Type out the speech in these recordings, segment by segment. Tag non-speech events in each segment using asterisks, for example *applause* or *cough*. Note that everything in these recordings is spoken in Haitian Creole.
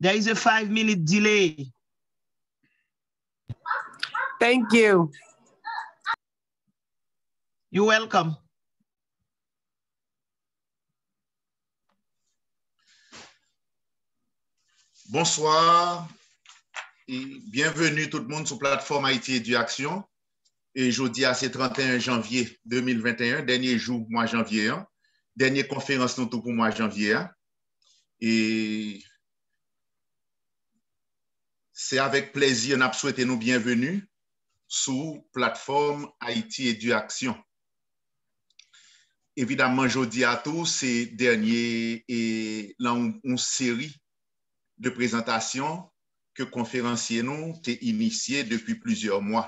There is a five minute delay. Thank you. You're welcome. Bonsoir et bienvenue tout le monde sur plateforme Haïti Éducation. Et jeudi à ce 31 janvier 2021, dernier jour mois janvier. Hein? Dernye konferans nou tou pou mwa janvier. E se avek plezi, an ap souwete nou bienvenu sou platforme Haiti EduAction. Evidaman, jodi atou se dernye lan un seri de prezentasyon ke konferansye nou te inisye depi plizior mwa.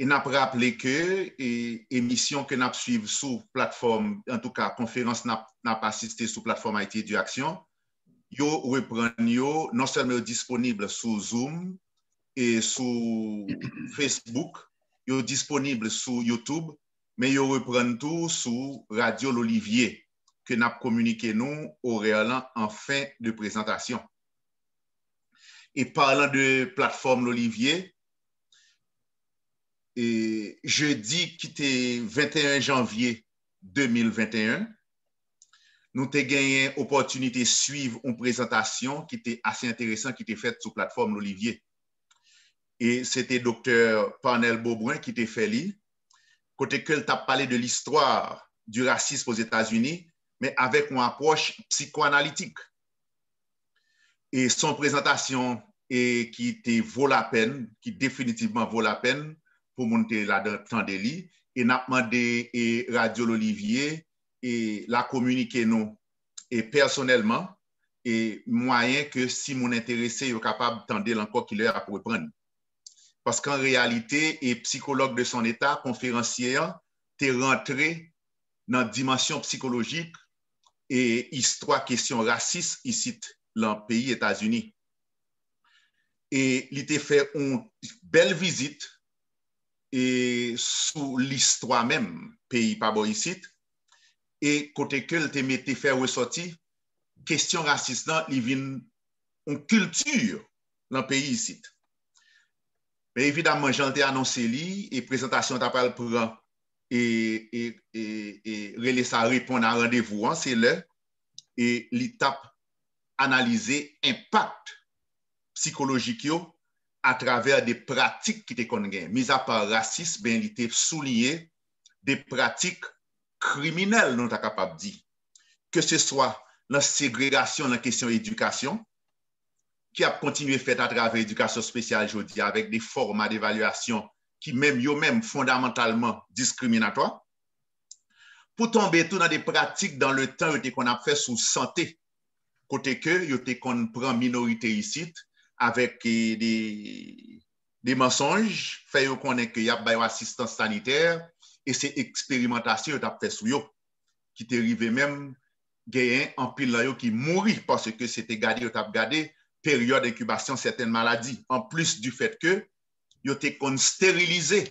E nap rappele ke emisyon ke nap suive sou platform, en tout ka konferans nap asiste sou platform IT EduAction, yo repren yo non selme yo disponible sou Zoom e sou Facebook, yo disponible sou YouTube, men yo repren tou sou Radio L'Olivier ke nap komunike nou ou realan an fin de prezentasyon. E parlant de platform L'Olivier, E Je di ki te 21 janvye 2021, nou te genyen opotunite suiv ou prezentasyon ki te ase interesant ki te fet sou platforme l'Olivier. E se te doktor Parnell Beaubrin ki te feli, kote ke l ta pale de l'histoire du rasisme aux Etats-Unis, me avèk ou aposhe psikoanalitik. E son prezentasyon ki te vol apen, ki definitivman vol apen, pou moun te la tande li, e napman de e radio l'Olivier, e la komunike nou, e personelman, e mwayen ke si moun interese yo kapab tande lanko ki lera pou repren. Paske an realite, e psikolog de son etat, konferansiyan, te rentre nan dimansyon psikologik, e istwa kesyon rasist, isit lan peyi Etasuni. E li te fè un bel vizit, E sou l'istwa menm peyi pa bo yisit e kote ke l te mette fè wè e soti kestyon rasis nan li vin an kultur lan peyi yisit evidaman jan te anonseli e prezentasyon ta pal pran e, e relè sa repon an randevou an se lè e li tap analize impact psikologik yo Non, a travèr de pratik ki te kon gen. Misa pa rasis, ben li te sou liye de pratik kriminel nou ta kapab di. Ke se swa la segregasyon la kesyon edukasyon ki ap kontinuye fet a travèr edukasyon spesyal jodi avèk de forma devalyasyon ki men yo men fondamentalman diskriminato. Po tombe tou nan de pratik dan le tan yo te kon apre sou sante kote ke yo te kon pran minorite yisit avèk de mensonj, fè yo konen ke yap bayo asistans saniter, e se eksperimentasyon yo tap fè sou yo, ki te rive mèm gèyen anpil la yo ki mouri, pòsè ke se te gade yo tap gade peryod ekubasyon seten maladi, an plus di fèt ke yo te kon sterilize,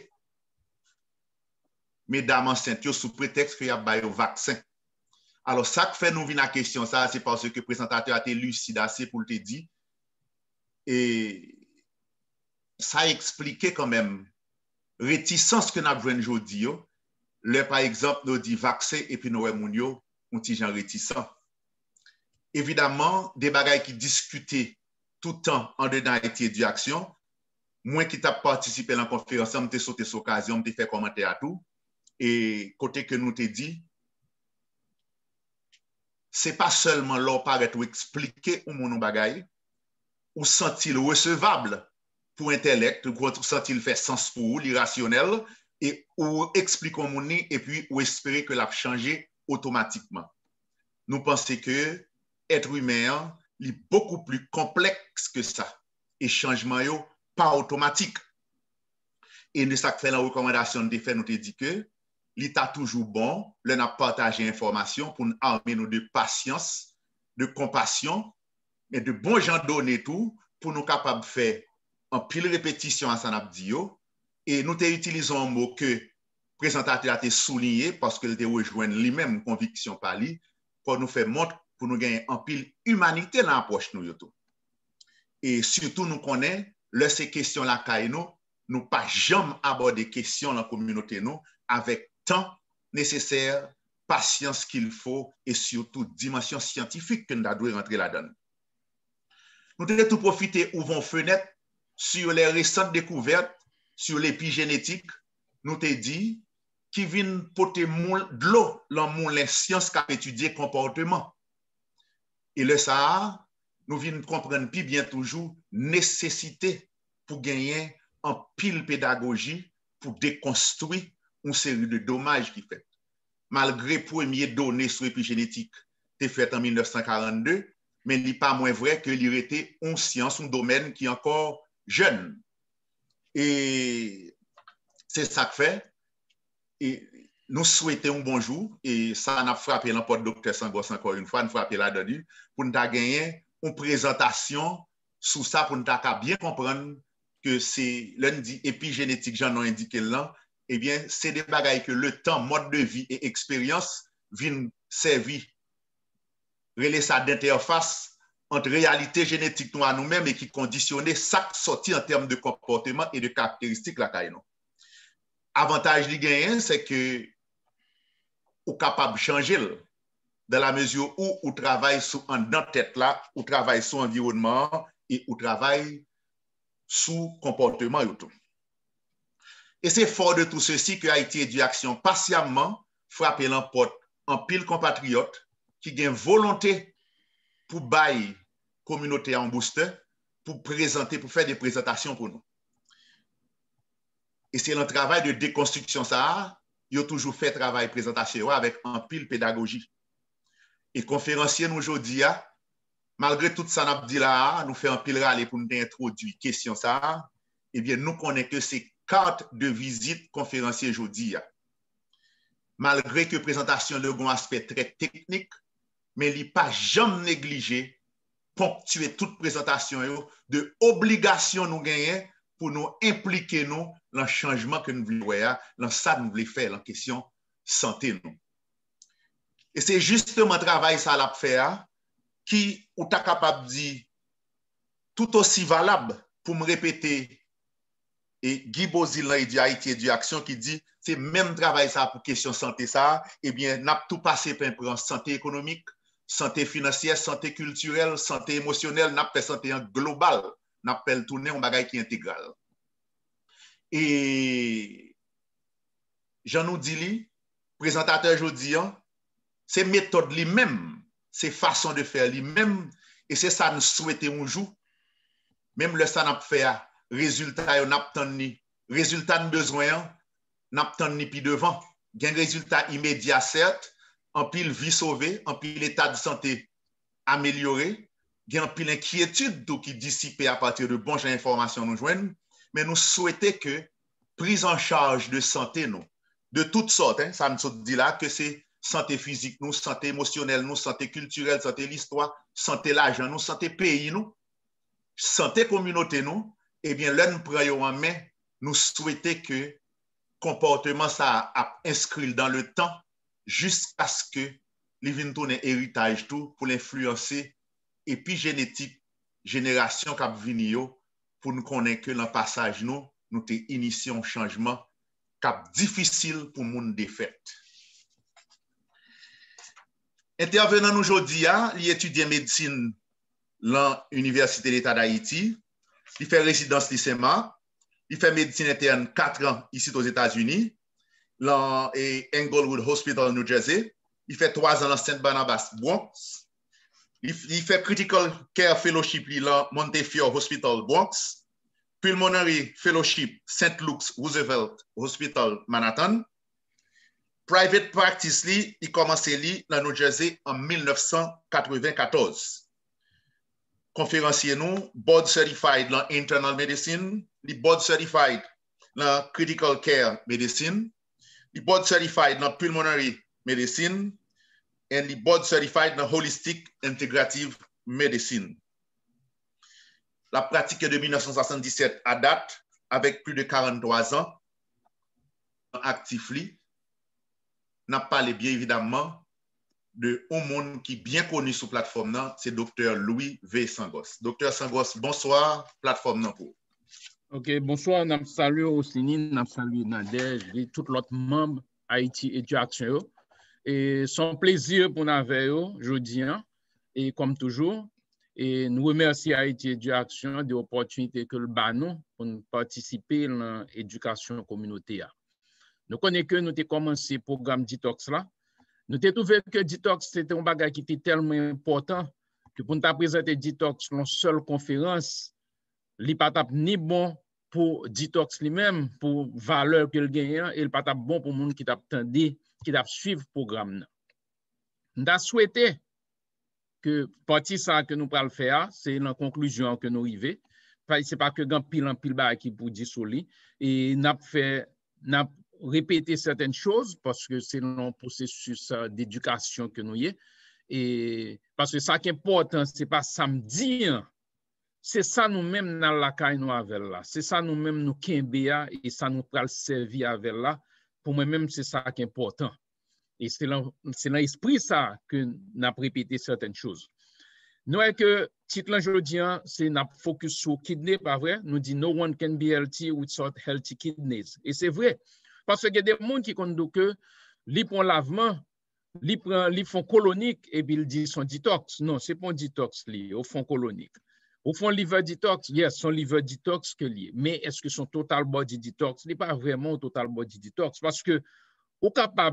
me daman sent yo sou preteks ke yap bayo vaksen. Alò, sa k fè nou vi nan kesyon sa, se pòsè ke presentatè a te lucidase pou te di, E sa y explike kanmen, retisan se ke nap jwen jodi yo, le par ekzamp nou di vaksen epi nou remoun yo, mouti jan retisan. Evidaman, de bagay ki diskute toutan an de dan eti eti a di aksyon, mwen ki ta partisipe lan konferansyon, mte sote soukazyon, mte fe komante atou, e kote ke nou te di, se pa selman lor pare tou explike ou mounou bagay, Ou sentil recevable pou entelekt, ou sentil fè sens pou l'irasyonel, ou eksplikou mouni, epi ou espere ke la chanje otomatikman. Nou pense ke etru imèan li poukou pli kompleks ke sa, e chanjman yo pa otomatik. E nou sak fè la rekomendasyon de fè nou te di ke, li ta toujou bon, lè na pataje informasyon pou nou anmen nou de patyans, de kompasyon, men de bon jan do ne tou pou nou kapab fe anpil repetisyon an san ap diyo e nou te utilizon mou ke prezentate la te souliye paske le te wajwen li menm konviksyon pali pou nou fe mont pou nou gen anpil humanite la aproche nou yotou. E syoutou nou konen, lese kestyon la kaye nou, nou pa jom abode kestyon la komunote nou avek tan neseser, pasyans ki l fo e syoutou dimasyon syantifik ke nou da dwe rentre la danou. Nou te te pou profite ouvon fenet sur le resante dekouverte sur l'epigenetik. Nou te di ki vin poten moun dlo lan moun len syans ka etudye komporteman. E le sa har, nou vin kompren pi bien toujou nesesite pou genyen an pil pedagogi pou dekonstri ou seri de domaj ki fet. Malgre pou emye donen sou epigenetik te fet an 1942, men li pa mwen vre ke li rete on siyans, on domen ki ankor jen. E se sak fe, nou souwete un bonjou, e sa na frapi lan pot doktes an gos ankor un fwa, nou frapi la danu, pou nta genyen, ou prezentasyon, sou sa pou nta ka bien kompran ke se lenn di epigenetik jan nan indike lan, e bien se de bagay ke le tan, mod de vi e eksperyans, vin se vi. rele sa d'interfase ante realite genetik nou anou mèm e ki kondisyone sak soti an term de komportèman e de kapteristik lakay nou. Avantaj li genyen, se ke ou kapab chanjil da la mezyou ou ou travay sou an dan tèt la, ou travay sou anvironman e ou travay sou komportèman yotou. E se fò de tout se si ke ha iti e di aksyon pasyamman frapè lan pot an pil kompatriot ki gen volonte pou bayi kominote anbouste pou prezante, pou fè de prezentasyon pou nou. E se lan travay de dekonstriksyon sa a, yo toujou fè travay prezentasyon wè avèk anpil pedagogi. E konferansyen nou jodi a, malgre tout Sanabdila a, nou fè anpil rale pou nou de introdwi kesyon sa a, ebyen nou konen ke se kart de vizit konferansyen jodi a. Malgre ke prezentasyon le gon aspet tre teknik, men li pa jom neglije ponk tue tout prezentasyon yo de obligasyon nou genye pou nou implike nou lan chanjman ke nou vle wè ya, lan sa nou vle fè, lan kesyon sante nou. E se juste man travay sa la pfe ya ki ou ta kapab di tout osi valab pou m repete e Ghibo zil nan y di a iti di aksyon ki di se men travay sa pou kesyon sante sa, ebyen eh nap tou pase penpren sante ekonomik Sante finansye, sante kulturel, sante emosyonel, nap pe sante yon global, nap pe l toune yon bagay ki integral. E jan nou di li, prezentate jodi an, se metode li menm, se fason de fer li menm, e se sa n souwete yon jou, menm le sa nap fe a, rezultat yo nap tan ni, rezultat n bezwayan, nap tan ni pi devan, gen rezultat imedya cert, anpil vi sove, anpil etat di sante amelyore, gen anpil enkyetude do ki disipe a patir de bonjè informasyon nou jwen, men nou souwete ke priz an chaj de sante nou, de tout sote, sa msot di la, ke se sante fizik nou, sante emosyonel nou, sante kulturel nou, sante l'istwa, sante lajan nou, sante peyi nou, sante komunote nou, e eh bien lè nou preyo anmen, nou souwete ke komporteman sa a inskril dan le tan, jisk aske li vin tonen eritaj tou pou l'influanse epigenetik jenerasyon kap vini yo pou nou konen ke lan pasaj nou nou te inisyon chanjman kap difisil pou moun defet. Intervenant noujodi ya, li etudyen medisin lan Universite l'Etat d'Haïti, li fe residans l'ISEMA, li fe medisin eten 4 an isi toz Etats-Unis, la Anglewood e Hospital, New Jersey. I fe 3 an la St. Barnabas, Bronx. I fe Critical Care Fellowship li la Montefiore Hospital, Bronx. Pilmonary Fellowship, St. Luke's Roosevelt Hospital, Manhattan. Private Practice li, i komanse li la New Jersey an 1994. Konferansye nou, Board Certified la Internal Medicine, li Board Certified la Critical Care Medicine, Li board certified nan pulmonary medicine and li board certified nan holistic integrative medicine. La pratike de 1977 a date, avek pli de 43 an, aktif li, nan pale bien evidamman de ou moun ki byen koni sou platform nan, se Dr. Louis V. Sangos. Dr. Sangos, bonsoir, platform nan pou. Ok, bonsoir, nam salu Osinine, nam salu Nadej, et tout l'ot memb Aiti Eduaksyon yo. Et son plezir pou nan veyo, joudien, et kom toujou, et nou remersi Aiti Eduaksyon de oppotunite ke l'BANON pou nou patisipe l'edukasyon kominote ya. Nou konen ke nou te komanse program DITOX la. Nou te touvek ke DITOX se te mbaga ki te telman important ki pou nou ta prezente DITOX loun sol konferansi li patap ni bon pou ditoks li menm pou valeur ke l genyen e li patap bon pou moun ki tap tendi, ki tap suiv pou gram nan. Nda souwete ke pati sa ke nou pral fe a, se nan konklusyon ke nou ive, fay se pa ke gan pil an pil ba ki pou disoli, e nap repete certaine chouz, paske se nan prosesus de edukasyon ke nou ye, e paske sa ke importan se pa sam di an Se sa nou menm nan lakay nou avèl la. Se sa nou menm nou ken beya e sa nou pral servi avèl la. Pou men menm se sa ki important. E se nan esprit sa ke nan pripite certain chouz. Nou e euh, ke tit lan jodi an, se nan fokus sou kidney pa vre, nou di no one can be healthy without healthy kidneys. E se vre. Pase gen den moun ki kondou ke li pon laveman, li fon kolonik, e bil di son detox. Non, se pon detox li, ou fon kolonik. Ou fon liver detox? Yes, son liver detox ke li. Men, eske son total body detox? Ni pa vreman total body detox. Paske, ou ka pa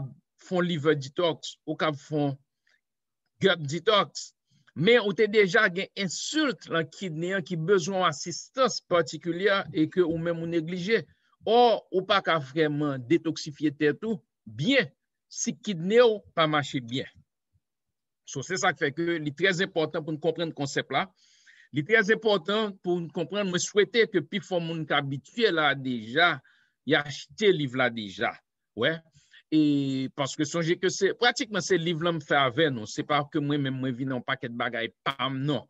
fon liver detox, ou ka fon gut detox. Men, ou te deja gen insult la kidney an ki bezon asistans patikulya e ke ou men moun neglije. Ou, ou pa ka vreman detoksifiye te tou, biye, si kidney ou pa mache biye. Sou se sa ke feke li trez important pou nou komprenn konsep la. li trez important pou mwen komprende, mwen souwete ke pi fòm moun ki abitye la deja, ya achite liv la deja, wè, e paske sonje ke se, pratikman se liv la mwen fè avè, non se pa wè mwen mwen vin an paket bagay, pam, non.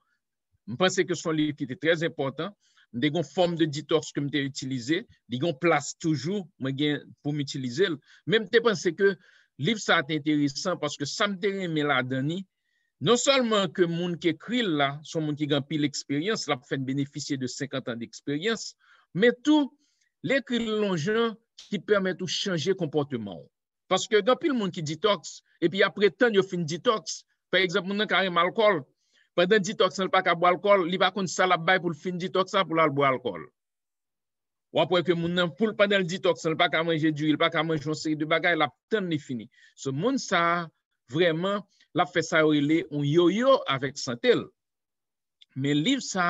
Mwen pense ke son liv ki te trez important, deyon fòm de ditors ke mwen te utilize, deyon plas toujou, mwen gen pou mwen utilize, mwen te pense ke liv sa te enteresan, paske sa mwen te reme la dani, Non salman ke moun ke kril la, son moun ki gampi l'eksperyans la pou fèd beneficye de 50 ans d'eksperyans, metou, l'ekril longen ki permè tou chanje komporteman. Paske gampi l moun ki detoks epi apre tan yo fin detoks, pèr exemple moun nan karim alkol, padan detoks an l pa ka bo alkol, li bakoun salabay pou l fin detoks an pou l albo alkol. Ou apre ke moun nan pou l padan detoks an l pa ka manje djuri, l pa ka manje jonseri de bagay, la tan ni fini. Se moun sa a, Vreman, la fè sa yo ilè ou yo yo avèk san tel. Men liv sa,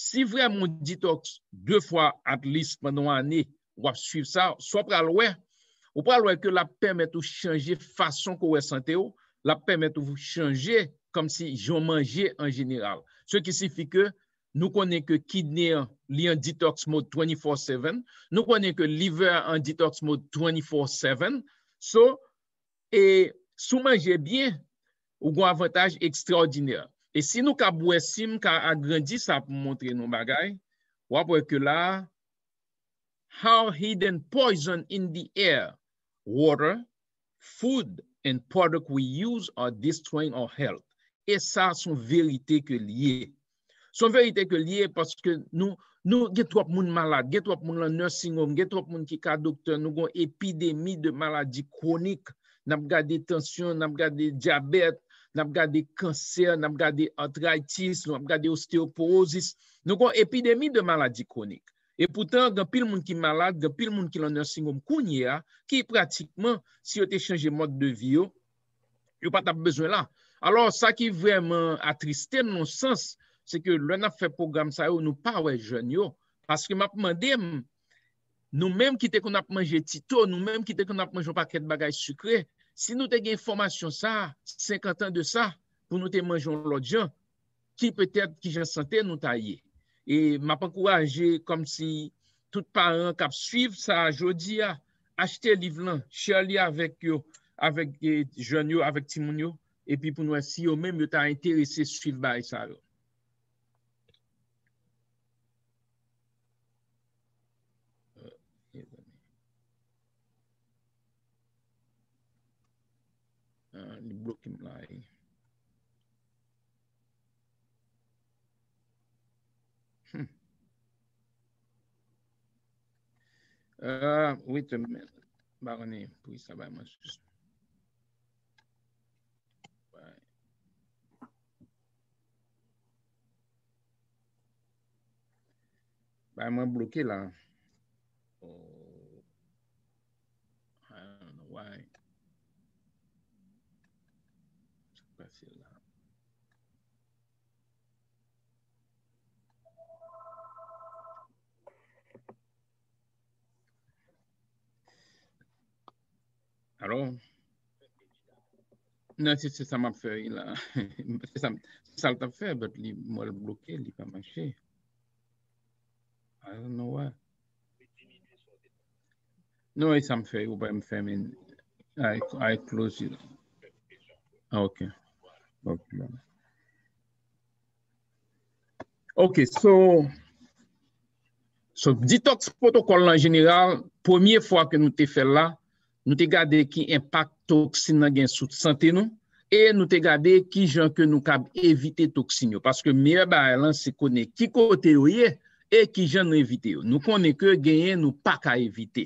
si vreman ou ditoks dè fwa at lis mè nan anè, wap suiv sa, swa pral wè. Wap pral wè ke la pèmèt ou chanjè fason kowe san tel, la pèmèt ou chanjè kom si jò manjè an jeneral. Se ki sifi ke nou konè ke kidney li an ditoks mode 24-7, nou konè ke liver an ditoks mode 24-7, so, e... Soumanje bie, ou gwen avantaj ekstraordiner. E si nou ka bwesim, ka agrandi sa pou mwontre nou bagay, wapwe ke la, How hidden poison in the air, water, food, and product we use are destroying our health. E sa son verite ke liye. Son verite ke liye paske nou, nou getwap moun malade, getwap moun la nursing home, getwap moun ki ka doktor, nou gwen epidemi de maladi konik, nan ap gade tensyon, nan ap gade diabet, nan ap gade kanser, nan ap gade antritis, nan ap gade osteoporosis, nou kon epidemi de maladi konik. E poutan, gant pil moun ki malade, gant pil moun ki lan an syngom kounye a, ki pratikman, si yo te chanje mod de vi yo, yo pat ap bezwen la. Alors, sa ki vremen atristen, nou sens, se ke lwen ap fe program sa yo, nou pa wè jen yo, paske map mandem, nou menm ki te kon ap manje tito, nou menm ki te kon ap manjou paket bagay sukre, Si nou te gen formasyon sa, 50 an de sa, pou nou te manjoun lò diyan, ki pwetèp ki jen sante nou ta ye. E mapan kouraje kom si tout par an kap suiv sa, jodi a achete li vlan, chè li avèk yo, avèk jen yo, avèk ti moun yo. E pi pou nou asiyo, mèm yo ta enterese suiv bari sa yo. ni bloqué mlai. Hmm. Uh, wait a minute. Bago ni, please sabay mas. Bye. Bye, am bloqué là. Oh, I don't know why. non non, c'est ça m'a fait. Il *laughs* ça, ça l'a fait, mais il m'a bloqué, il n'a pas marché. I don't know why. Non, ça me fait, ou pas me fait, mais I, I close it. Ah, ok. Ok. Ok, so, so detox protocole en général, première fois que nous t'ai fait là, Nou te gade ki impak toksin nan gen soute sante nou. E nou te gade ki jan ke nou kab evite toksin yo. Paske miye ba elan se kone ki kote yo ye e ki jan evite yo. Nou kone ke genye nou pa ka evite.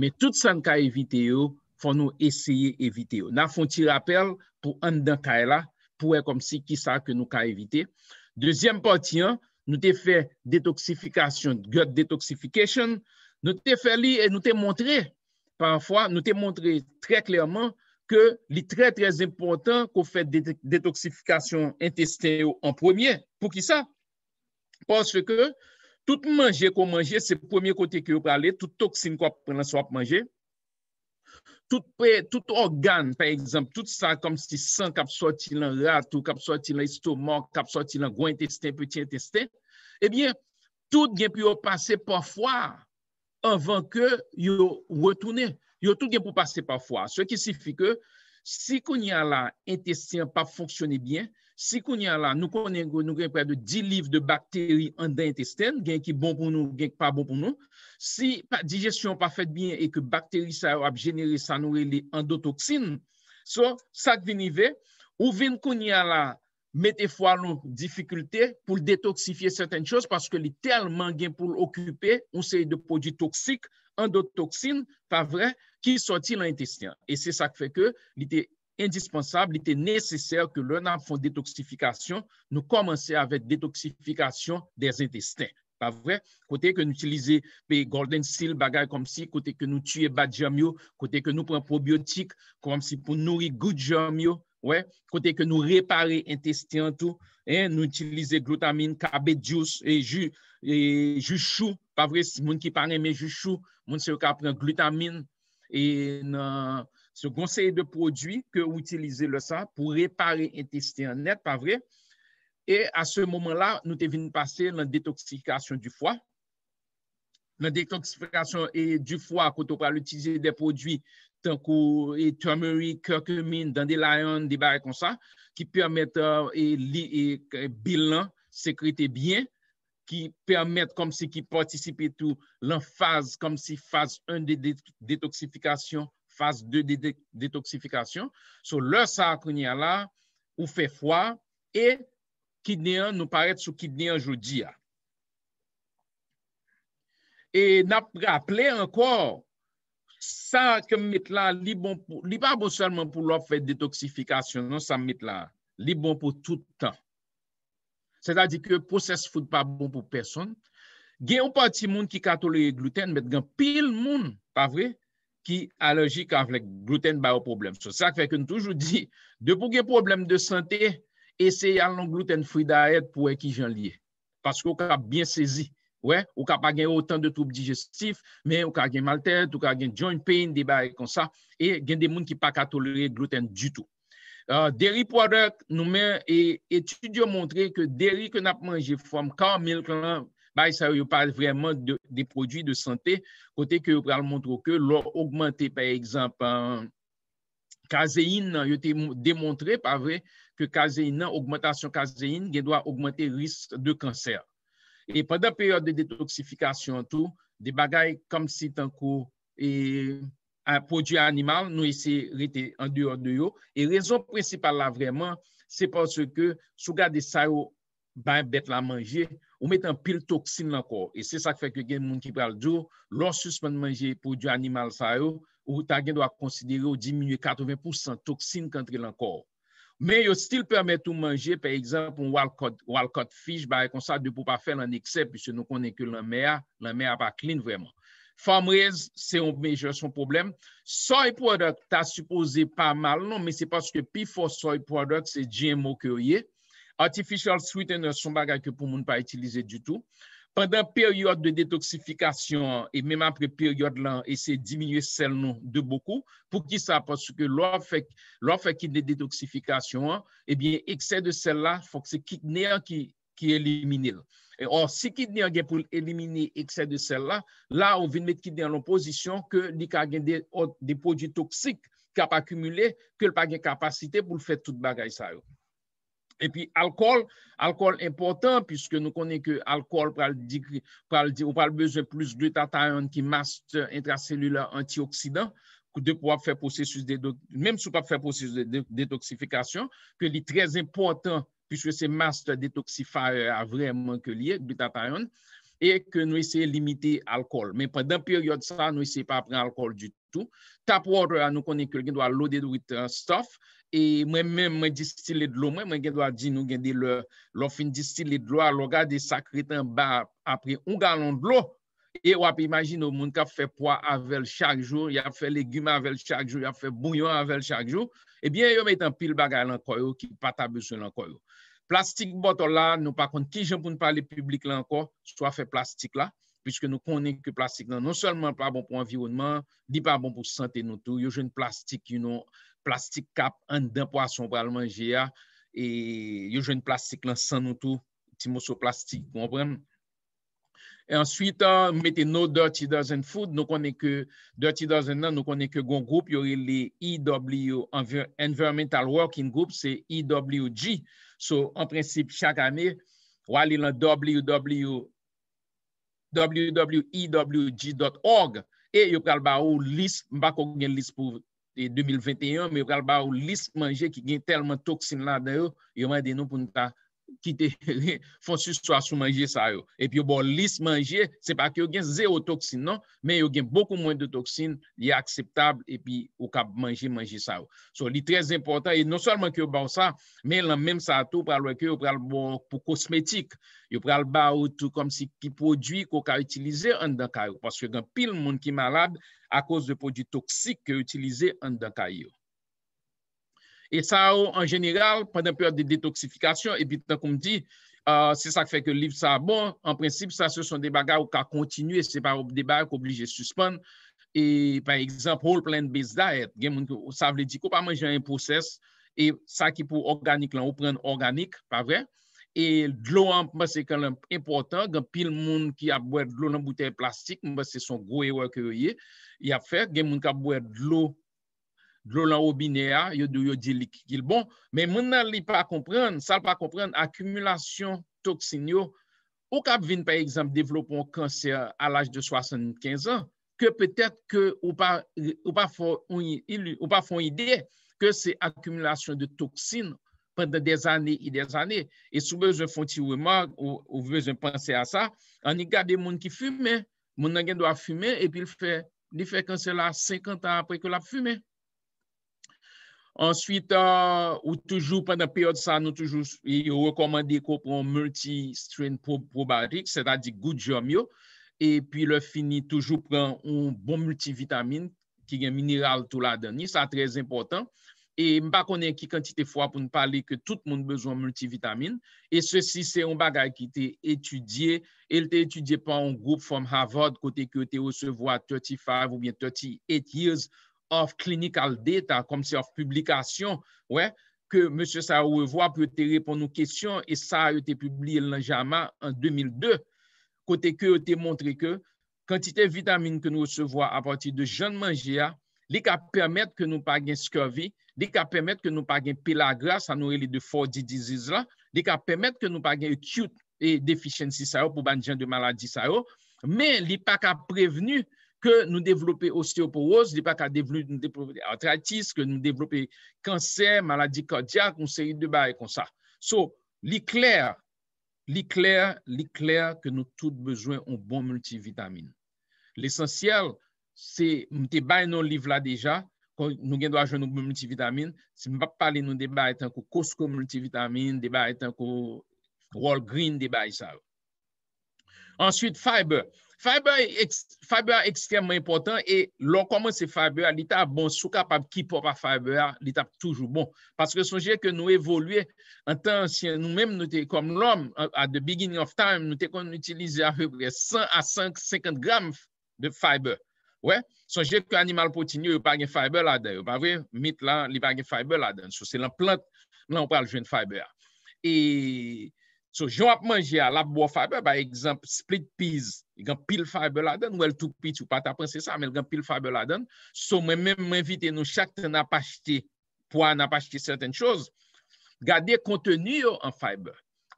Me tout san ka evite yo, fon nou esye evite yo. Na fon ti rappel pou an dan ka elan pou e kom si ki sa ke nou ka evite. Dezyen pati an, nou te fe detoksifikasyon, gut detoksifikasyon. Nou te fe li e nou te montre. panfwa nou te montre tre klerman ke li tre tre impotant kon fè detoksifikasyon intestin yo an premier pou ki sa. Ponse ke tout manje kon manje, se premier kote ki yo prale, tout toksin kon pralans wap manje, tout organ, par exemple, tout sa kom si san kap soti lan rat, ou kap soti lan istomok, kap soti lan gwen intestin, peti intestin, ebyen, eh tout gen pyo pase panfwa anvan ke yo wotounen. Yo tout gen pou pase pa fwa. Se ki sifi ke, si konye ala intestin pa fwoksyone byen, si konye ala nou konye nou gen pre de di liv de bakteri an da intestin, gen ki bon pou nou, gen ki pa bon pou nou, si dijesyon pa fwet byen e ke bakteri sa yo ap jeneri sa nou re li endotoksin, so sak venive, ou ven konye ala mette fwa loun difikulte pou l detoksifiye certaine chos paske li tel man gen pou l okype ou se y de podji toksik, endotoksin, pa vre, ki soti l intestin. E se sak fe ke li te indispensab, li te neseser ke loun an fon detoksifikasyon, nou komanse avet detoksifikasyon des intestin. Pa vre, kote ke nou tilize pe golden seal bagay kom si, kote ke nou tue bad jam yo, kote ke nou pren probiotik, kom si pou nouri gout jam yo, kote ke nou repare intestin an tou, nou utilize glutamine, kabe juice, ju chou, moun ki panen me ju chou, moun se yo kapren glutamine, se gonsay de prodwi ke utilize le sa pou repare intestin net, e a se momen la nou te vin passe nan detoksifikasyon du fwa. Nan detoksifikasyon du fwa kote ou pa l'utilize de prodwi tankou e euh, et termuri, kerkumin, dande layon, dibare kon sa, ki permette li e euh, bilan, sekrite bien, ki permette kom se ki participi tou lan faze kom se faze un de detoksifikasyon, faze de detoksifikasyon, sou lor sa akouni ala, ou fe fwa, e kidneyan nou paret sou kidneyan joudi a. E na aple ankor, Sa kem met la li bon pou, li pa bon salman pou lop fè detoksifikasyon nan sa met la, li bon pou toutan. Se ta di ke proses foud pa bon pou person, gen yon pati moun ki kato le gluten, met gen pil moun, pa vre, ki aloji kavle gluten ba yo problem. Sa sa fè kem toujou di, de pou gen problem de sante, ese yon gluten fouda et pou ekijan liye, pasko kap bien sezi. Ou ka pa gen otan de troub digestif, men ou ka gen malte, ou ka gen joint pain, debay kon sa, e gen de moun ki pa ka tolere gluten du tout. Euh, deri product nou men etudio montre ke deri kon ap manje from cow milk, bay sa yo pale vreman de prodwi de sante, kote ke yo pral montre ke lor augmente, pe exemple, kazein yo te demontre, pa vre, ke kazein nan, augmentation kazein, gen doa augmente risk de kanser. Et pendant période de détoxifikasyon tout, des bagailles comme si t'en cours un produit animal, nous y s'est arrêté en dehors de l'eau. Et raison principale là vraiment, c'est parce que s'il y a des saillots bien bêtes à manger, on met un pile toxine l'encore. Et c'est ça qui fait que quelqu'un qui parle d'eau, l'on suspend manger produit animal saillot, ou ta gagne doit considérer au diminuer 80% toxine contre l'encore. Men yo stil permè tou manje, pè exemple, un wild-caught fish, bè kon sa dè pou pa fè nan ekse, pise nou konè ke lan mè a, lan mè a pa clean vèman. Farm-raise, se on mèje son problem. Soy product, ta suppose pa mal, non, men se paske pi fò soy product, se djè mò kè yè. Artificial sweeteners, son bagay ke pou moun pa itilize du tout. pandan peryode de detoksifikasyon e men apre peryode lan ese diminye sel nou de bokou, pou ki sa paske lor fek ki de detoksifikasyon an, ebyen eh ekse de sel la fok se kitnen ki elimine. Or, se kitnen gen pou elimine ekse de sel la, la ou ven met ki de an l'oposisyon ke li ka gen de depoji toksik kap akumule, ke l pa gen kapasite pou l fet tout bagay sa yo. Et puis alcool, alcool important puisque nous connait que alcool ou pas le besoin plus du Tataion qui mast intracellular anti-oxydant de pouvoir faire processus, même si on ne peut pas faire processus de détoxification, que l'est très important puisque c'est mast détoxifier à vraiment que lier du Tataion et que nous essayons limiter alcool. Mais pendant période ça, nous n'essayons pas prendre alcool du tout. Tap water, nous connait que quelqu'un doit loader with stuff E mwen men men distil le dlo, mwen men gen do a di nou gen de lo fin distil le dlo a lo ga de sakritan ba apre un galon dlo. E wap imagine ou moun ka fe pwa avèl chak jou, ya fe legume avèl chak jou, ya fe bouyon avèl chak jou. Ebyen yo met an pil bagay lankoyou ki pata beso lankoyou. Plastik botol la nou pa konti ki jen pou npale publik la anko, so a fe plastik la. Piske nou konen ki plastik la, non selman pa bon pou environman, di pa bon pou sante nou tou, yo jen plastik ki nou... plastik kap an den po a son pral manje ya, e yo jwen plastik lan san nou tou, ti mou so plastik, konpran. E answita, mette nou Dirty Dozen Food, nou konen ke, Dirty Dozen nan, nou konen ke gon goup, yo ili EW, Environmental Working Group, se EWG, so an prinsip chak ane, wali lan www, www.ewg.org, e, e yo pral ba ou lis, mba kon gen lis pou, 2021, me yo kalba ou list manje ki gen telman toksin la da yo, yo man denou pou nou ta ki te *laughs* fonsu swa sou manje sa yo. E pi yo bon lis manje, se pa ki yo gen zero toksine, non? Men yo gen boku mwen de toksine, li e akseptable, e pi yo ka manje manje sa yo. So li trez important, e non salman ki yo ban sa, men lan men sa tou pral wakyo, pral bon pou kosmetik, yo pral ban ou tou kom si ki prodwi ko ka itilize an da ka yo, paske gen pil moun ki malab, a kos de prodwi toksik ki yo itilize an da ka yo. E sa ou, an jeneral, pwede pwede de detoksifikasyon, epi ta koum di, euh, se sa kfe ke liv sa bon, an prinsip, sa se son debaga ou ka kontinu, e se pa ou debaga kou obligye suspon, e par ekzamp, whole plant-based diet, gen moun ki, sa vle di ko, pa man jen yon proces, e sa ki pou organik lan, ou pren organik, pa vre, e dlo an, ba se kalem important, gen pil moun ki ap bwede dlo nan butey plastik, mwen se son goye wak yoye, gen moun ki ap bwede dlo, Glou lan ou bine a, yo dou yo di lik gil bon, men moun nan li pa kompren, sal pa kompren akumulasyon toksinyo. Ou kap vin, par exemple, devlopon kanser al aj de 75 an, ke petet ke ou pa fon ide ke se akumulasyon de toksin pandan de zanay i de zanay. E sou bezon fon ti weman, ou bezon panse a sa, an ni gade moun ki fume, moun nan gen do a fume, e pi li fe kanser la 50 an apre ke la fume. Ansywit, euh, ou toujou, pwèndan peyo de sa, nou toujou yon rekomande konpon multi-strain probiotik, se da di gout jomyo, epi le fini toujou pran un bon multivitamin ki gen mineral tou la deni, sa trez importan, e mba konen ki kantite fwa pou nou pale ke tout moun bezon multivitamin, e se si se yon bagay ki te etudye, el te etudye pan un group from Harvard, kote ke te osevo a 35 ou bien 38 years old, of clinical data, kom se of publikasyon, wè, ke monsye sa ou e vwa pou e te repon nou kesyon e sa e te publi el nan jama an 2002, kote ke e te montre ke kantite vitamine ke nou se vwa a pati de jan manje ya, li ka permèt ke nou pagyen scurvy, li ka permèt ke nou pagyen pelagras an nou e li de 4D disease la, li ka permèt ke nou pagyen acute efficiency sa ou pou ban jan de maladi sa ou, men li pa ka prevenu ke nou devlopè osteoporose, di pa ka devlopè arthritis, ke nou devlopè kanser, maladi kardia, kon se yi debay kon sa. So, li kler, li kler, li kler, ke nou tout bezwen ou bon multivitamin. L'esensyel, se mte bay nou liv la deja, kon nou gen do ajen nou bon multivitamin, se m pa pali nou debay tan ko kosko multivitamin, debay tan ko wall green, debay sa. Ansyut, fiber. Fiber. Fiber ekstremman important e lò koman se fiber lita bon sou kapab ki popa fiber lita toujou bon. Paske sonje ke nou evolwe an tan si nou menm nou te kom lòm at the beginning of time nou te kon n'utilize a 100 a 50 gram de fiber. Sonje ke animal poutinu li bagen fiber la den. Li bagen fiber la den. Lan pral jwen fiber. So joun ap manje a la bo fiber, by example, split peas il gan pil faybe la den, ou el touk piti ou pata pensi sa, men il gan pil faybe la den, sou men men mwen vite nou chakte na pa chite, pou an na pa chite certaine chose, gade kontenu yo an faybe.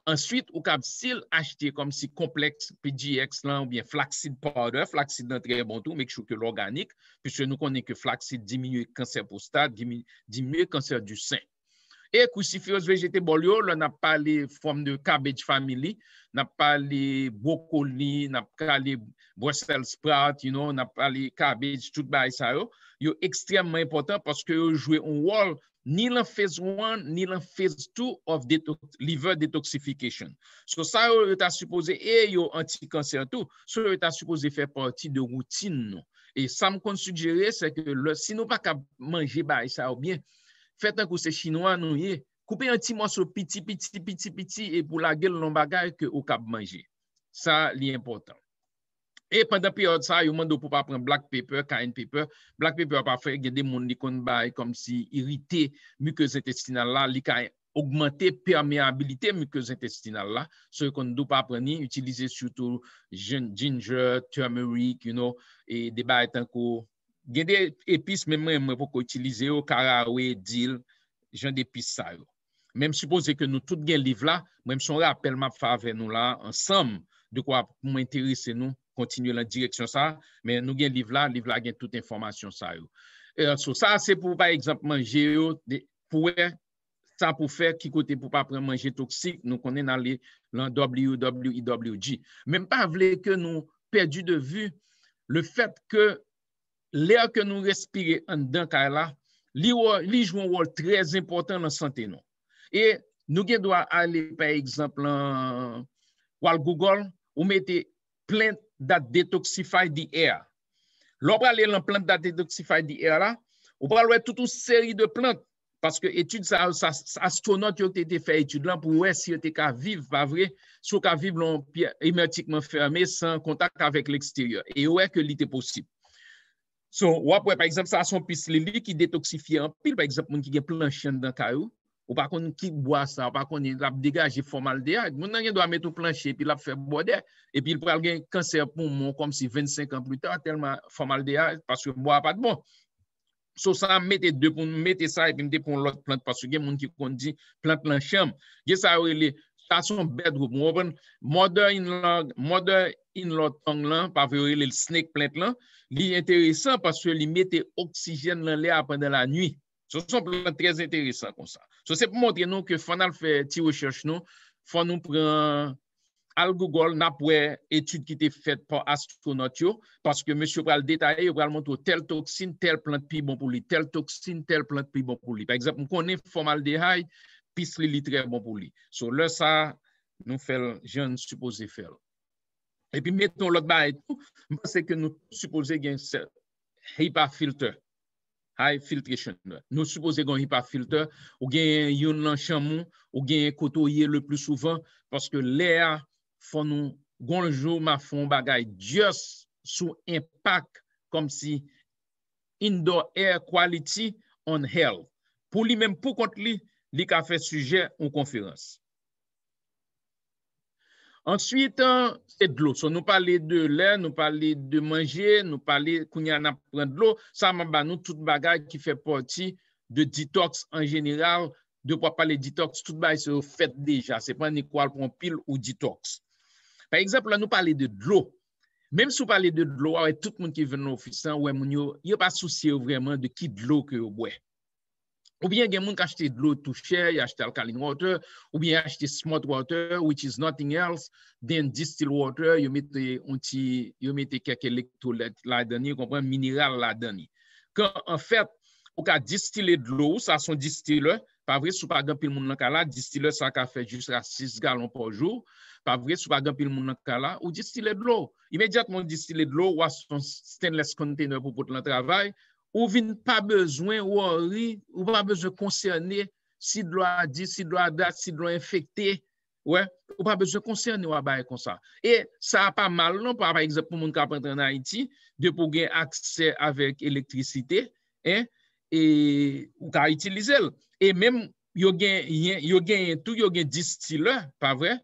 Answit, ou kap sil achite kom si kompleks PGX lan, ou bien flaxid powder, flaxid nan tre bon tou, men kishou ke l'organik, pis se nou konen ke flaxid diminuye kanser postat, diminuye kanser du sen. Et cruciferous vegeté bolio, lè n'a pas les formes de cabbage family, n'a pas les brocolis, n'a pas les Brussels sprouts, n'a pas les cabbages, tout bari sa yo. Yo ekstremement important parce que yo joué un world, ni la phase 1, ni la phase 2 of liver detoxification. So sa yo, yo ta suppose, et yo anti-cancer tout, so yo ta suppose fè parti de routine nou. Et sa m kon sujire, se ke le, si nou pa ka manje bari sa yo bien, Fè tan kou se chinois nou ye, koupe yon ti monsou piti piti piti piti piti e pou la gel non bagay ke ou kap manje. Sa li important. E pandan period sa, yon mandou pou pa pren black paper, kain paper. Black paper pa fè gède moun li kon baye kom si irité muke zintestinal la, li kaye augmenté permeabilité muke zintestinal la. Se yon kon nou pa preni, yon utilize soutou ginger, turmeric, yon nou, e debay tan kou... gen de epis mè mè mè pou koutilize yo, karawe, dil, jen de epis sa yo. Mèm suppose ke nou tout gen liv la, mèm son rappel map fave nou la, ansam, de kwa pou mwen terise nou, kontinye lan direksyon sa, mèm nou gen liv la, liv la gen tout informasyon sa yo. E, so sa, se pou pa eksemp manje yo, pou e, sa pou fe, ki kote pou pa pre manje toksik, nou konen ale lan WWIWG. Mèm pa vle ke nou perdi de vu, le fet ke, lè a ke nou respire an dan ka e la, li jou an wòl trèz important lan sante non? nou. E nou gen dwa ale, pe ekzamp lan, wal Google, ou mette plant dat detoxify di air. Lò wè alè lan plant dat detoxify di air la, ou wè alwè tout ou seri de plant, paske etude sa astronote yo te te fè etude lan, pou wè si yo te ka vive, pa vre, sou ka vive lon piye emertikman ferme, san kontak avèk l'eksteryor, e wè ke li te posib. So wapwe, pa eksept, sa son pis li li ki detoksifi anpil, pa eksept, moun ki gen planchen dan ka ou, ou pa kon ki bo a sa, ou pa kon li ap degaje formaldea, moun nan gen do a met ou planche, pi la ap fe bwode, e pi l pou al gen kanser pou moun, kom si 25 an plus ta, telman formaldea, paske mou a pat bon. So sa mette de pou mou mette sa, e pi mou de pou lout plant, paske gen moun ki kon di plant planchem, gen sa ou li... ta son bedro pou mwen mwen mwode in lor tang lan, pa vwe li l snek plent lan, li yi enteresan paswe li mette oksijen lan li apen de la nwi. So son plan trez enteresan kon sa. So se pou mwode nou ke fwa nal fwe ti wechersh nou, fwa nou pran al Google napwe etude ki te fet pa astro-natyo, paske mwese pral detay yo pral mwoto tel toksin, tel plant pi bon pou li, tel toksin, tel plant pi bon pou li. Pa eksep m konen formal de haye, Pis li li tre bon pou li. So le sa, nou fel jen supose fel. E pi meton lot ba etou, mase ke nou supose gen HIPAA filter. Hai filtration. Nou supose gen HIPAA filter ou gen yon lan chanmou, ou gen koto ye le plus souvan paske lè a fon nou gonjou ma fon bagay just sou impak kom si indoor air quality on health. Pou li men pou kont li Li ka fè sujè ou konferans. Ansyit, se dlo. So nou pale de lè, nou pale de manje, nou pale kou nyan apren dlo. Sa mè ban nou tout bagay ki fè porti de ditoks an jeneral. De pou ap pale ditoks, tout bagay se fèt deja. Se pan ni kou alpon pil ou ditoks. Par exemple, la nou pale de dlo. Mèm sou pale de dlo, awe, tout moun ki vè nan ofisan, wè moun yo, yo pa souci yo vreman de ki dlo ki yo bwè. Ou bien gen moun kache te dlo tou chè, yache te alkaline water, ou bien yache te smart water, which is nothing else, den distil water, yon mette kekele to la deni, yon kompren mineral la deni. Kwa an fèt, ou ka distile dlo, sa son distile, pa vre sou pa gen pil moun nan kala, distile sa ka fe jisra 6 galon pojou, pa vre sou pa gen pil moun nan kala, ou distile dlo, imediat moun distile dlo, wa son stainless container pou pot la travay, Ou vin pa bezwen, ou ori, ou pa bezwen konserne si drwa di, si drwa dat, si drwa infekte. Ou pa bezwen konserne wabaye konsa. E sa pa mal non, pa par eksept pou moun ka prantre nan iti, de pou gen aksè avèk elektrisite, e, e, ou ka itilize l. E menm, yo gen yon tou, yo gen distile, pa vre,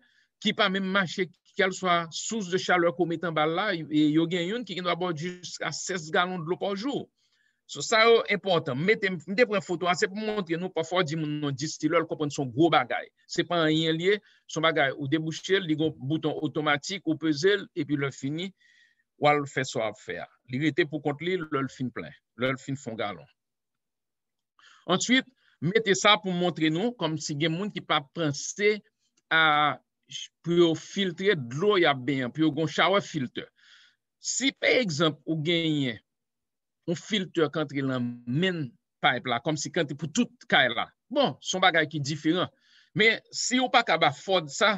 ki pa menm manche kelle swa sous de chaleur kou metan bal la, e, yo gen yon ki gen wabon jiska 16 galon de lopo jouw. So sa yo importan. Mete mde pre foto ase pou montre nou pa fwa di moun nan di stilol konpon son gro bagay. Se pa yon liye, son bagay ou debouchel, li gon bouton otomatik ou pezel epi lò fini, wò lò fè so a fè a. Li yote pou kontli lò lò fin plen, lò lò fin fon galon. Answit, mete sa pou montre nou kom si gen moun ki pa pransè a pou yo filtre dlo ya ben, pou yo gon chawa filtre. Si pe ekzamp ou gen yon ou filter kantri lan men pipe la, kom si kantri pou tout ka e la. Bon, son bagay ki diferent. Men, si ou pa ka ba fode sa,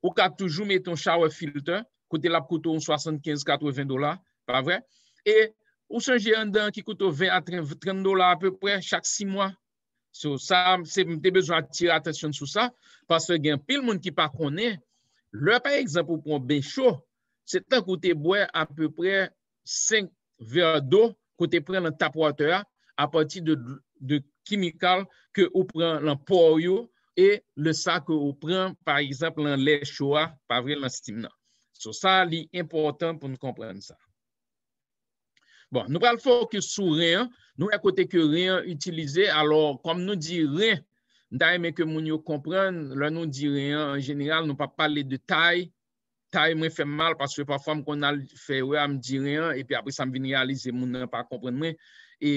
ou ka toujou met ton shower filter, kote la pou koutou 75-80 dola, pa vre, e ou sanje yon dan ki koutou 20-30 dola a peu pre, chak 6 mwa. So, sa, se mte bezon a tira atensyon sou sa, pas se gen pil moun ki pa kone, le, par exemple, ou pon bè chou, se tan koute bwe a peu pre 5 verdo kote pren nan tapwater a pati de kimikal ke ou pren nan poryo e le sa ke ou pren par exemple nan leshoa pa vre nan stimna. So sa li importan pou nou kompren sa. Bon, nou pral fok sou reyon, nou akote e ke reyon itilize, alor kom nou di reyon, da yon men ke moun yo kompren, la nou di reyon, genyal nou pa pale detayi, Ta e mwen fè mal paswe pa fòm kon al fè wè a m di rè an, epi apre sa m vin realize moun an pa kompren mwen. E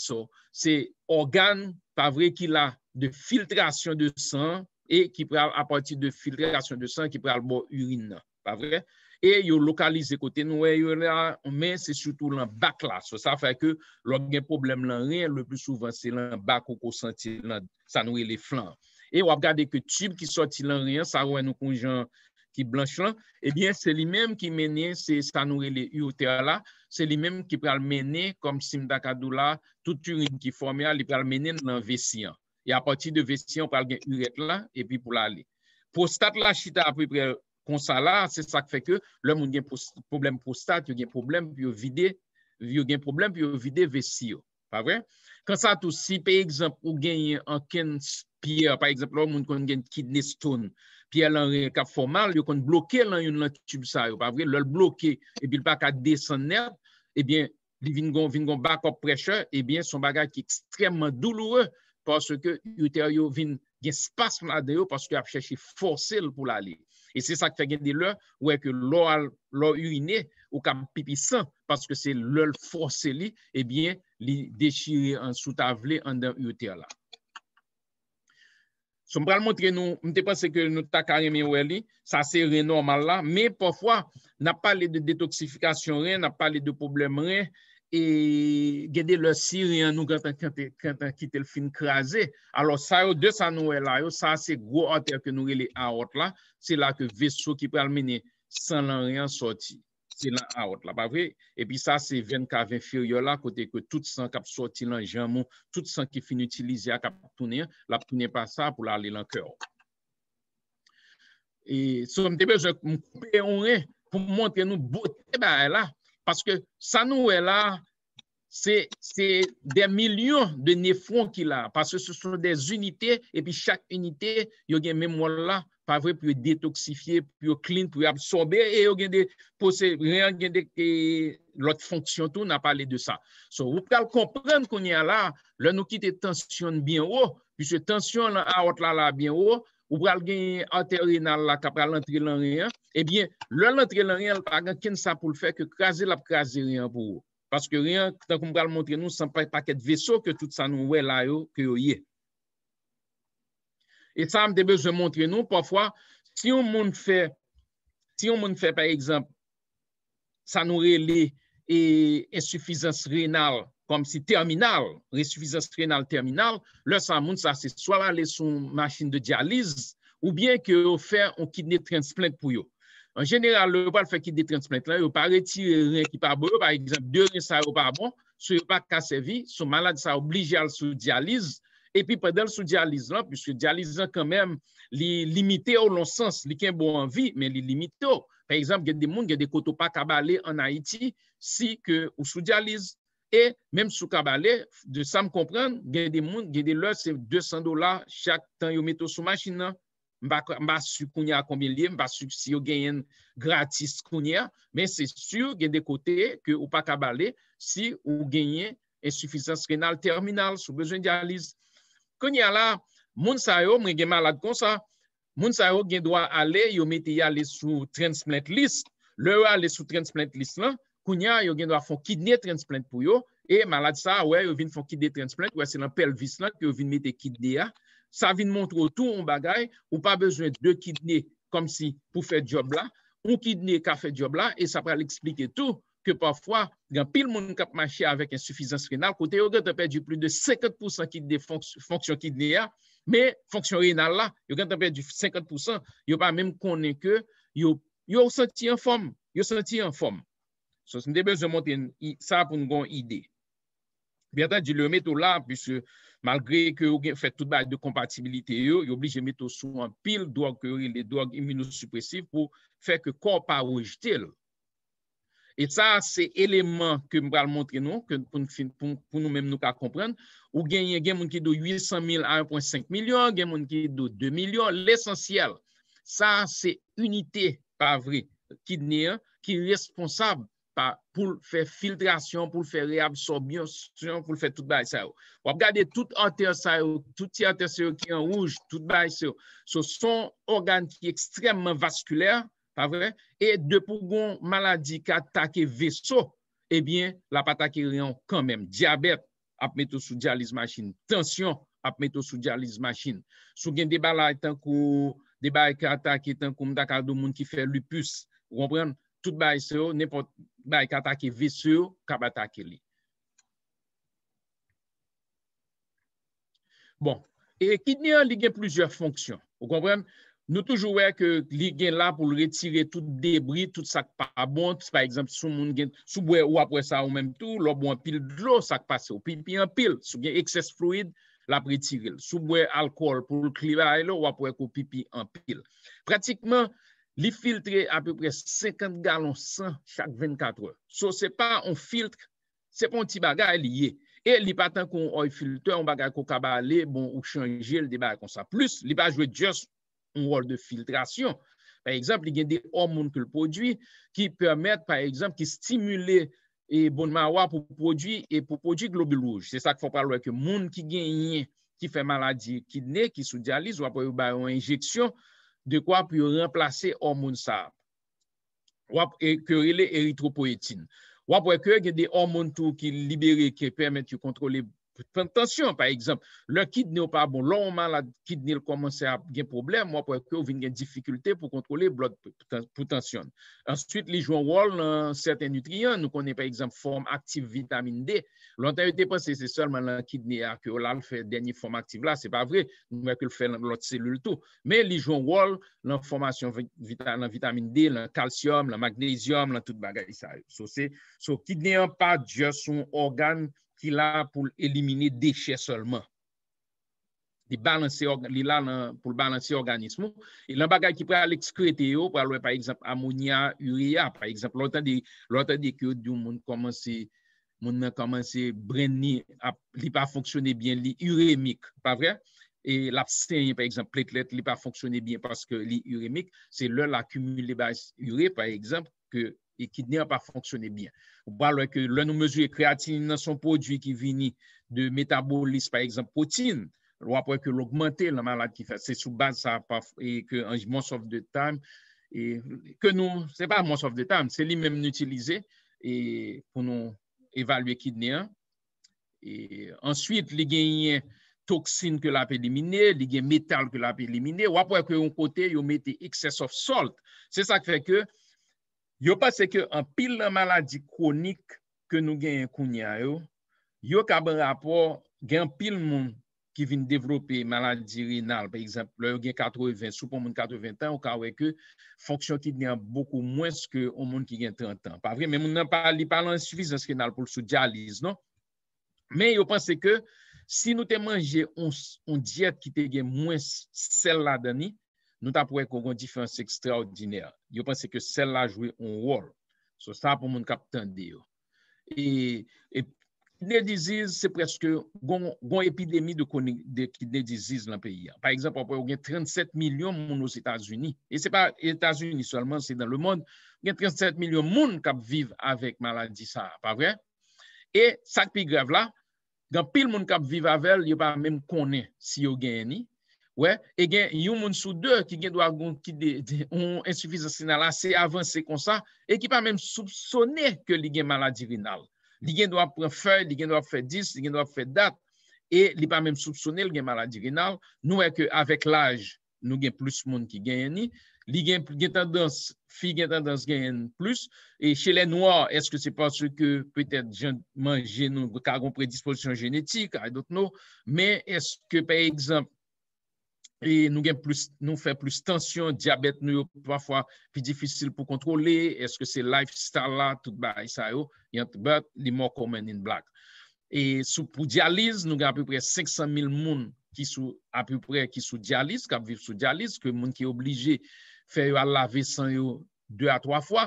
so, se organ, pa vre ki la de filtrasyon de san, e ki pral apati de filtrasyon de san, ki pral bo urin nan, pa vre. E yo lokalize kote nou e yo la, men se soutou lan bak la. So sa fè ke log gen problem lan rè, le plus souvan se lan bak ou ko senti lan, sa nou e le flan. E wap gade ke tube ki soti lan rè, sa wè nou kon jan... ki blanch lan, ebyen se li mem ki mene se sanoure le yote la, se li mem ki pral mene kom simdakadou la, tout yorin ki fome a li pral mene nan vesiyan. E a pati de vesiyan, pral gen yuret lan, e pi pou la li. Prostat la, chita api pre konsa la, se sak feke, lèm ou gen problem prostat, yo gen problem pyo vide, yo gen problem pyo vide vesiyan. Pa vre? Kansat ou si, pe ekzamp, ou genye anken pier, pa ekzamp, lò moun kon gen Kidney Stone, pi el anre kap formal, yo kon blokè lò yon lantitub sa yo, pa vre? Lò l blokè, e bil pa ka desaner, ebyen, eh li vingon, vingon backup pressure, ebyen, eh son bagay ki ekstremman douloure, paske yote yo vin gen spasman ade yo, paske ap chèche force l pou la li. E se sa ki fè gen de lò, wè ke lò al, lò yu inè, ou ka pipi san, paske se l'ol force li, ebyen li dechiri an sou ta vli an den yote la. Son pral montre nou, mte pan se ke nou tak a remi wè li, sa se re normal la, me pofwa, na pali de detoksifikasyon re, na pali de problem re, e gede lò si re an nou kanta kite l fin krasi. Alo sa yo de sa nou wè la yo, sa se gwo ater ke nou wè li aot la, se la ke veso ki pral meni, san lan re an soti. E pi sa se ven ka ven fir yo la kote ke tout san kap sorti lan jaman, tout san ki fin itilize a kap toune, la toune pa sa pou la li lan ke or. E sou mdebe, m koupe yon re pou mwante nou bote ba e la, paske sa nou e la, se de milyon de nefron ki la, paske se sou de zunite, e pi chak zunite, yo gen mem wala la. avre pou e detoksifiye, pou e klint, pou e absorbe, e yo gen de pose, rien gen de ke lot fonksyon tou na pale de sa. So, ou pral komprende konye la, lè nou ki te tensyon bin ou, pi se tensyon a ot la la bin ou, ou pral gen anter renal la kapra lantre lan reyan, e bien, lè lantre lan reyan, lè pa gen ken sa pou l'fè ke krasi la pou krasi reyan pou ou. Paske reyan, tan kon pral montre nou, san pa e paket veso ke tout sa nou we la yo ki yo ye. Et sa, mdebe, je montre nou, pafwa, si yon moun fè, si yon moun fè, par exemple, sa nou re lè insoufizans renal, kom si terminal, resoufizans renal terminal, lè sa moun sa se swa la lè son machin de dializ, ou bien ki yo fè, yo kidne transplant pou yo. En general, lè wal fè kidne transplant la, yo pa reti re kipa bo, par exemple, de ren sa yo pa bon, sou yo pa kasevi, sou malade sa oblijal sou dializ, Epi pe del sou dializan, pwiske dializan kanmen, li limite ou lon sens, li ken bon anvi, men li limite ou. Per exemple, gen de moun gen de kote ou pa kabale an Haiti, si ke ou sou dializ. E, menm sou kabale, de sa m komprende, gen de moun, gen de lò, se 200 dolar chak tan yo meto sou machina, mba su kounya akonbe li, mba su si yo genyen gratis kounya, men se sur gen de kote ke ou pa kabale, si ou genyen en suficans renal terminal sou bezen dializ. Koun ya la, moun sa yo, mwen gen malad kon sa, moun sa yo gen dwa ale, yo mete ya le sou transplant list, le yo ale le sou transplant list lan, koun ya yo gen dwa fon kidne transplant pou yo, e malad sa, wè, yo vin fon kidne transplant, wè, se lan pelvis lan, ki yo vin mete kidne ya, sa vin montre ou tou ou bagay, ou pa bezwen de kidne kom si pou fè job la, ou kidne ka fè job la, e sa pral explike tou. ke pafwa, gen pil moun kap machi avek en sufizans renal, kote yo gen te perdi plu de 50% ki de fonksyon ki de ya, me fonksyon renal la, yo gen te perdi 50%, yo pa menm konen ke, yo senti en fom, yo senti en fom. Sos mdebe, yo monten sa pou nou gen ide. Bi atan di le meto la, pise malgre ke yo gen fet tout ba de kompatibilite yo, yo bli je meto sou an pil drog ke yo, le drog immunosupresif pou fek kon pa wajtel Et ça, c'est l'élément que m'a montré nous, pour nous-mêmes nous comprendre, ou gagne, gagne mon kido 800 000 à 1,5 million, gagne mon kido 2 million. L'essentiel, ça, c'est unité, par vrai, kidney, qui est responsable pour faire filtration, pour faire réabsorption, pour faire tout bas et ça. Pour regarder tout en terre, ça, tout en terre, ça, qui est en rouge, tout bas et ça, ce sont organes qui est extrêmement vasculaires, Ta vre? E depou goun maladi katake vesou, ebyen, eh la patake reyon kanmèm. Diabet ap meto sou dializ machin. Tansyon ap meto sou dializ machin. Sou gen deba la etan kou, deba e katake etan kou mdaka do moun ki fè lupus. Ou komprèm, tout ba eseo, nepot ba e katake vesou, kabatake li. Bon. E kit ni an li gen plusieurs fonksyon. Ou komprèm, Nou toujou wè ke li gen la pou l'retire tout debri, tout sak pa bon. Par exemple, sou moun gen, sou bwe ou apwe sa ou menm tou, lò pou an pil dlo sak pase ou pipi an pil. Sou gen ekses fluide, la pritire. Sou bwe alkol pou l'kliva e lo, ou apwe ko pipi an pil. Pratikman, li filtre apwe prez 50 galon san chak 24 ou. Sou se pa an filtre, se pa an ti bagay li ye. E li patan kon oye filtre, an bagay ko kabale, bon ou chanje, li bagay kon sa plus. Li pa jwe dios. ou or de filtrasyon. Par exemple, li gen de hormon ke l'poudui ki permette, par exemple, ki stimule e bonman wap ou pou produi e pou produi globelouj. Se sa k fwa pral wè ke moun ki genyen ki fè maladi, ki ne, ki sou dializ, wap wè wè ou bayan waj injeksyon de kwa pou yo remplase hormon sa. Wap korele eritropoetin. Wap wè kore ke de hormon tou ki libere ki permette yo kontrole pritansyon. Par exemple, le kidney ou pa bon, longman la kidney l komanse a gen problem, mwa pou ek yo vin gen difikulte pou kontrole blot pritansyon. Anstuit, li joun wol l certain nutriyon. Nou konen par exemple form aktif vitamin D. L anterite panse se solman la kidney a ke olal fè denye form aktif la. Se pa vre nou mwen ke l fè l ot selul tou. Men li joun wol l an formasyon vitamin D, l kalsyom, l magnezyom, l tout bagay. So, kidney an pa dje son organe ki la pou elimine deshe solman. Li la pou balanse organismou. E lan bagay ki pre al ekskrete yo, pou alwe, pa eksemp, amounia, urea, pa eksemp, loutan di, loutan di ki yo dioun moun komanse, moun moun komanse breni, li pa fonksyone bien li uremik, pa vre, e lapse, pa eksemp, pletlet, li pa fonksyone bien paske li uremik, se lel akumule bas ure, pa eksemp, ke, kidney a pa fonksyone byen. Ou balwe ke loun nou mezouye kreatine nan son podjwi ki vini de metabolis pa eksemp potine, ou apwe ke l'ogmente la malade ki fase soubade sa pa, e ke mons of the time e ke nou, se pa mons of the time, se li men n'utilize e pou nou evalue kidney an. E answit li genye toksine ke la pe limine, li genye metal ke la pe limine, ou apwe ke yon kote yon mette excess of salt. Se sa kwe ke yo panse ke an pil la maladi kronik ke nou gen yon kounya yo, yo kabe rapor gen pil moun ki vin devrope maladi renal, per exemple, lò gen 80, sou pou moun 80 an, ou kawè ke fonksyon ki gen beaucoup mouns ke moun ki gen 30 an, pa vre, men moun nan li palan an sufis an seke nal pou lsou djaliz, non? Men yo panse ke si nou te manje yon diyet ki te gen mouns sel la dani, Nou ta pou ek kon kon difans ekstraordiner. Yo pan se ke sel la jwe on wol. So sa pou moun kap tende yo. E ne diziz se preske kon epidemi de ki ne diziz lan peyi. Par exemple, pou gen 37 milyon moun nou Etats-Uni. E se pa Etats-Uni solman, se dan le mond, gen 37 milyon moun kap viv avek maladi sa, pa vre. E sak pi grev la, gen pil moun kap viv avel, yo pa menm konen si yo geni. Ouè, e gen yon moun sou dè ki gen do a goun ki de yon insufis asina la, se avanse kon sa e ki pa mèm soupsonè ke li gen maladi rinal. Li gen do a pren fè, li gen do a fè dis, li gen do a fè dat, e li pa mèm soupsonè li gen maladi rinal, nou e ke avek l'aj nou gen plus moun ki gen ni, li gen, gen tendans fi gen tendans gen plus, e che lè nou a, eske se pa sou ke pwetèd jen manjen nou kar goun predisposisyon genetik, ay dot nou, mè eske pe exemple E nou gen nou fe plis tansyon, diabet nou yo pa fwa pi difisil pou kontrole, eske se lifestyle la tout ba isa yo, yon te bet li more common in black. E sou pou dializ, nou gen api pre 500 mil moun ki sou dializ, kap viv sou dializ, ke moun ki oblije fe yo a lave san yo diabet. 2 a 3 fwa.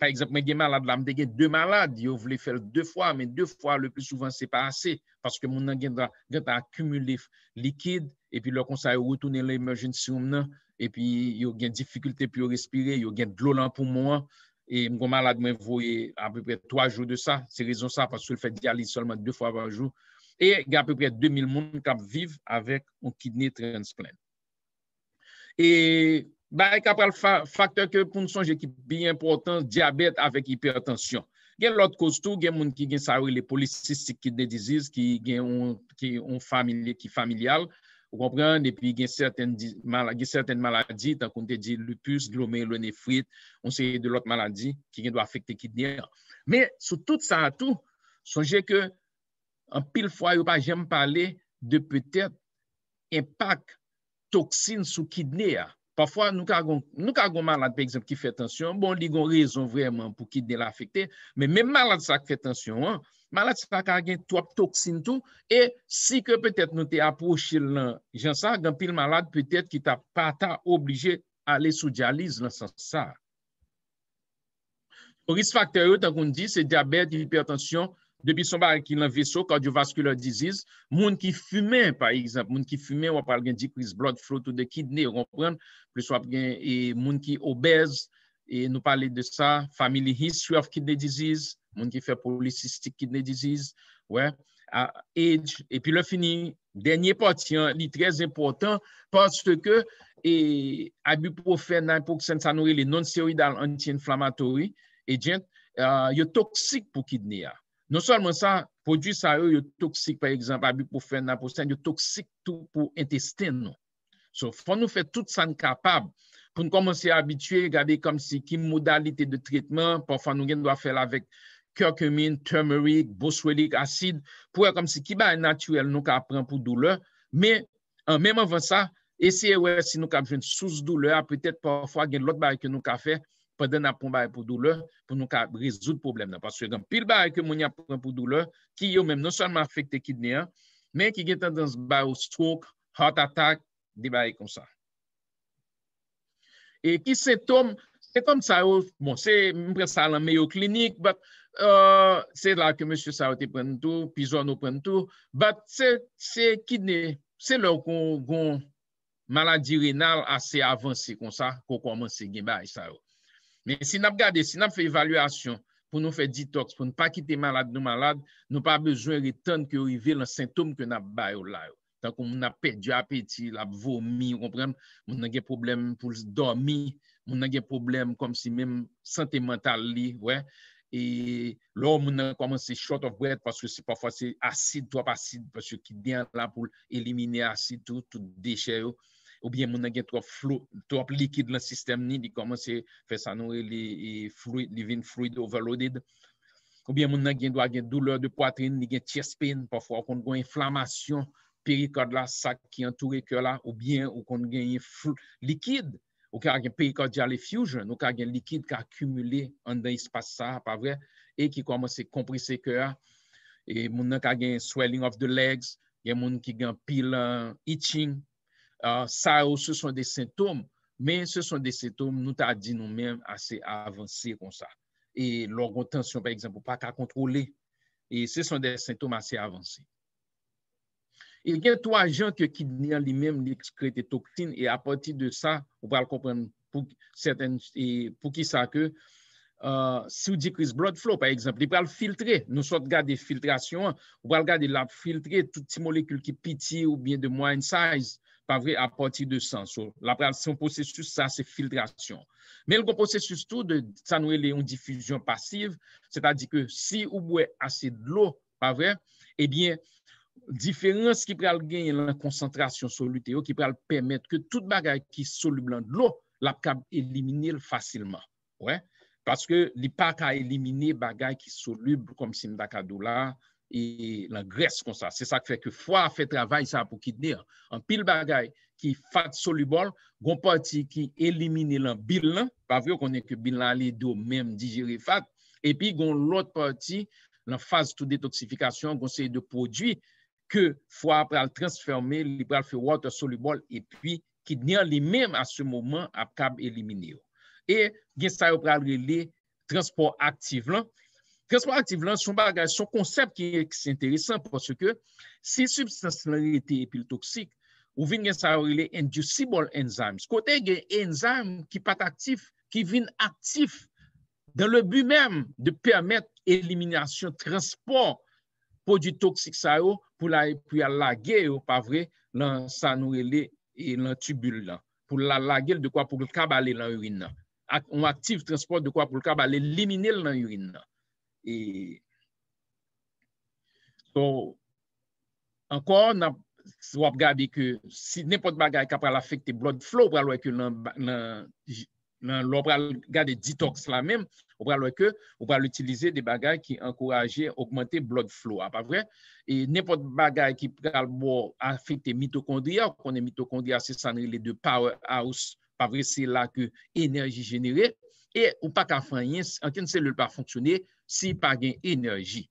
Par eksepme gen malade lamde gen 2 malade, yo vle fel 2 fwa, men 2 fwa le plus souvan se pa ase paske moun nan gen a akumulif likid, epi lò konsay wotounen lè emerjensyon nan epi yo gen difikultè pyo respire yo gen dlò lan pou moun e mgon malade men vwe a peu pwè 3 jò de sa, se rezon sa paske lò fè dihali solman 2 fwa vwa jò e gen a peu pwè 2000 moun kap viv avèk moun kidney transplant e Ba e kapal faktor ke pou nou sonje ki bi importan, diabet avèk hipertensyon. Gen lòt koz tou, gen moun ki gen sa ou le polisistik ki de diziz, ki gen ou familial, ou komprende, epi gen certaine maladi, tan kon te di lupus, glome, lonefrite, ou se de lòt maladi, ki gen do afekte kidneya. Me sou tout sa atou, sonje ke an pil fwa yo pa jem pale de petè impact toksine sou kidneya. Parfwa, nou ka agon malade, pe eksemp, ki fe tansyon, bon, li gon rezon vremen pou ki de la afekte, men men malade sa fe tansyon an, malade sa ka agen twap toksin tou, e si ke petet nou te aposhe lan jan sa, gen pil malade, petet ki ta pata oblije ale sou dializ lan sa sa. Risk faktor yo, tan kon di, se diabet, hipertansyon, Debi somba akil an veso, cardiovascular disease, moun ki fume, par exemple, moun ki fume, wapal gen decrease blood flow tout de kidney, wapal gen e, moun ki obez, e nou pale de sa, family history of kidney disease, moun ki fe policistik kidney disease, e pi le fini, denye pati, li trez importan, pasto ke abuprofen e, nan pouk sen sa noure li non-seoidal anti-inflammatory, e djent, euh, yo toksik pouk kidney a. Non solman sa, prodwis a yo yo toksik, par exemple, a bi pou fe nan pou sen, yo toksik tou pou intestin nou. So, pou nou fe tout san kapab, pou nou komanse abitue, gade komse ki modalite de tretman, pou fwa nou gen do a fe la vek kerkumin, turmeric, boswelik, asid, pou e komse ki ba e natywel nou ka apren pou douleur, me an menman van sa, eseye wè si nou ka apren sous douleur, pou fwa gen lot ba e ke nou ka fe, pa den apon baye pou douleur, pou nou ka brezout problem nan, paswe gen pil baye ke moun apon pou douleur, ki yo menm non sanman afekte kidney an, men ki gen tendans baye ou stroke, heart attack, di baye kon sa. E ki se tom, se kon sa yo, bon se mwen pre sa lan meyo klinik, bat se la ke euh, monsye sa yo te pren tou, pi zwa nou pren tou, bat se kidney, se lor kon maladi renal ase avansi kon sa, kon kon monsye gen baye sa yo. Oh. Men, si nan ap gade, si nan ap fè evalüasyon pou nou fè ditoks, pou nou pa kite malade nou malade, nou pa bezwen ritan ke rivele an sintome ke nan ap bayo la yo. Tan kon moun ap pè di apetil, ap vomi, moun an gen problem pou l'domi, moun an gen problem kom si menm sante mental li, wè. E lò moun an koman se short of wet paske se pa fwa se asid, to ap asid, paske se ki diyan la pou elimine asid, tout deche yo. Ou bien mounen gen trop likid la sistem ni, di komanse fesanou li vin fluid overloaded. Ou bien mounen gen douleur de poatrin, li gen chest pain, pafwa kon gen inflamasyon, perikod la sak ki antoure ke la, ou bien ou kon gen likid, ou kagen perikod jale fusion, ou kagen likid ki akumule andan ispas sa, pa vre, e ki komanse kompri se ke a, e mounen kagen swelling of the legs, gen mounen ki gen pil euh, itching, sa ou se son de sintoum, men se son de sintoum nou ta di nou men ase avansi kon sa. E lor kontensyon, par exemple, ou pa ka kontrole, e se son de sintoum ase avansi. E gen to a jant ke ki dnyan li men li kre te toktin, e apoti de sa, ou pral kompren pou ki sa ke, si ou dikriz blood flow, par exemple, li pral filtre, nou sot gade filtrasyon, ou pral gade lab filtre, touti molekul ki piti ou bien de mwen sajz, pa vre a poti de sanso. La pral, se yon posesus sa, se filtrasyon. Men yon posesus tou de sanwe le yon difuzyon pasiv, se ta di ke si ou bwe ase d'lo, pa vre, e eh bie, diferans ki pral genye la konsantrasyon solute yo, ki pral pemet ke tout bagay ki solublan d'lo, la pral elimine l'fasilman. Ouè, paske li pa ka elimine bagay ki solub konm simdaka dou la, e la gres kon sa. Se sak fek yo fwa fek travay sa pou ki dne an. An pil bagay ki fat solubol, gon pati ki elimine lan bil lan, pa vyo konen ki bil lan li do menm digere fat, e pi gon lot pati lan faz to detoksifikasyon, gon se de prodwi, ke fwa pral transforme li pral fe water solubol, e pi ki dne an li menm a se momen ap kab elimine yo. E gen sa yo pral li li transport aktif lan, Transport active lan, son bagaj, son konsept ki s'interesan pwosyo ke, se substansi lan rete epil toksik, ou vin gen sa yo rele inducibol enzame. Skote gen enzame ki pat aktif, ki vin aktif, dan le bu menm de permet eliminyasyon transport pou di toksik sa yo, pou la lagye yo, pa vre, lan sanou rele e lan tubule lan. Pou la lagye l dekwa pou l kab ale lan yurin nan. On aktif transport dekwa pou l kab ale elimine lan yurin nan. E ankon se wap gade ke si nepot bagay ka pral afekte blood flow wap pral wak ke lop pral gade detox la men wap pral wak ke wap pral lutilize de bagay ki ankoraje augmente blood flow e nepot bagay ki pral wap afekte mitokondria konen mitokondria se sanri le de powerhouse pa vre se la ke enerji genere E ou pa ka fanyen, anken selul pa fonksyone, si pa gen enerji.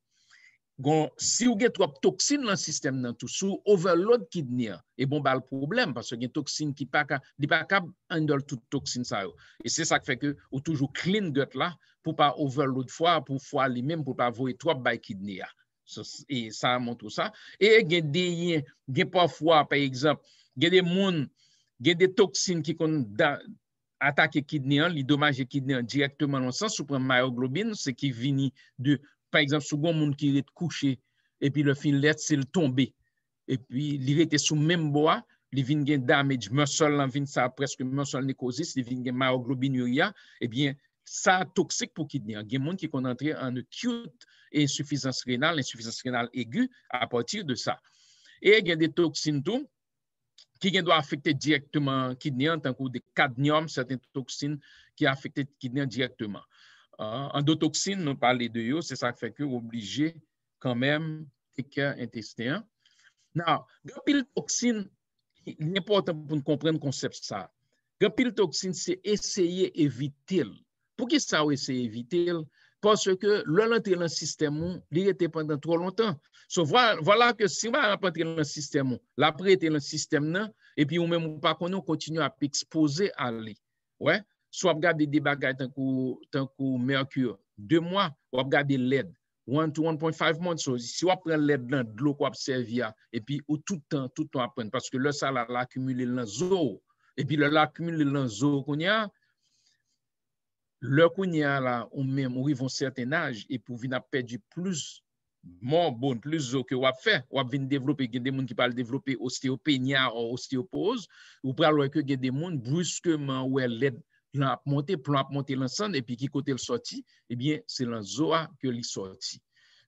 Gon, si ou gen trok toksin lan sistem nan tout sou, overload kidney a, e bon ba l problem, parce gen toksin ki pa ka, di pa ka, an do l tout toksin sa yo. E se sak feke, ou toujou klin get la, pou pa overload fwa, pou fwa li men, pou pa vwe trok bay kidney a. E sa a montou sa. E gen deyen, gen pa fwa, pe ekzap, gen de moun, gen de toksin ki kon da... Atak e kidney an, li domaj e kidney an, direktman an san, soupran myoglobin, se ki vini de, par exemple, sougon moun ki rete kouche, epi le fin let, se le tombe, epi li rete sou menm bo a, li vini gen damage, monsol lan vini sa, preske monsol nekozis, li vini gen myoglobin yoria, e bien, sa toksik pou kidney an. Gen moun ki kon antre an e kiyot, e insoufizans renal, insoufizans renal egu, apatir de sa. E gen de toksin toum, Ki gen do a afekte direktman kidney an tan kou de kadnyom, sèten toxin ki a afekte kidney an direktman. Ah, Endotoxin, nou pale de yo, se sa fèk yo oblije kanmèm teke intestin. Nou, gampil toxin, n'è pòtan pou n'komprenn konsept sa. Gampil toxin se esye evite l. Pou ki sa ou esye evite l? Pon se ke lè lè te lè sistem moun, li lè te pandan tro lontan. So, wala ke si wè ap rentre lè sistem moun, lè ap rentre lè sistem nan, epi ou mè mou pa konon kontinu ap ekspose a li. Ouè, sou ap gade debagay tan kou Merkur. De mwa, wap gade led. One to one point five months, sou ap pren led nan, dlo kwa ap servia, epi ou toutan, toutan ap pren. Paske lè sa lè akumule lè nan zo, epi lè lè akumule lè nan zo konya, Lò kwenye a la, ou mèm, ou i von sèten aj, e pou vin ap pè di plus mò bon, plus zo ke wap fè, wap vin devlopè, gen de moun ki pal devlopè osteopènya ou osteopose, ou pral wè ke gen de moun bruskeman wè lèd plan ap montè, plan ap montè lansan, epi ki kote l sorti, ebyen, eh se lan zo a ke li sorti.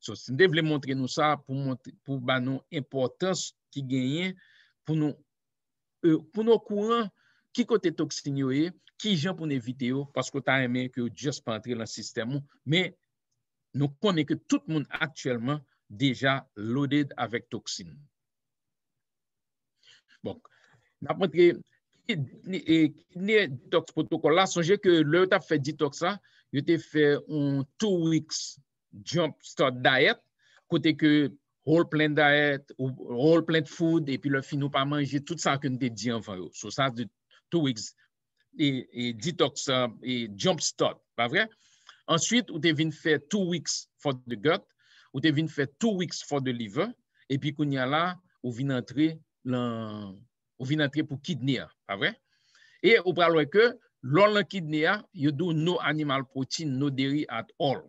Sò, se mdè vle montre nou sa pou banon importans ki genye, pou nou euh, kouan, Ki kote toksin yo e, ki jen pou ne vite yo, pasko ta eme ki yo jes pa antre la sistem, me nou konen ke tout moun aktuelman deja loaded avek toksin. Bon, na pwantre, e kine detoks protokol la, sonje ke lor ta fe detoksa, yo te fe un two weeks jump start diet, kote ke whole plant diet, whole plant food, epi le finou pa manje, tout sa akoun de diyan van yo, sou sa de toksin. two weeks, et e detox, et jumpstart, pa vre? Ensuite, ou te vin fè two weeks for the gut, ou te vin fè two weeks for the liver, epi koun ya la, ou vin antre pou kidney, pa vre? Et ou pral wè ke, lor lor kidney a, you do no animal protein, no dairy at all.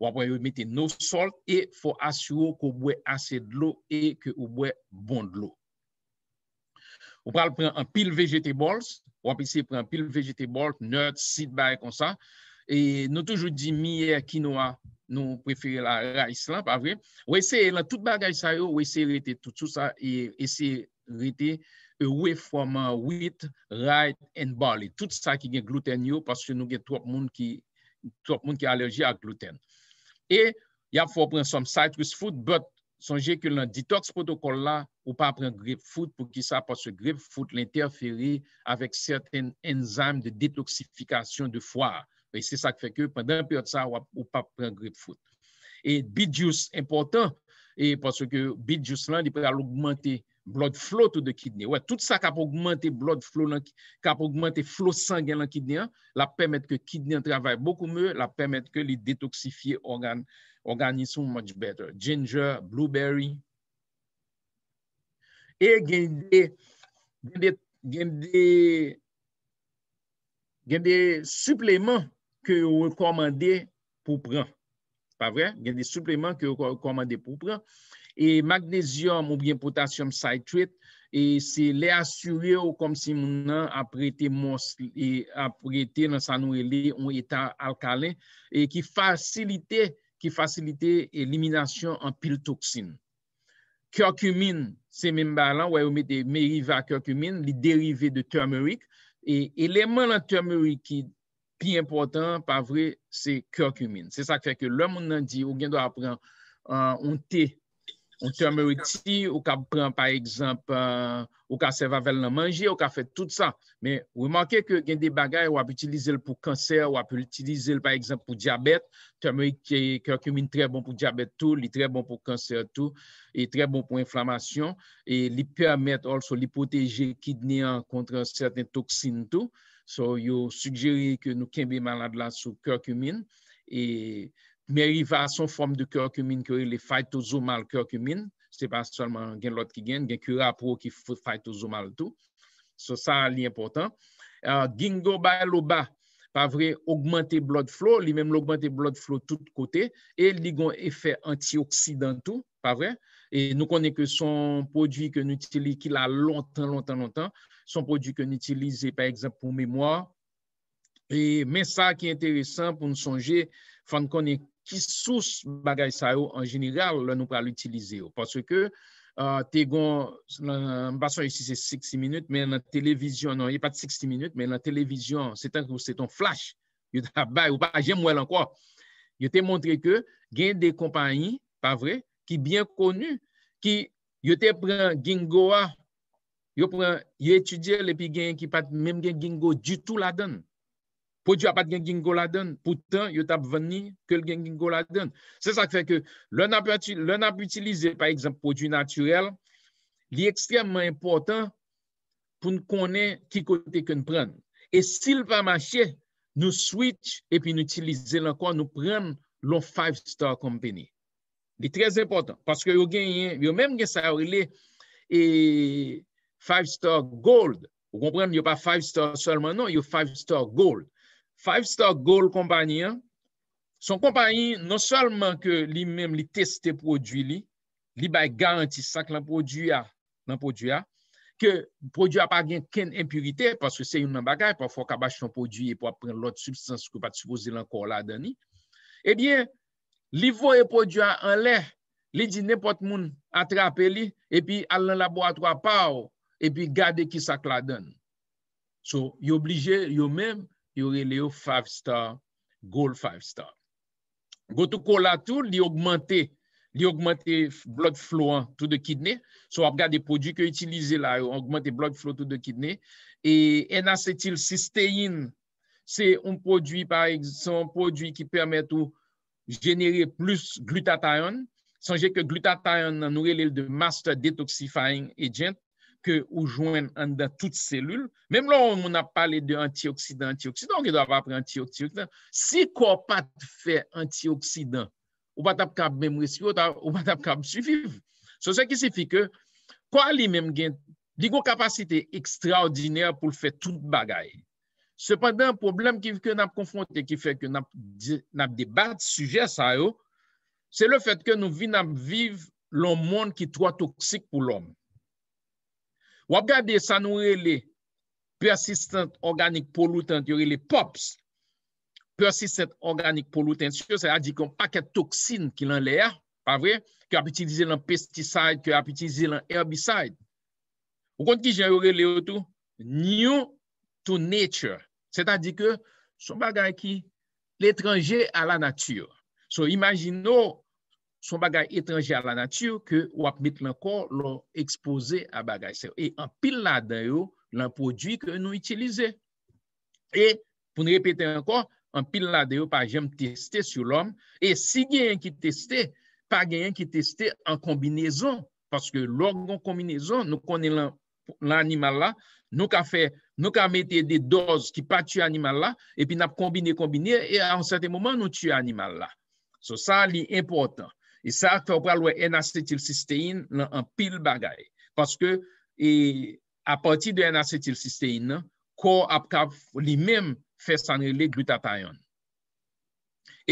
Ou apre, you mette no salt, et fò asyou kou bwe ase d'lou, et kou bwe bon d'lou. Ou pral pren apil vegetebols, wap ese pren apil vegetebols, nut, seed bag kon sa, e nou toujou di miye kinoa, nou preferi la rais la, pa vre. Ou ese, la tout bagay sa yo, ou ese rete tout sou sa, e ese rete away from wheat, rye, and barley. Tout sa ki gen gluten yo, paske nou gen trop moun ki alerji ak gluten. E, ya fò pren some citrus food, but sonje ke l'an detox protokol la, Ou pa pren grip foot pou ki sa pa se grip foot l'interferi avèk certain enzame de detoksifikasyon de foie. Ve y se sa ke fek yo, pandan peyo de sa ou pa pren grip foot. Et bit juice, important, e paswe ke bit juice lan, di pre al augmente blood flow tout de kidney. Ouè, tout sa ka pou augmente blood flow, ka pou augmente flow sangyen lan kidney, la pèmète ke kidney an travèl beaucoup mè, la pèmète ke li detoksifiye organism much better. Ginger, blueberry... e gen de gen de gen de gen de supleman ke ou rekomande pou pran. Pas vre? Gen de supleman ke ou rekomande pou pran. E magnezium ou bien potasyum citrate, e se le asurye ou kom si mounan aprete monsi, e aprete nan sanou e li ou eta alkalen e ki fasilite ki fasilite eliminasyon an pil toksin. Kokumine Se men ba lan, wè ou mè de meriva kerkumine, li derive de turmeric. E lèman lan turmeric ki pi important, pa vre, se kerkumine. Se sa k fè ke lèman nan di, ou gen do apren, an euh, te... On teme ou ti, ou ka pren par exemple, euh, ou ka serva vel nan manji, ou ka fet tout sa. Men, ou e manke ke gen de bagay, wap utilize l pou kanser, wap utilize l par exemple pou diabet, teme ki kerkumine tre bon pou diabet tou, li tre bon pou kanser tou, e tre bon pou inflamasyon, e li permet also li poteje kidneyan kontre certain toksine tou. So, yo sugere ke nou kembe malade la sou kerkumine, e... Meriva son form de kerkumine kore li faytouzou mal kerkumine. Se pa solman gen lot ki gen, gen kura pro ki faytouzou mal tou. So sa li important. Euh, Gingo ba lo ba, pa vre, augmente blood flow, li mem l'augmente blood flow tout kote, e li gon efè antioksidantou, pa vre, e nou konen ke son prodjou ke n'utilize, ki la lontan, lontan, lontan, son prodjou ke n'utilize, par exemple, pou mèmoir, e men sa ki intéressant pou nou sonje, fan konen ki sous bagay sa yo en jeniral loun nou pral utilize yo. Paswe ke euh, te gon, nan baswa yon si se 60 minute, men nan televizyon, nan yon pat 60 minute, men nan televizyon, se ton flash, *laughs* yon ta bay ou pa jem wè lankwa. Yon te montre ke gen de kompanyi, pa vre, ki bien konu, ki yon te pren Gingowa, yon pren, yon etudye le pi gen, ki pat men gen Gingowa, yon te pren, Podjou apat gen ginko la den, pou tan yo tap veni ke l gen ginko la den. Se sa feke, lè nan pou utilize, par exemple, podjou naturel, li ekstremman important pou nou konen ki kote kon pren. E sil pa mache, nou switch, epi nou utilize lankon, nou pren loun 5-star kompeni. Li trez important, paske yo gen, yo menm gen sa orile, e 5-star gold, ou kompren, yo pa 5-star solman, yo 5-star gold. five-star gold kompanyen, son kompanyen, non salman ke li men li teste te prodwi li, li bay garanti sak lan prodwi a, lan prodwi a, ke prodwi a pa gen ken impurite, paske se yon nan bagay, pa fwa kabache son prodwi e pa pren lot substansi ko pati supose lan kor la deni, e eh bien, li vo e prodwi a an le, li di nepot moun atrape li, e pi al lan laborato a pao, e pi gade ki sak la deni. So, yo oblije yo men Yore li yo 5 star, gold 5 star. Goto ko la tou li augmente, li augmente blood flow an tou de kidney. So ap gade de poujik yo itilize la, yo augmente blood flow tou de kidney. E en asetil cistein, se un poujik par exemple, se un poujik ki permette ou jenere plus glutathione. Sanje ke glutathione nan yore li yo de master detoxifying agent. ke ou jwen an da tout selul. Mem lò, moun ap pale de antioksidan, antioksidan, ki do ap apre antioksidan. Si ko pat fè antioksidan, ou bat ap kab memwesi, ou bat ap kab suiviv. So, se ki sifi ke, ko ali mem gen, di go kapasite ekstraordinèr pou fè tout bagay. Sepadè, an problem ki fè ke nap konfonte, ki fè ke nap debat, suje sa yo, se le fèt ke nou vi nap viv loun moun ki toa toksik pou lounm. Ou ap gade, sa nou re le persistent organic pollutant, yo re le POPs, persistent organic pollutant, se a di kon paket toksin ki lan le a, pa vre, ki ap itilize lan pesticide, ki ap itilize lan herbicide, ou konti ki jan yo re le ou tou, new to nature, se ta di ke, son bagay ki, l'etranje a la natyur. So, imagino, Son bagay etranje a la natyou ke wak mit lankon lor expose a bagay se. E an pil la dayo lan prodwi ke nou itilize. E pou nou repete ankon, an pil la dayo pa jem teste sou lom. E si genyen ki teste, pa genyen ki teste an kombinezon. Paske lor kon kombinezon, nou kone lan animal la. Nou ka mette de doz ki pa tue animal la. E pi nap kombine kombine, e an certain mouman nou tue animal la. So sa li importan. E sa, fò pral wè en asetil sistein nan an pil bagay. Paske, a pati de en asetil sistein nan, kò apkav li mem fè sanre le gluta tayon.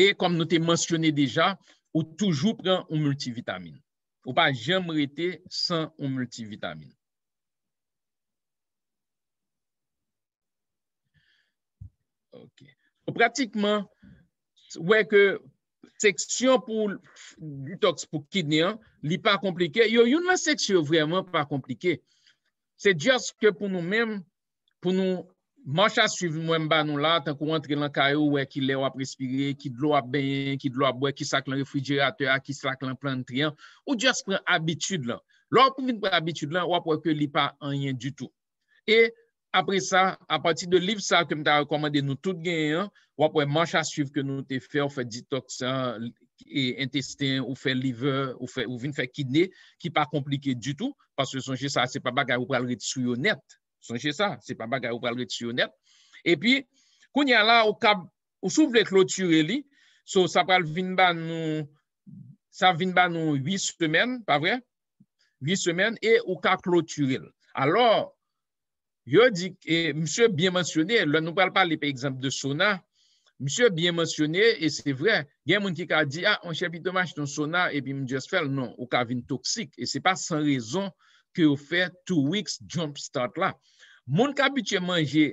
E kom nou te mensyonè deja, ou toujou pran ou multivitamin. Ou pa jèm rete san ou multivitamin. Pratikman, wè ke... Seksyon pou litox pou kidneyan, li pa komplike. Yo yon la seksyon vremen pa komplike. Se dios ke pou nou men, pou nou mancha suivi mwen ba nou la, tankou wantre lan karyo wè ki lè wap respire, ki dlo wap beyin, ki dlo wap wè ki sak lan refridirater, ki sak lan plantriyan, ou dios pren abitud lan. Lò pou vin pre abitud lan, wap wè ki li pa anyen du tou. E... apre sa, a pati de liv sa, kem ta rekomande nou tout gen yon, wapwe mancha syif ke nou te fe, ou fe detoksant, e intestin, ou fe liver, ou vin fe kidney, ki pa komplike du tout, paske sonje sa, se pa ba gaya ou pal retsuyonet, sonje sa, se pa ba gaya ou pal retsuyonet, e pi, koun ya la, ou sou vle klo tureli, so sa pal vin ban nou, sa vin ban nou 8 semen, pa vre, 8 semen, e ou ka klo turel, alor, Yo dik, e, msye byen mansyone, lò nou pral pale pe ekzamp de Sona, msye byen mansyone, e se vre, gen moun ki ka di, a, ah, on chepi tomaj ton Sona, e pi mdios fel, non, ou ka vin toksik, e se pa san rezon ki ou fe two weeks jumpstart la. Moun ka bitye manje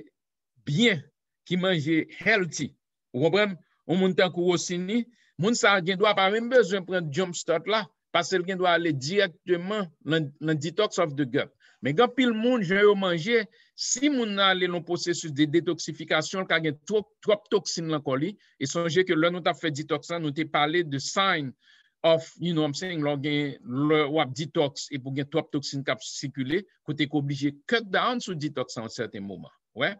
byen, ki manje healthy, ou kompren, ou moun tankou osini, moun sa gen dwa pa men bezon pren jumpstart la. basel gen dwa ale direktman nan detoks of the gut. Men gen pil moun, jen yo manje, si moun ale loun posesus de detoksifikasyon ka gen trop toxin lankoli, e sonje ke loun nou ta fe detoksan, nou te pale de sign of, you know, msen, loun gen loun wap detoks e pou gen trop toxin kap sikule, kote kou obligye cut down sou detoksan an certain mouman, we.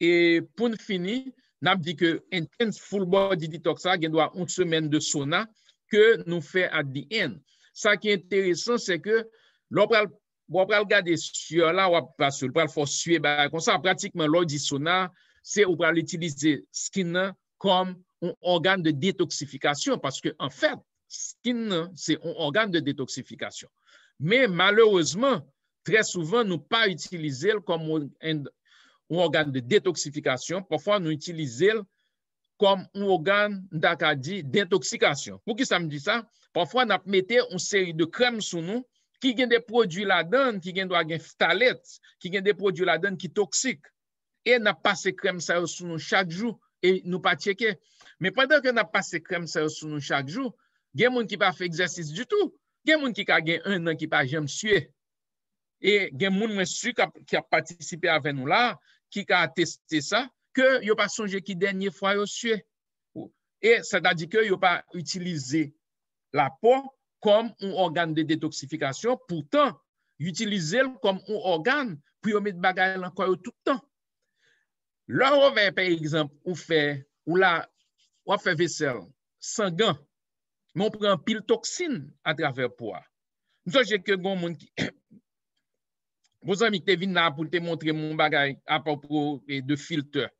E pou n fini, nap di ke intense full body detoksan gen dwa un semen de sona, ke nou fè ad di en. Sa ki enteresan, se ke, lò pral gade syo la, lò pral fòsye, konsan pratikman lò di sona, se ou pral itilize skin kom ou organ de detoksifikasyon, paske an fèd, skin se ou organ de detoksifikasyon. Me malèreusement, tre souvan nou pa itilize kom ou organ de detoksifikasyon, profan nou itilize l kom un organ, ndak a di, detoksikasyon. Mou ki sa m di sa, pafwa nap mette un seri de krem sou nou, ki gen de prodwi la den, ki gen do a gen ftalet, ki gen de prodwi la den ki toksik, e nap pase krem sa yo sou nou chak jou, e nou pa tjekye. Me padan ke nap pase krem sa yo sou nou chak jou, gen moun ki pa fe egzersis di tou, gen moun ki ka gen un nan ki pa jem suye, e gen moun mwen suye ki a patisipe ave nou la, ki ka ateste sa, yo pa sonje ki denye fwa yo suye. E sa da di ke yo pa utilize la po kom ou organe de detoksifikasyon poutan, utilize kom ou organe pou yo met bagay lan kwa yo toutan. Lò wè, per exemple, ou fè ou la wè fè vesèl sangan, moun pren pil toksin atraver po a. Moun sonje ke goun moun ki moun zanmi te vin la pou te montre moun bagay apopro de filteur.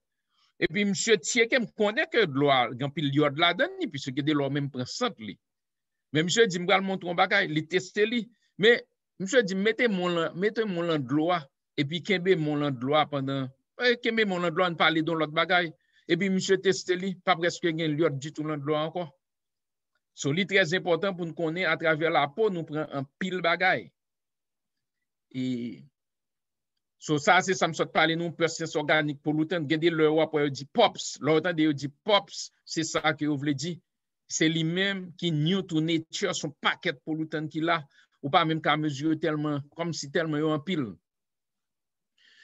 E pi msye tse kem kone ke dloa gen pi lyoad la den ni, pi se ke de loa men mprensant li. Men msye di mwal montron bagay, li testeli. Men msye di mette moun lan dloa, e pi kembe moun lan dloa pandan. E eh, kembe moun lan dloa an pale don lot bagay. E pi msye testeli, pa preske gen lyoad di tout lan dloa anko. So li trez important pou nou kone atraver la po, nou pren an pil bagay. E... Sou sa se samsot pale nou persens organik pou loutan gen de lor wap wè wè wè di pops. Lor wè tan de wè wè di pops, se sa ke wè wè di, se li menm ki nyo tou netio son paket pou loutan ki la. Ou pa menm ka mezyo telman, kom si telman yo an pil.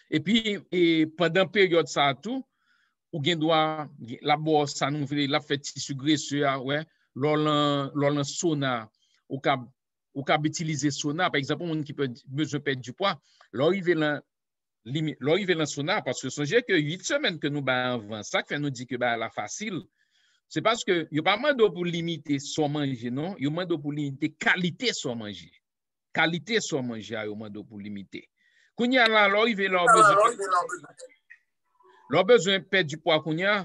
E pi, e pandan peryod sa tou, wè gen do a, la bo sa nou vè, la feti su gresya, wè, lor lan sona. Ou ka, ou ka betilize sona, pa ekzapon moun ki pe mezyo peti du pwa, lor i ve lan... Loi ve lan sona, paske sonje ke yit semen ke nou ba anvan, sak fe nou di ke ba la fasil, se paske yon pa mando pou limite son manje, non? Yon mando pou limite kalite son manje. Kalite son manje a yon mando pou limite. Kounya la, loi ve la lor bezon pet du po a kounya,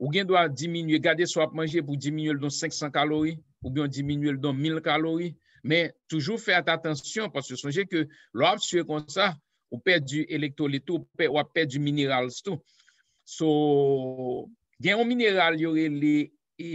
ou gen do a diminye, gade son ap manje pou diminye l don 500 kalori, ou gen diminye l don 1000 kalori, men toujou fe at atensyon, paske sonje ke lor siwe kon sa, Ou pè di elektrolito, ou pè di mineral, stou. So, gen yon mineral yore li e,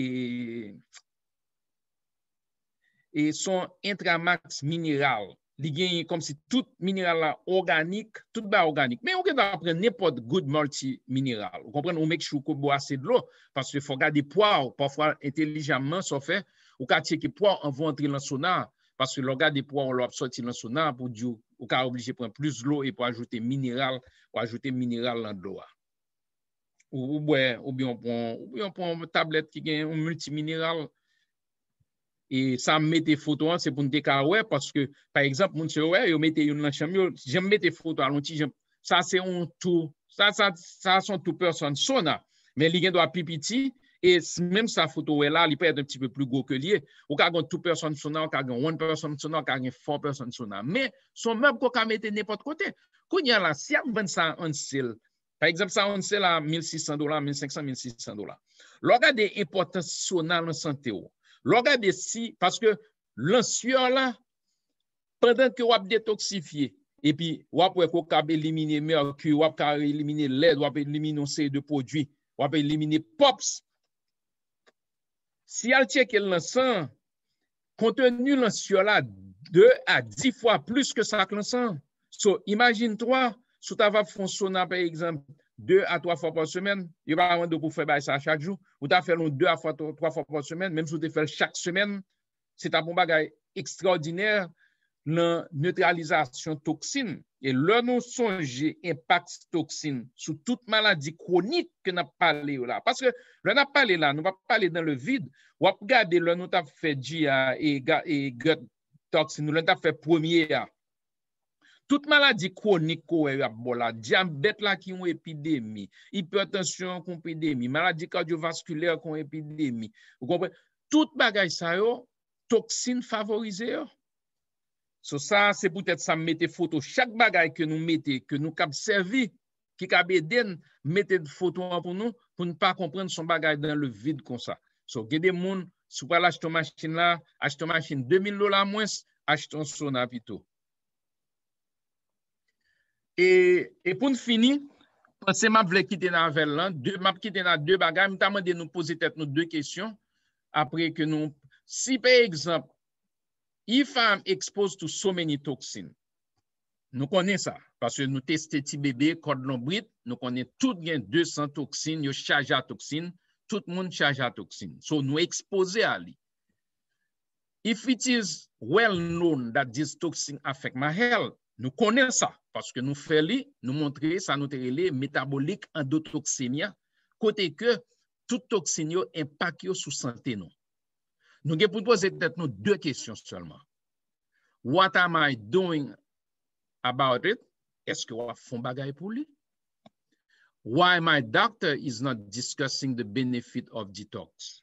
e son intramax mineral. Li gen yon kom si tout mineral la organik, tout ba organik. Men yon gen apren nepot gout multi mineral. Ou kompren ou mek choukou bo ase dlo. Paske fò gade poa ou pa fwa entelijaman so fè. Ou ka tse ki poa an vwantri lan sona. Paske logade pou an lo ap soti nan sou nan pou di ou ka oblije pren plus lo e pou ajoute mineral nan do a. Ou bwen, ou bwen pon, ou bwen pon tablet ki gen yon multi mineral. E sa mwete fotou an, se pou nte ka wè, paske, par exemple, mwete yon nan chamyon, jem mwete fotou an lonti, sa se yon tou, sa se yon tou person sou nan, men li gen do ap pipiti, E mèm sa foto wè la, li pè ete un pti pè pli go ke liye. Ou kagwen 2 person sonan, ou kagwen 1 person sonan, ou kagwen 4 person sonan. Mè, son mèb koka mette nèpot kote. Kounyan la, siyam 211 sel. Kaj exemple, sa 111 sel la, 1600 dolan, 1500, 1600 dolan. Lò gade importans sonan lè san te ou. Lò gade si, paske lansiyon la, pandan ki wap detoksifiye, e pi wap wè koka bè elimine mèrkü, wap kare elimine led, wap elimine onse de podwi, wap elimine pops, Si al tjek el lansan, kontenu lansyola 2 a 10 fwa plus ke sa k lansan, so imagine towa, sou ta va fonsona, per exemple, 2 a 3 fwa po semen, yon pa wan do pou fwe bay sa chak jou, ou ta fwe lon 2 a 3 fwa po semen, menm sou te fwel chak semen, se ta pou bon bagay ekstraordiner, loun neutralizasyon toksin e loun nou sonje impak toksin sou tout maladi kronik ke nan pale yo la. Paske loun nan pale la, nou va pale nan le vid, wap gade loun nou ta fe di ya e, e gut toksin, loun nou ta fe premier ya. Tout maladi kronik ko e wè yo ap bo la, diyan bet la ki yon epidemi, hipertensyon konpidemi, maladi kardiovaskuler konpidemi, wap kompre, tout bagay sa yo, toksin favorize yo, So sa, se pou tèt sa mette foto, chak bagay ke nou mette, ke nou kap servi, ki ka beden, mette foto an pou nou, pou nou pa komprende son bagay dan le vide kon sa. So gede moun, sou pala achton masjine la, achton masjine 2000 lola mwens, achton son apito. E, e pou nou fini, panse map vle kite nan vel lan, map kite nan de bagay, mta mwen de nou pose tèt nou de kèsyon, apre ke nou, si pe ekzamp, If I'm exposed to so many toxin, nou konen sa. Paske nou testeti bebe, kordon brit, nou konen tout gen 200 toxin, yo chaja toxin, tout moun chaja toxin. So nou expose a li. If it is well known that this toxin affect my health, nou konen sa. Paske nou fè li, nou montre sa notere li metabolik endotoxin ya, kote ke tout toxin yo empak yo sou sante nou. Nou gen pou n'poze tèt nou dè kèsyon solman. What am I doing about it? Eske wafon bagay pou li? Why my doctor is not discussing the benefit of detox?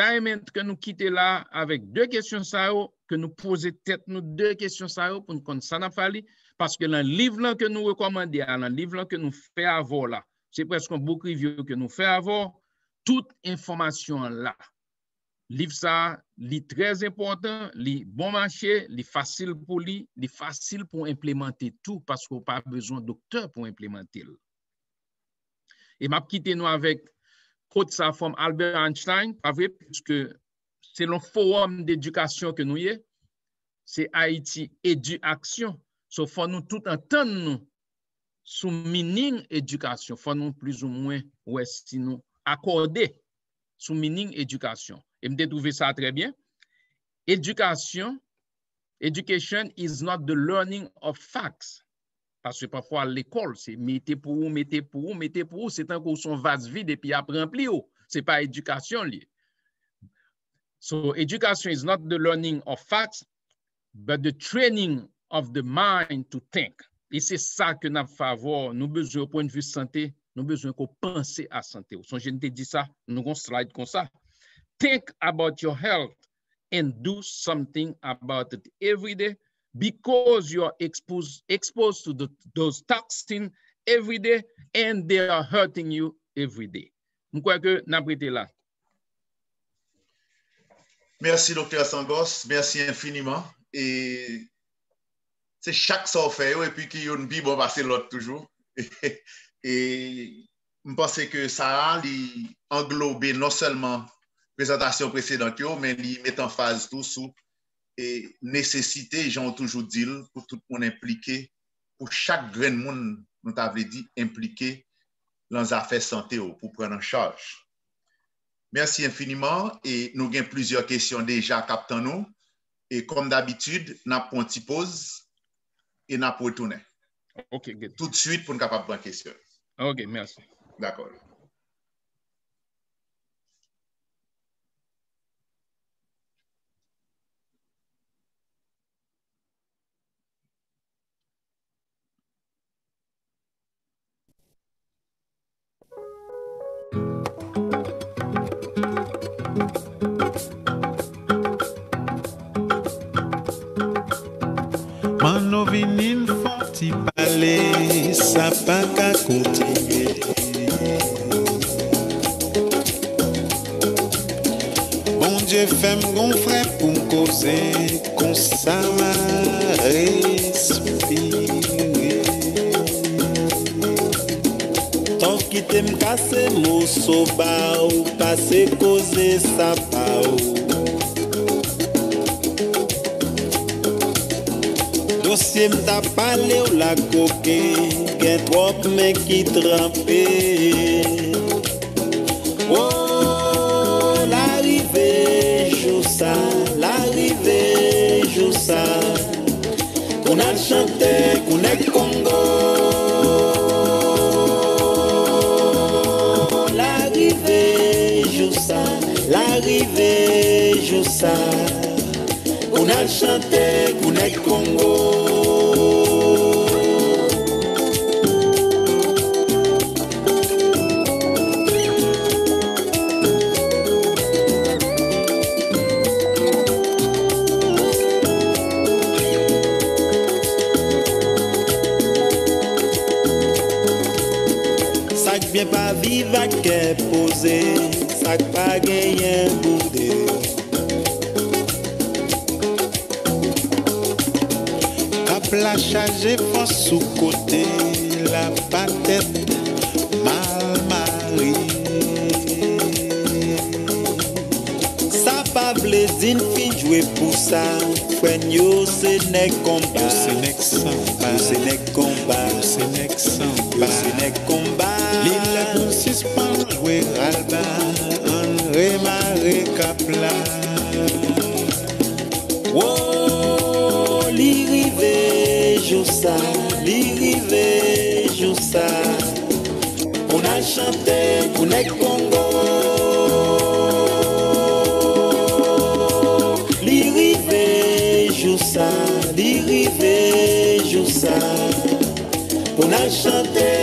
Da e ment ke nou kite la avèk dè kèsyon sa yo, ke nou pose tèt nou dè kèsyon sa yo pou n'konde sa na fali, paske lan liv lan ke nou rekomande, lan liv lan ke nou fè avò la. Se pres kon boukri vyo ke nou fè avò, tout informasyon la, Liv sa li trez impotant, li bon manche, li fasil pou li, li fasil pou implemente tout, pasko pa bezon doktor pou implemente il. E map kite nou avèk kote sa fòm Albert Einstein, avèk pwèk se lò fòwòm d'edukasyon ke nou ye, se Haiti EduAction, so fò nou tout an ton nou sou mining edukasyon, fò nou plis ou mwen wè si nou akorde sou mining edukasyon. Et m'de trouvez sa trè byen. Education is not the learning of facts. Paswe pafwa l'ekol, metè pou ou, metè pou ou, metè pou ou, se tan kou son vas vide epi apren pli ou. Se pa education li. So, education is not the learning of facts, but the training of the mind to think. Et se sa ke nan favo, nou bezwen pou yon vu sante, nou bezwen pou yon pense a sante ou. Son jen te di sa, nou gon slide kon sa. think about your health and do something about it every day because you are exposed to those toxic things every day and they are hurting you every day. Mkwa ke, nabriti la. Mersi Dr. Sangos, mersi infiniman. E se chak sa ou feyo epi ki yon bib wap ase lot toujou. E mpase ke sa a li englobe non selman Prezentasyon precedant yo, men li met an faz dou sou e nesesite jan ou toujou dil pou toutpoun implike pou chak gren moun, nou ta vle di, implike lan zafè sante yo pou pren an chaj. Mersi infiniman, e nou gen plouzyor kesyon deja kap tan nou e kom d'abitude, nap pon ti poz e nap potoune. Ok, get. Toutsuit pou nou kapap pon kesyon. Ok, mersi. D'akor. Novinin foti pale, sa pa ka kontine Bon diye fem gon fre pou m koze, kon sa respire Ton ki tem kase mou soba ou, pase koze sa pa ou dosye mta pale ou la koke, gen trop men qui trampe. Oh, l'arrivée joue ça, l'arrivée joue ça. kon a chanté kon ek Congo. L'arrivée joue ça, l'arrivée joue ça. Kuna chanter, Kuna Congo. Sak vyen pa viva ke pose, sak pa genyen Chargé chaje sous-côté la patet mal mari Sa pas plaisir une pou pour ça yo se nek komba Yo se combat, samba Yo se nek komba Yo se L'irrivé joussa. On a chanté on est Congo. ça, joussa, l'irive joussa. On a chanté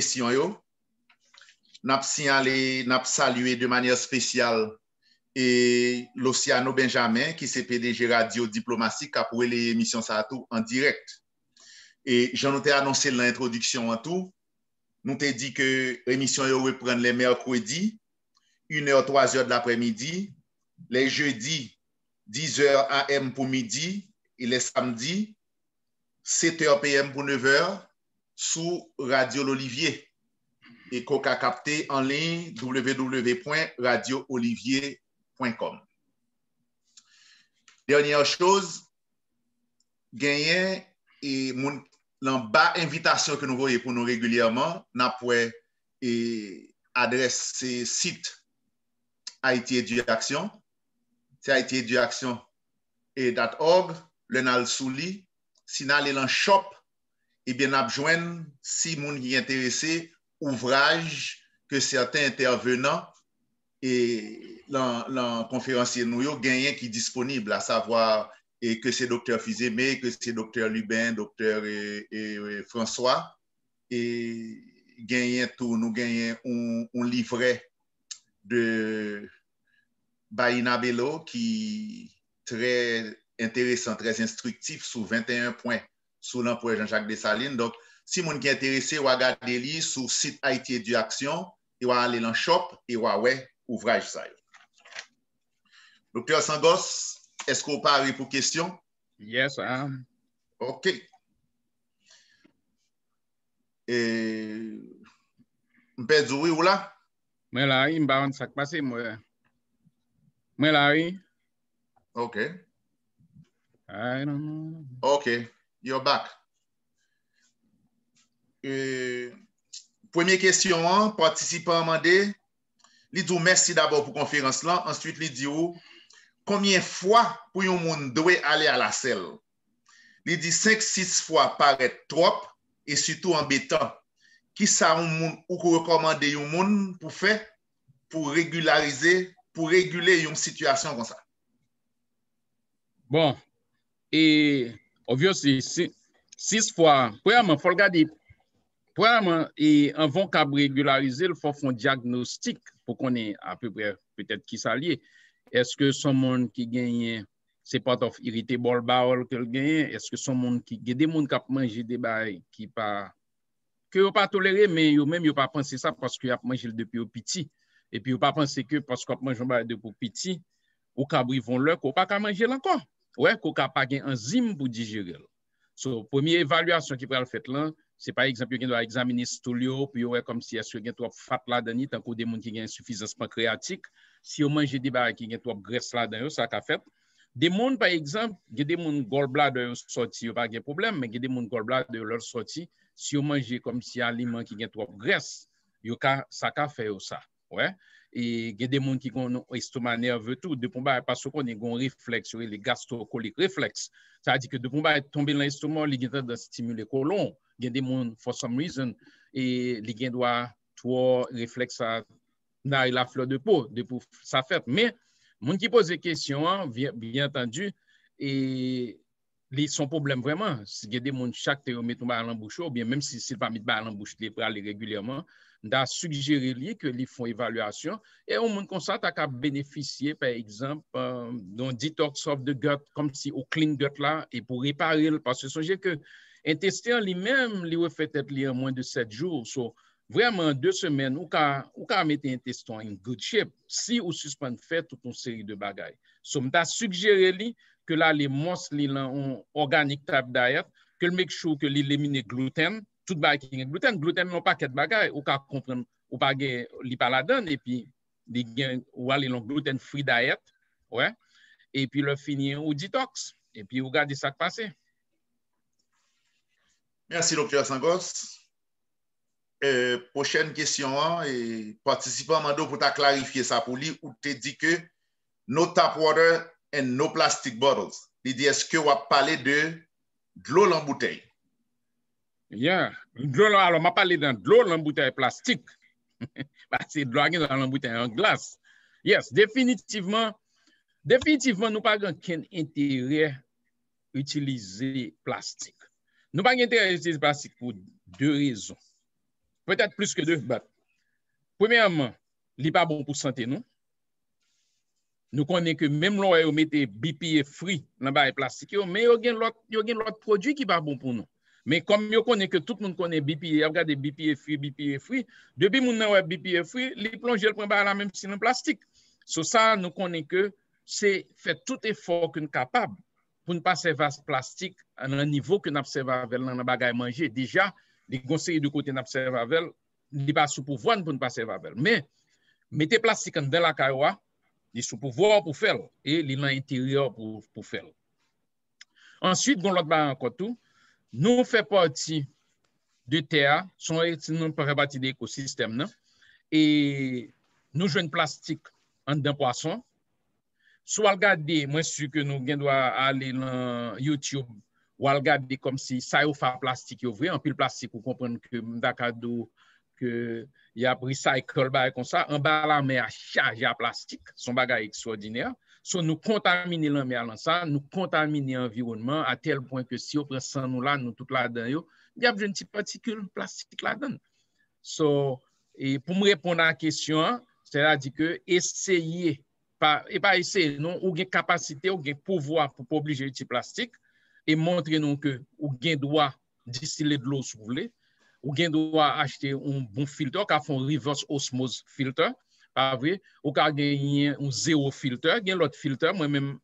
Nous yo. Nap nap de manière spéciale et Benjamin qui est PDG Radio Diplomatique qui a émissions emisyon l'émission en en direct. Je vous ai annoncé l'introduction l'introduksyon dit que Nous te di ke yo 1h, 3h de l'après-midi, les jeudis 10h AM pour midi, et les samedis 7h PM pour 9h, sou Radio L'Olivier e koka kapte anlen www.radioolivier.com Dernye yo chouz, genyen e moun lan ba invitation ke nou voye pou nou regulyaman, nan pou adres se sit Haiti Eduaction si Haiti Eduaction e dat org, le nan sou li, si nan le lan shop Eh Ibyen apjwen, si moun yi interese, ouvraje ke saten intervenan e lan konferansye nou yo, genyen ki disponible a savoar, e ke se doktor Fizeme, ke se doktor Lubin, doktor e, e, e, François, e genyen tou nou genyen, ou livre de Bayinabelo ki tre enteresan, tre instruktif sou 21 poen. sou nan prejean Jacques Dessalines. Si moun ki enterese, wak gade li sou sit Haiti EduAction, i wak ale lan shop, i wak we ouvraj sa yo. Dr. Sangos, esko w pa avi pou kestyon? Yes, I am. Ok. Mpe zouri w la? Mpe la avi, mba wansak masi mwe. Mpe la avi. Ok. Ok. Ok. You're back. E, Premier question, participant mandé, li tou mersi d'abord pou konferans lan, ensuite li di ou, komyen fwa pou yon moun dwe ale a la sel? Li di 5-6 fwa paret trop, e sütou anbetan. Ki sa yon moun ou kou rekomande yon moun pou fe, pou regularize, pou regule yon situasyon kon sa? Bon, e... Obvio si, six fwa, pou yaman, fwa l gade, pou yaman, e anvon kab regularize l fwa fon diagnostik pou konen a peu pre, petet ki sa liye. Eske son moun ki genye, se pat of irritable bowel ke l genye, eske son moun ki genye, de moun kap manje de bay ki pa, ki yo pa tolere, men yo men yo pa panse sa, paske yo ap manje l depi ou piti, epi yo pa panse ke paske yo ap manje l depi ou piti, ou kabri von lòk, ou pa ka manje l ankon. Wè, kou ka pa gen enzim pou digiril. So, pwemi evalüasyon ki pral fet lan, se pa ekzamp yo gen do a examini stou li yo, pi yo wè kom si es yo gen trop fat la dani, tanko de moun ki gen insufizansman kreatik, si yo manje di ba ki gen trop gres la dan yo, sa ka fet. De moun, pa ekzamp, gen de moun golbla do yo soti, yo pa gen problem, men gen de moun golbla do yo lor soti, si yo manje kom si aliman ki gen trop gres, yo ka, sa ka fe yo sa, wè. E gen de moun ki kon istouman nerve tout, de pou mba e pasokon e kon refleks, ou e le gastro-kolik refleks. Sa a di ke de pou mba e tombe nan istouman, li gen te da stimule kolon, gen de moun for some reason, e li gen dwa to refleks nan e la fleur de pou, de pou sa fèt. Men, moun ki pose kesyon, bien tendu, e li son problem vreman, se gen de moun chak te yon metouman alan boucho, ou bien menm si sil pa mit ba alan boucho, li prale regulyaman, da sugjere li ke li fon evalwasyon, e ou moun konsant ak ap beneficye, per ekzamp, euh, don detox of the gut, kom si ou clean gut la, e pou ripare li, pas se sonje ke intestyan li menm, li wè fè tèt li an mwen de 7 jour, so vwèman 2 semen, ou ka mette intestyan in good shape, si ou suspèn fè touton seri de bagay. Som da sugjere li, ke la li mons li lan an organic type diet, ke l make show ke li lémine gluten, tout ba ki gen gluten, gluten nan pa ket bagay, ou ka kompren, ou pa gen li paladon, epi, di gen wale lon gluten free diet, epi le finye ou detox, epi ou gade sak pase. Mersi Doktya Sangos. Euh, Pochen kesyon an, e participan mando pou ta klarifiye sa pou li, ou te di ke no tap water and no plastic bottles. Li di eske wap pale de glol an bouteille. Ya, glon alo ma pale dan glon lan bouteye plastik. *laughs* Basi glon agen lan bouteye an glas. Yes, definitivman, definitivman nou pa gen ken interye utilize plastik. Nou pa gen interye utilize plastik pou de rezon. Petat plus ke de fbat. Premiyaman, li pa bon pou sante non? nou. Nou konen ke menm lor yo mette BPF e free lan ba e plastik yo, men yo gen lot prodwi ki pa bon pou nou. Men kom yo konen ke tout moun konen BPA, ap gade BPA free, BPA free, debi moun nan wè BPA free, li plonjèl pou mba la menm si nan plastik. Sou sa nou konen ke, se fè tout efor koun kapab pou npa servase plastik an nan nivou koun ap servavel nan nan bagay manje. Deja, li gonsèy du kote napservavel, li ba sou pouvoan pou npa servavel. Men, mette plastik an de la kawwa, li sou pouvoan pou fèl, e li nan interior pou fèl. Ansyit, goun lòt ba an kotou, Nou fè pati de ter, son eti nan pou rebati de ekosistem nan, e nou jwen plastik an den pwason. Sou walgade, mwen syke nou gen dwa ale lan YouTube, walgade kom si sa yo fwa plastik yo vwe, an pil plastik ou kompren ke mbakado, ke ya brisa e kol bay kon sa, an bala me a chaje a plastik, son bagay ekso ordine a, So nou kontamine lèmè alansan, nou kontamine environnement a tel pwen ke si yo presan nou la nou tout la den yo, di ap jen ti patikul plastik la den. So e pou mwen reponde an kesyon, se la di ke eseye, e pa eseye nou ou gen kapasite ou gen pouvoi pou pou obligè ti plastik e montre nou ke ou gen dwa distile de lò sou vle, ou gen dwa achete un bon filter, ka fon reverse osmos filter, Ou ka gen yon zéro filtre, gen lot filtre, mwen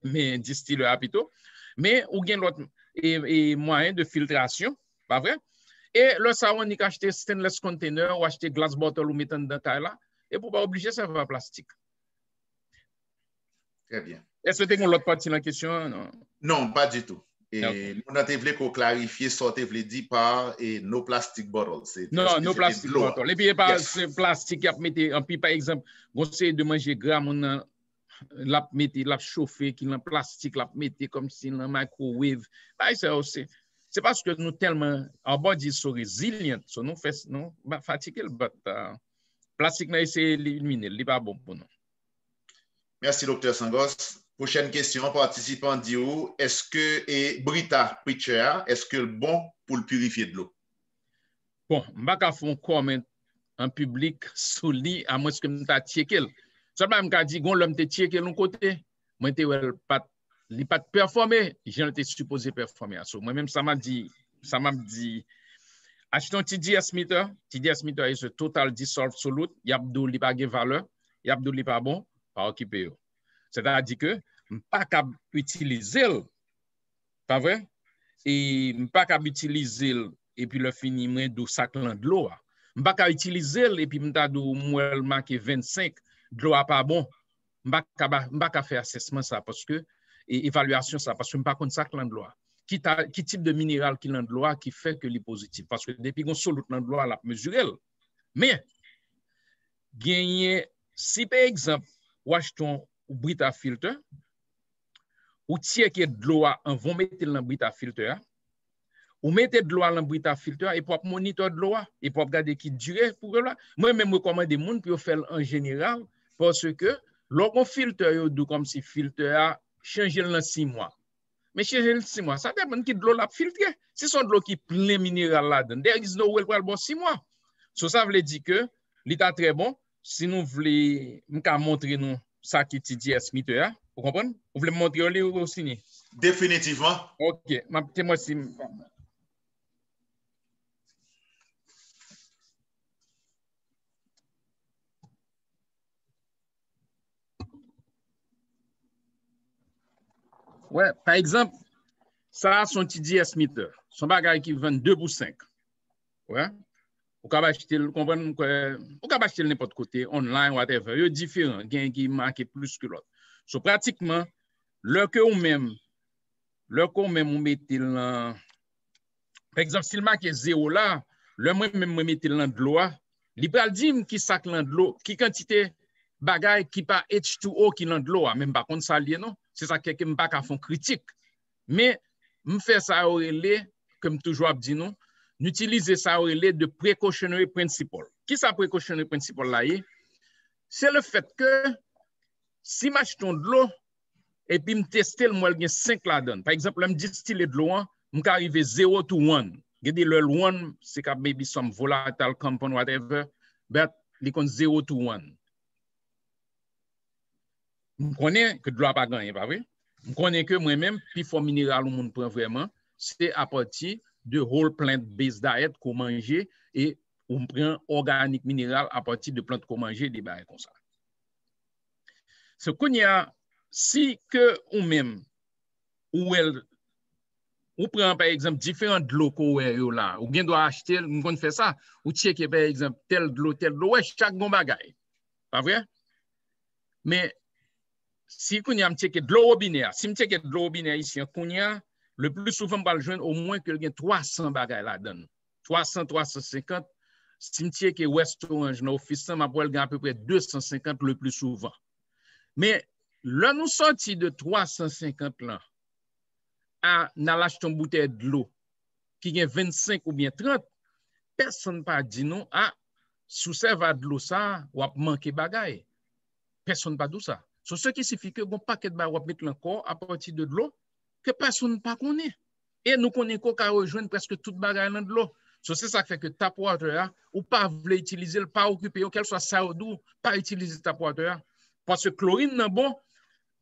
men distil apito, men ou gen lot mwen de filtreasyon, pa vre, e lò sa wè ni ka achete stainless konteneur ou achete glas botol ou metan datay la, e pou pa oblije serva plastik. Très bien. Est-ce que t'es qu'on lot pati la question? Non, non pa di tout. E nou nan te vle ko klarifiye so te vle di pa e nou plastik botol. Non, nou plastik botol. E pi e pa plastik ap mette, an pi pa ekzamp, gonsen de manje gram, an ap mette, an ap chofe, ki nan plastik ap mette, kom si nan makro wave. Ay se ou se, se paske nou telman, an bodi sou rezilient, so nou fes, non, bat fatikel, bat plastik nan ese elimine, li pa bon bonon. Mersi doktor Sangos. Pochen kestyon, patisipant di ou, eske e Brita Pritchard, eske l bon pou l purifiye de l ou? Bon, mba ka fon kou men an publik sou li a mwen s'kemen ta tyekel. Sopan m ka di, goun l om te tyekel loun kote, mwen te wèl pat, li pat performe, jen l te suppose performe. Asou, mwen menm sa ma di, sa ma di, asiton T.J. Smith, T.J. Smith ay se total dissolve sou lout, yapdou li pa ge vale, yapdou li pa bon, pa okipe yo. Seda a di ke, m pa ka b'utilize l, pa vre, e m pa ka b'utilize l, e pi lò finime dò sak lan d'lò a. M pa ka b'utilize l, e pi m ta dò mwèl manke 25, d'lò a pa bon, m pa ka fè asesman sa, e evaluasyon sa, paske m pa kon sak lan d'lò a. Ki tip de mineral ki lan d'lò a, ki fè ke li pozitif, paske depi gò solout lan d'lò a, la p'mezure l. Me, genye, si pe ekzamp, waj ton brita filter, Ou tiye ki e dlo a, an von mette lan brita filtre a. Ou mette dlo a lan brita filtre a, e pop monitor dlo a. E pop gade ki djure pou relo a. Mwen men mwen komende moun pou yo fel an jeneral. Pwos ke, lor kon filtre yo dou kom si filtre a, chanjel lan si mwa. Men chanjel lan si mwa. Sa dep men ki dlo la filtre a. Si son dlo ki plen mineral la den. Der giz nou wel kwa al bon si mwa. So sa vle di ke, li ta tre bon. Si nou vle, mka montre nou sa ki ti di as mi te a. Ou kompon? Ou vle mwontri o li ou wosini? Definitivman. Ok, mwantri mwonsi. Ouè, par exemple, sa son TDS meter, son bagay ki 22 pou 5. Ouè, ou kabachitil, kompon, ou kabachitil nipot kote, online, whatever, yo diferent, gen ki manke plus ki lot. So pratikman, lor ke ou menm, lor ke ou menm ou metil nan, pe ekzansilman ki e ze ou la, lor menm menm ou metil nan dlo a, li pral di m ki sak lan dlo, ki kantite bagay ki pa h2o ki lan dlo a, menm pa kont sa liye nou, se sa keke m baka fon kritik. Me, m fe sa orele, kem toujwa abdi nou, n'utilize sa orele de prekoshenre principal. Ki sa prekoshenre principal la ye? Se le fet ke, Si mach ton dlo, epi m testel mwen gen 5 ladon. Par exemple, lèm distile dlo an, m kan arrive 0 to 1. Gede lèl 1, se ka maybe some volatile compound, whatever, bet li kon 0 to 1. M konen ke dlo apagan, m konen ke mwen men, pi fon mineral moun pren vreman, se a pati de whole plant-based diet kon manje, e m pren organik mineral a pati de plant kon manje, li bari kon sa. Se kouni a, si ke ou mem, ou pren par exemple diferent loko ou e yo la, ou gen do a achete, mwen kon fè sa, ou tse ke par exemple tel lo, tel lo, wè chak gon bagay. Pa vre? Me, si kouni a, mwen tse ke dlo robine a. Si mwen tse ke dlo robine a isi, an kouni a, le plus souven baljwen, ou mwen ke l gen 300 bagay la den. 300, 350. Si mwen tse ke West Orange, nou fisan, mwen pou el gen apèpèpè 250 le plus souven. Men, lò nou soti de 350 lan, a nan lach ton boute d'lò, ki gen 25 ou bien 30, person pa di nou a souseva d'lò sa wap manke bagay. Person pa d'lò sa. Sò se ki se fike goun paket ba wap mit lanko a pati de d'lò, ke person pa konen. E nou konen kon ka rejoen preske tout bagay nan d'lò. Sò se sa feke tapwa d'lò ya, ou pa vle itilize l'pa okupe yo, kel so sa odou, pa itilize tapwa d'lò ya, Pwase klorin nan bon,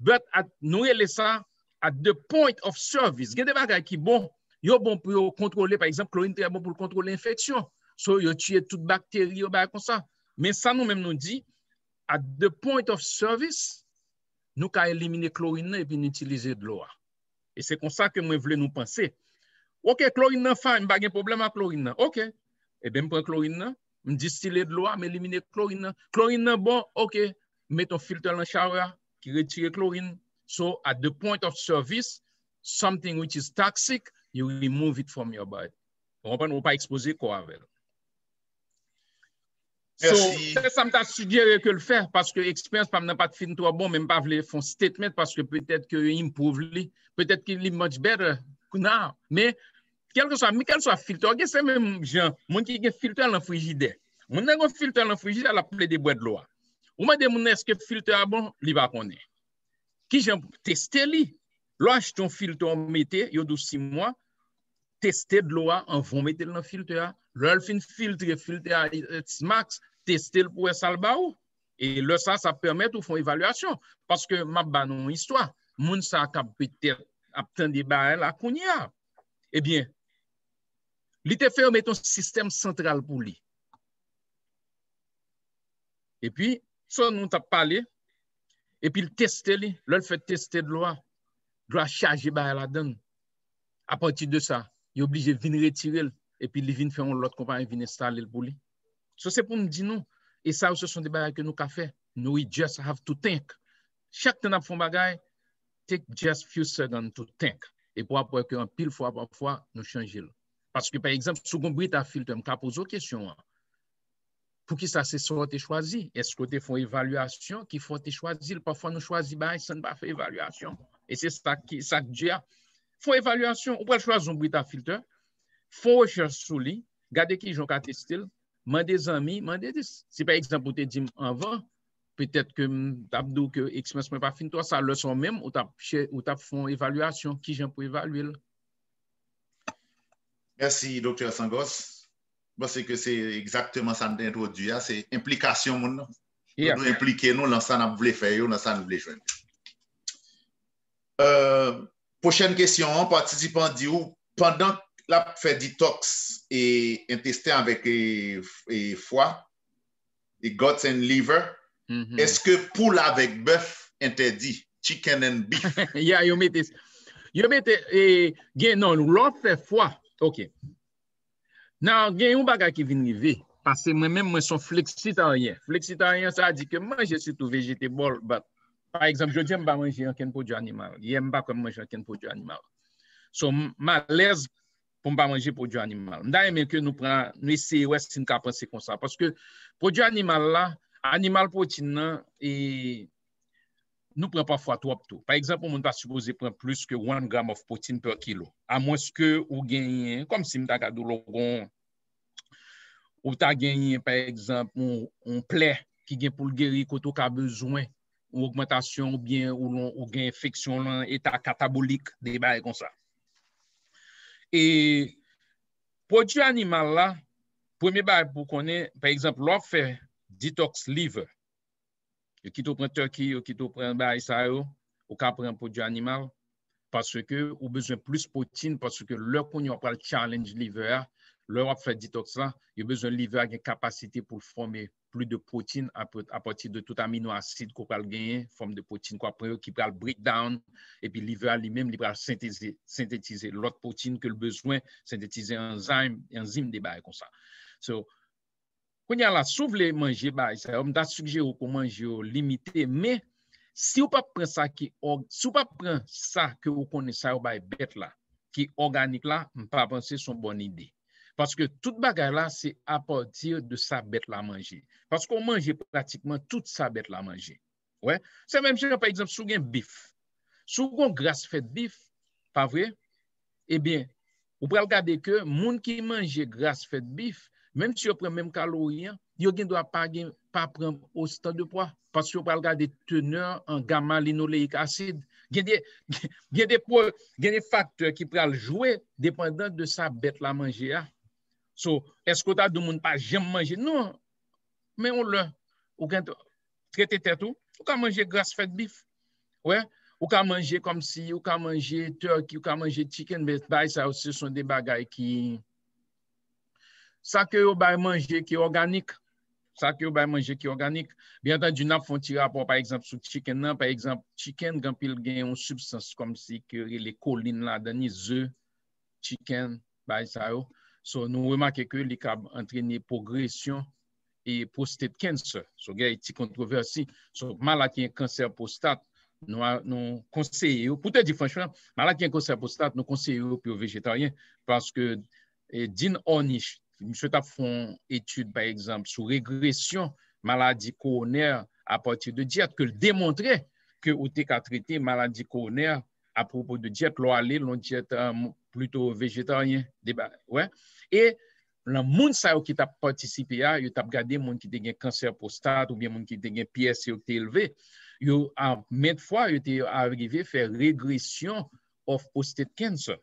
but nou ye le sa at the point of service. Gen de bagay ki bon, yo bon pou yo kontrole, par exemple, klorin te ya bon pou yo kontrole infeksyon. So yo tye tout bakteri, yo bagay kon sa. Men sa nou men nou di, at the point of service, nou ka elimine klorin nan epi n'utilize de lo a. E se kon sa ke mwen vle nou panse. Ok, klorin nan fa, m bagay problem a klorin nan. Ok, e ben m pren klorin nan, m distile de lo a, m elimine klorin nan. Klorin nan bon, ok, Met ton filter nan shower, ki retire klorin. So, at the point of service, something which is toxic, you remove it from your body. Ou pa expose kwa ave. So, sa mta sugere ke l fè, paske experience pa m nan pat fin to a bon, men pa vle fon statement, paske petèt ke improve li, petèt ke li much better, kou nan, men, kelke sa, men kelke sa filter, gen se men, mwen ki gen filter nan frigide, mwen nan kon filter nan frigide, la poule de bwèd lo a. Ou mwen de moun eske filtre a bon, li va konen. Ki jen testel li. Lwa jiton filtre an mette, yo dou si mwen, testel lwa an von mette lnen filtre a. Lwa el fin filtre, filtre a max, testel pou esal ba ou. E lwa sa, sa pwemet ou fon evalwasyon. Paske map banon istwa. Moun sa akap pwete abten di ba el akouni a. Ebyen, eh li te fè an metton sistem sentral pou li. Epyi, So nou ta pale, e pi l teste li, lò l fè teste lò, lò a chaje barè la den. A pati de sa, y oblije vin retirel, e pi li vin fè yon lot kompany, vin estale l pou li. So se pou m di nou, e sa ou se son debarè ke nou ka fè, nou we just have to think. Chak ten ap fon bagay, take just few second to think. E pou ap wèkè an pil fwa ap wèk fwa, nou chanje lò. Paske par exemple, sou gounbri ta filte, m ka pou zo kesyon wè. pou ki sa se sor te chwazi, esko te fon evalwasyon, ki fon te chwazi, l pou fwa nou chwazi, ba, se n pa fwe evalwasyon, e se sa ki sa djiya, fon evalwasyon, ou pou el chwazi, zon bwi ta filter, fon wèche sou li, gade ki jon ka te stil, man de zami, man de dis, se pe ek zan pou te dim anvan, petèt ke tab do ke ekspensman pa fin to, sa lè son mèm, ou tab fon evalwasyon, ki jen pou evalwil. Gèsi, doktor Sangos. Basè ke se ekzaktèman sa nou dè introduya, se implikasyon moun nou. Ya. Moun nou implike nou, nan sa nou blè fè yo, nan sa nou blè jwen. Pochène kèsyon an, patisipan di yo, pandan la fè ditoks e intestè anvek e fwa, e gots en liver, mm-hmm. eske pou la vek bèf entè di, chicken and beef? *laughs* Ya, yo mète eh, gen nou, lò fè fwa, okè. Nan, gen yon baga ki vin li vi, pase mwen men mwen son fleksitaryen. Fleksitaryen sa di ke man jese tout vejetébol, but, par exemple, jen mba manje yon ken pou di animal. Yen mba kon manje yon ken pou di animal. So, ma lez pou mba manje pou di animal. Mda yon men ke nou pran, nou ese, wè, sin ka pranse kon sa. Paske, pou di animal la, animal pou ti nan, e... nou pren pa fwa 3 pto. Par ekzampon, moun pa supose pren plus ke 1 gram of poteen per kilo. A mweske ou genyen, kom si mta ka dou logon, ou ta genyen, par ekzampon, ou plè ki gen pou lgeri koto ka bezwen ou augmentasyon ou genye infeksyon lan, eta katabolik dey baye kon sa. E, pwotu animal la, pweme baye pou konen, par ekzampon, lò fè, detoks liver, Yo kito pren turkey, yo kito pren bari sayo, yo ka pren pou di animal, paswe ke ou bezwen plus poutine paswe ke lò kon yon pral challenge liver, lò wap fred ditok sa, yo bezwen liver gen kapasite pou fome plu de poutine apati de tout amino asid kou pral genye, fome de poutine kou apre yo ki pral break down, epi liver li menm li pral sintetize lòt poutine ke l bezwen sintetize enzime, enzime de bari konsa. Kwenya la, sou vle manje, ba, sa yon mda sujè ou kon manje ou limitè, me, si ou pa pren sa ki, si ou pa pren sa ke ou kon sa yon baye bet la, ki organik la, mpa avanse son bon ide. Paske tout bagay la, se aportir de sa bet la manje. Paske ou manje pratikman tout sa bet la manje. Ouè? Se menjè, par exemple, sou gen bif. Sou kon gras fèd bif, pa vre, ebyen, eh ou pral kade ke, moun ki manje gras fèd bif, Mèm si yo pren mèm kalorien, yo gen dwa pa pren o sitan de pwa. Pas yo pral gade teneur an gamalinoleik asid. Gen de pwa, *laughs* gen de faktor ki pral jwe, dependant de sa bet la manje a. So, esko ta doun moun pa jem manje? Non. Mèm ou lè. Ou gen trete tete ou, ou ka manje gras fèk bif. Ou ka manje kom si, ou ka manje turkey, ou ka manje chicken, se son de bagay ki... sa kè yo bay manje ki organik. Sa kè yo bay manje ki organik. Bien dan, di nan fon tira po, par exemple, sou chiken nan, par exemple, chiken gen pil gen yon subsans kom si kè yon kolin la dan yon zö, chiken, bay sa yo. So nou remake kè yon li ka antrenye progresyon e postep cancer. So gen yon ti kontroversi. So malak yon kanser postat nou konseye yo. Poutè di fachman, malak yon kanser postat nou konseye yo pi yo vegetaryen. Paske e, din ornish Mwen se tap fon etude, par exemple, sou regression maladi koroner a patir de diat, ke l'demontre ke ou te ka trete maladi koroner a propou de diat, l'o alè l'on diat ploutou vejetaryen. E la moun sa ou ki tap patisipe ya, yo tap gade moun ki te gen kanser postat ou moun ki te gen PSU te elve, yo a met fwa yo te arive fe regression of prostate cancer.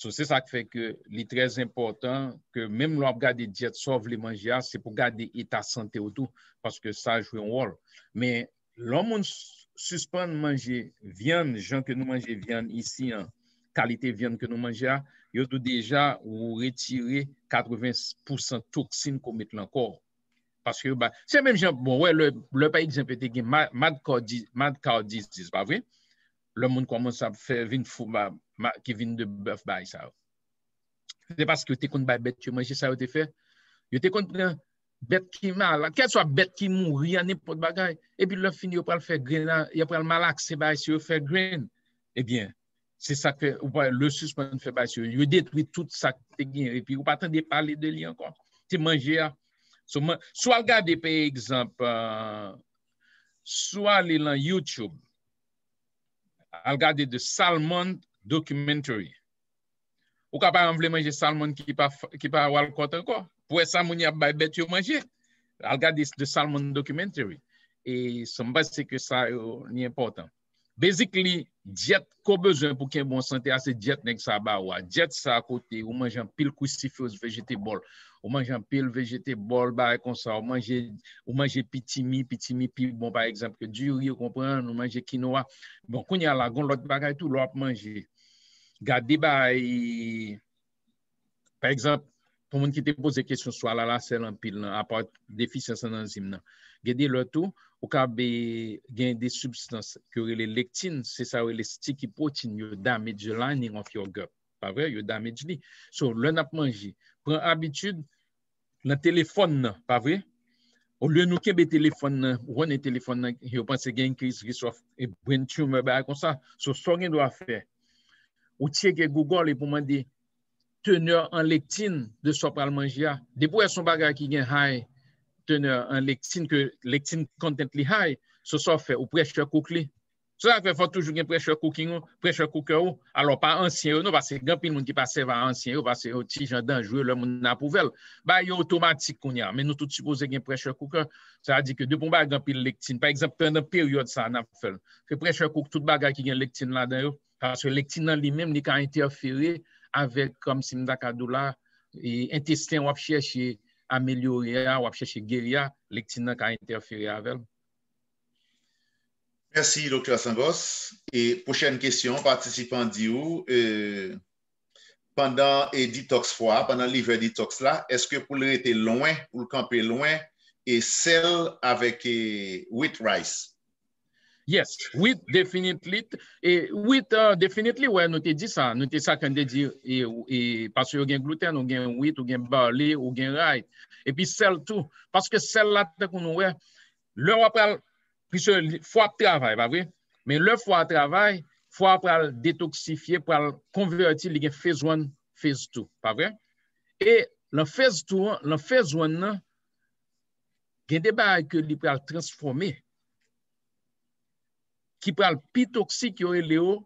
So se sa ke fe ke li trez importan ke menm lop gade diyet sov li manje a, se pou gade eta sante ou tou, paske sa jwè wòl. Men lò moun suspèn manje vyan, jan ke nou manje vyan isi an, kalite vyan ke nou manje a, yo tou deja ou retirè 80% toksin komit lankò. Paske, se menm jan, bon, wè, lò pa yon jenpe te gen, mad kò di, mad kò di, le moun kò moun sa fe vin fùmab ki vin de bèf bay sa ou. Se eh pas ki ou te kont bay bet ki manje, sa ou te fe, ou te kont bèf ki malak, kèl so bèf ki moun, riyan ne pot bagay, epi lò fin yo pral fè green, yo pral malak se bay si yo fè green. Ebyen, se sa fè, ou pral lò susman fè bay si yo, yo detwit tout sa te gen, epi ou patan de pale de li ankon, te manje a. So al gade, pe exemple, euh, so al li lan YouTube, al gade de Salmon, Dokumentary, ou ka pa an vle manje salmon ki pa wal kote ko, pou e salmon ni ap baybet yo manje, al gadis de salmon documentary, e son basi ke sa yo ni importan. Basically, diet ko bezwen pou ken bon sante bon, bon, a se diet nek sa ba ou a. Diet sa a kote ou manje an pil kou sifyo se vejete bol. Ou manje an pil vejete bol ba e konsa. Ou manje pi timi, pi timi, pi bon pa ekzamp. Ke di ou yo kompran, ou manje kinoa. Bon, kounye ala, goun lot bagay tou lop manje. Gade ba e... Pa ekzamp... pou mwen ki te pose kesyon swa la la sel an pil nan, apat defisyans an anzim nan. Gede loutou, ou ka be gen de substans, kyo re le lektin, se sa re le stikipotin, you damage the lining of your gut, pa vre, you damage li. So, loun ap manji, pren habitude, la telefon nan, pa vre, ou loun nou kebe telefon nan, ou wane telefon nan, yo panse gen kriz, kriz of, e bwen tum, ba kon sa, so sò gen do a fe. Ou tse ke Google, e pou mwen di, teneur an lektin de so pral manji ya. De pou wè son bagay ki gen hay teneur an lektin, ke lektin kontent li hay, se so fè ou preche kouk li. Se la fè fò toujou gen preche kouk yo, preche kouk yo, alò pa ansyen yo nou, pasè gen pil moun ki pase va ansyen yo, pasè yo ti jan danjwe lè moun na pouvel, ba yo otomatik kon ya. Men nou tout supose gen preche kouk yo, sa di ke de pou mba gen pil lektin, pa eksepte an an peryode sa an ap fèl, ke preche kouk tout bagay ki gen lektin la den yo, pasè lektin nan li avèk kom simdak adou la, e intestin wap chèche amelyorya, wap chèche gerya, lèk ti nan ka interferi avèl. Mersi, doktora Sangos. E Pochène kèsyon, patisipan di ou, e, pandan e ditoks fwa, pandan li vè ditoks la, eske pou lè te louen, pou lè kampe louen, e sel avèk e wit rice? Yes, wheat, definitely. Et wheat, euh, definitely, wè, nou te di sa. Nou te sa kan de di, parce yon gen gluten, yon gen wheat, yon gen barley, yon gen rye. Et pi sel tou. Parce que sel la, te kon nou wè, lè wè pral, pis yon fwa travay, pa vre? Men lè fwa travay, fwa pral detoksifiye, pral konverti li gen phase one, phase two. Pa vre? Et la phase two, la phase one, gen deba yon li pral transforme, ki pral pi toksik yo e leo,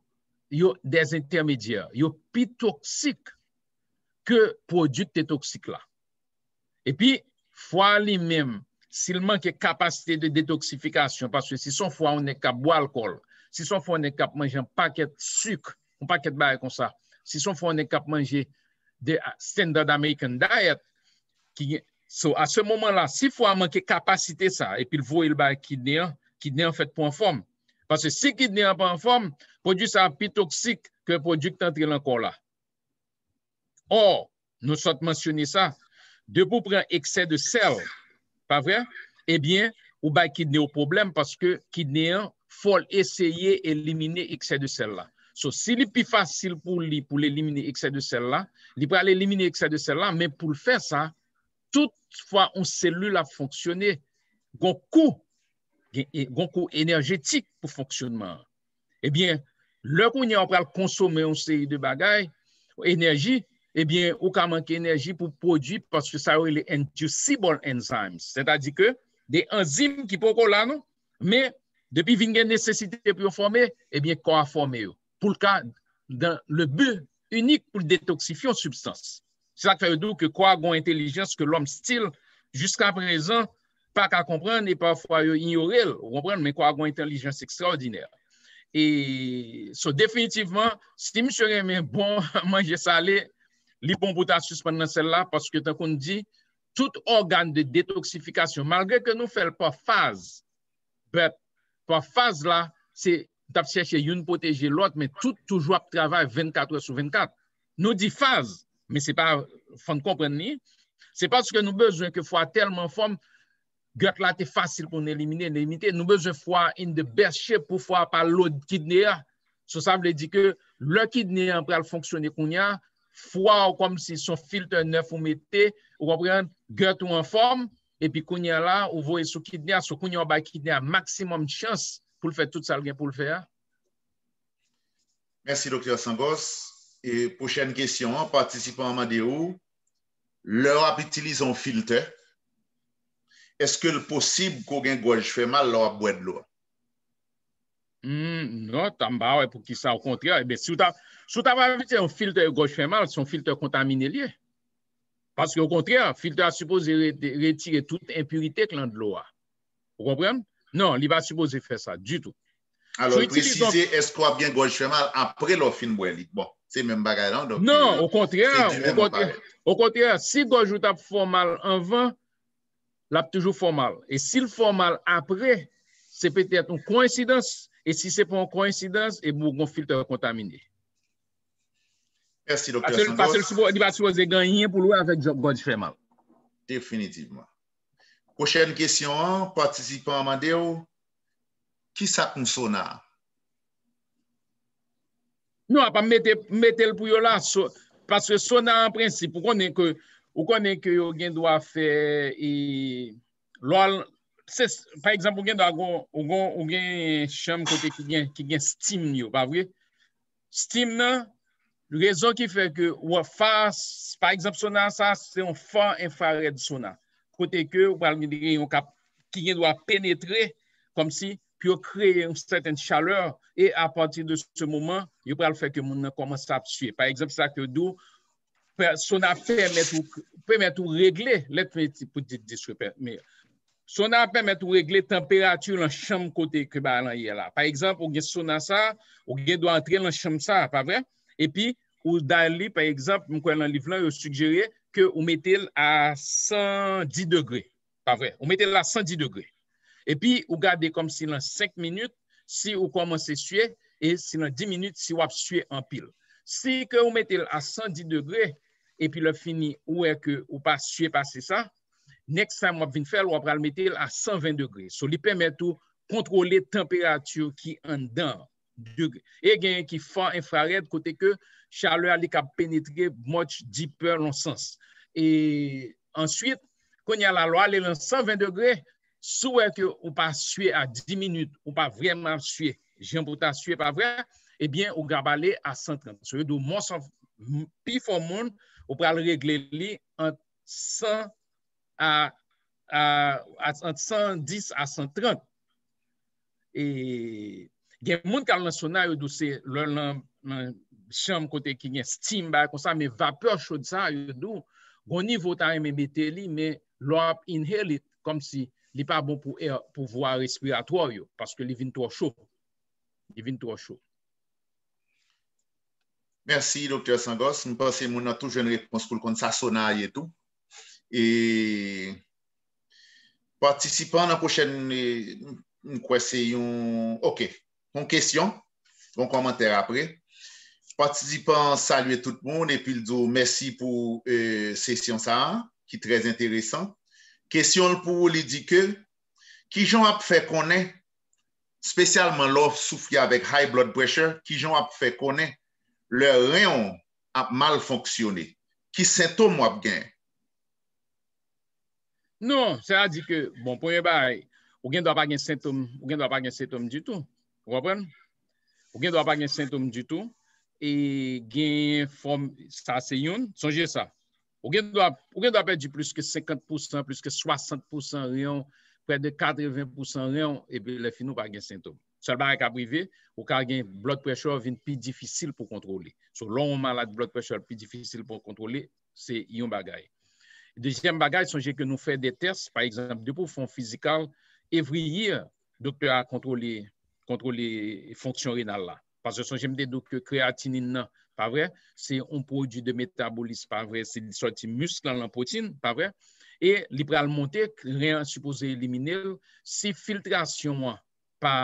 yo des intermedia. Yo pi toksik ke produt de toksik la. E pi, fwa li mem, si l manke kapasite de detoksifikasyon, paswe si son fwa ane kap bwa alkol, si son fwa ane kap manje an paket suk, an paket bari kon sa, si son fwa ane kap manje de standard American diet, ki, so, a se moman la, si fwa ane manke kapasite sa, e pi l vwo il bari ki de an, ki de an fet pou an form, Pase si kidney an pa an form, produs an pi toksik ke produs tan tri lankon la. Or, nou sot mansyoni sa, de pou pre ekse de sel, pa vre, ebyen, eh ou bay kidney an pou problem paske kidney an fol esye elimine ekse de sel la. So, si li pi fasil pou li pou elimine ekse de sel la, li pou al elimine ekse de sel la, men pou l fe sa, tout fwa ou selul a fonksyone kon kou gen kon kon enerjetik pou fonksyonman. Ebyen, lò kon yon pral konsome yon seyi de bagay, enerji, ebyen, ou ka manke enerji pou podi paske sa yo yon enzime. Se ta di ke, de enzime ki pou kon lan, me, depi vin gen nesesite pou yon fome, ebyen, kon a fome yo. Poul ka, dan le bè unik pou detoksifyon substans. Se la k fè yon dou ke kon kon intelijens ke lom stil, jiska prezan, pa ka komprenne, e pa fwa yo ignorèl, komprenne, men kwa agon intelijans ekstraordinèl. E so, definitivman, si msè remè, bon, *laughs* manje salè, li bon bouta suspèn nan sel la, paske takon di, tout organ de detoksifikasyon, malgré ke nou fèl pa faz, pa faz la, se tapseche yon potèje lòt, men tout toujwa ptravè, 24 ou 24, nou di faz, men se pa fwa nkomprenne ni, se paske nou bezwen ke fwa telman fòm Göt la te fasil pou n'elimine, n'elimite. Noubeze fwa in de besche pou fwa pa l'od kitne ya. Sou sa vle di ke le kitne ya anpre al fonksyonne koun ya. Fwa ou kom si son filtre ne fwo mette. Ou wapren, göt ou anforme. Epi koun ya la, ou vwe sou kitne ya, sou koun ya wabay kitne ya. Maksimum chans pou l'fè tout salgen pou l'fè ya. Mèsi doktor Sengos. E pou chèn gèsyon an, patisipan amade ou. Lè wap itilize an filtre. eske l posib kou gen gouj fè mal lò a bwèd lò a? Hmm, non, tam ba wè pou ki sa w kontrè. Eh Sou ta va vise yon filtre gouj fè mal, son filtre kontamine liè. Paske w kontrè, filtre a supose retire tout impurite klan lò a. Ou komprèm? Non, li va supose fè sa, du tout. Alors, precize, eskwa gen gouj fè mal apre lò fin bwè liè? Bon, se men bagay lan. Non, w euh, kontrè, si gouj w tap fò mal anvan, la pou toujou fò mal. E si l fò mal apre, se pe tèt an kouensidans, e si se pou an kouensidans, e bou goun filtre kontaminé. Pase l soubou, e di pa soubou ze ganyen pou lou avèk goun di fè mal. Definitivman. Kochen kèsyon an, patisipan Amadeo, ki sa kon sona? Nou, a pa mette l pou yo la, parce sona an prinsip, pou konen kè Ou konen ke yo gen do a fe e lol se, par exemple, yo gen do a kon, yo gen chanm kote ki gen stim yo, pa vwe? Stim nan, lèzon ki fe ke ou a fars par exemple, sonan sa, se yon fars enfared sonan. Kote ke ou pral mi diri yon kap, ki gen do a penetre, kom si, pyo kre yon seten chaleur, e a pati de se mouman, yo pral fe ke mounan koman sa ap suye. Par exemple, sa ke dou Sona pèmèt ou reglè, let mèti pouti diswe pèmè. Sona pèmèt ou reglè temperatü lan chèm kote kè ba lan yè la. Par ekzamp, ou gen sona sa, ou gen do antre lan chèm sa, pa vre. Epi, ou dal li, par ekzamp, mwen kwen lan li vlan, ou sugjere ke ou metel a 110 degrè. Pa vre, ou metel a 110 degrè. Epi, ou gade kom si lan 5 minut, si ou komanse suye, e si lan 10 minut si wap suye an pil. Si ke ou metel a 110 degrè, epi le fini ou eke ou pa suye pa se sa, next time wap vin fel, wap pral metel a 120 degrè. So li pemet ou kontrole temperatur ki an dan. E gen ki fan enfrared kote ke chale a li ka penetre much deeper lonsans. E answit, konye la lwa le lan 120 degrè, sou eke ou pa suye a 10 minout, ou pa vreman suye. Jem pota suye pa vreman, ebyen ou gabale a 130. So, yo dou monsan, pi fomoun, ou pral regle li an 110 a 130. E gen moun kalansona yo dou se loun lan, siyam kote ki gen stim ba, konsan, me vaper chou di sa yo dou, gouni votare me bete li, me lop inhe li, kom si li pa bon pou vwa respiratroyo, paske li vin tro chou. Li vin tro chou. Mersi, doktor Sangos. Mpase, moun an tou jen repons pou l kon sa sonay etou. E patisipan an pochen mkwese yon ok, mwen kesyon. Mwen komenter apre. Patisipan salwe tout moun epi l do mersi pou sesyon sa, ki trez interesan. Kesyon pou l edike, ki joun ap fe konen, spesyalman l of soufri avik high blood pressure, ki joun ap fe konen Le reyon ap mal fonksyoné. Ki sentoum wap gen? Non, se a di ke, bon, pounye ba, ou gen dwa pa gen sentoum, ou gen dwa pa gen sentoum di tou, wap ren, ou gen dwa pa gen sentoum di tou, e gen fom, sa se yon, sonje sa, ou gen dwa pe di plus ke 50%, plus ke 60% reyon, pe de 80% reyon, e bi le finou pa gen sentoum. Sal baraka brive, ou ka gen blok presyo vin pi difisil pou kontrole. Sou lon man la blok presyo pi difisil pou kontrole, se yon bagay. Dejèm bagay, son jè ke nou fè de test, par exemple, de pou fon fizikal, evri yi, do kè a kontrole fonksyon renal la. Pas se son jèm de do kè kreatinin nan, pa vre, se yon produ de metabolis, pa vre, se yon sorti musk lan lan potin, pa vre, e li pral montèk, rey an supose elimine, se filtrasyon pa...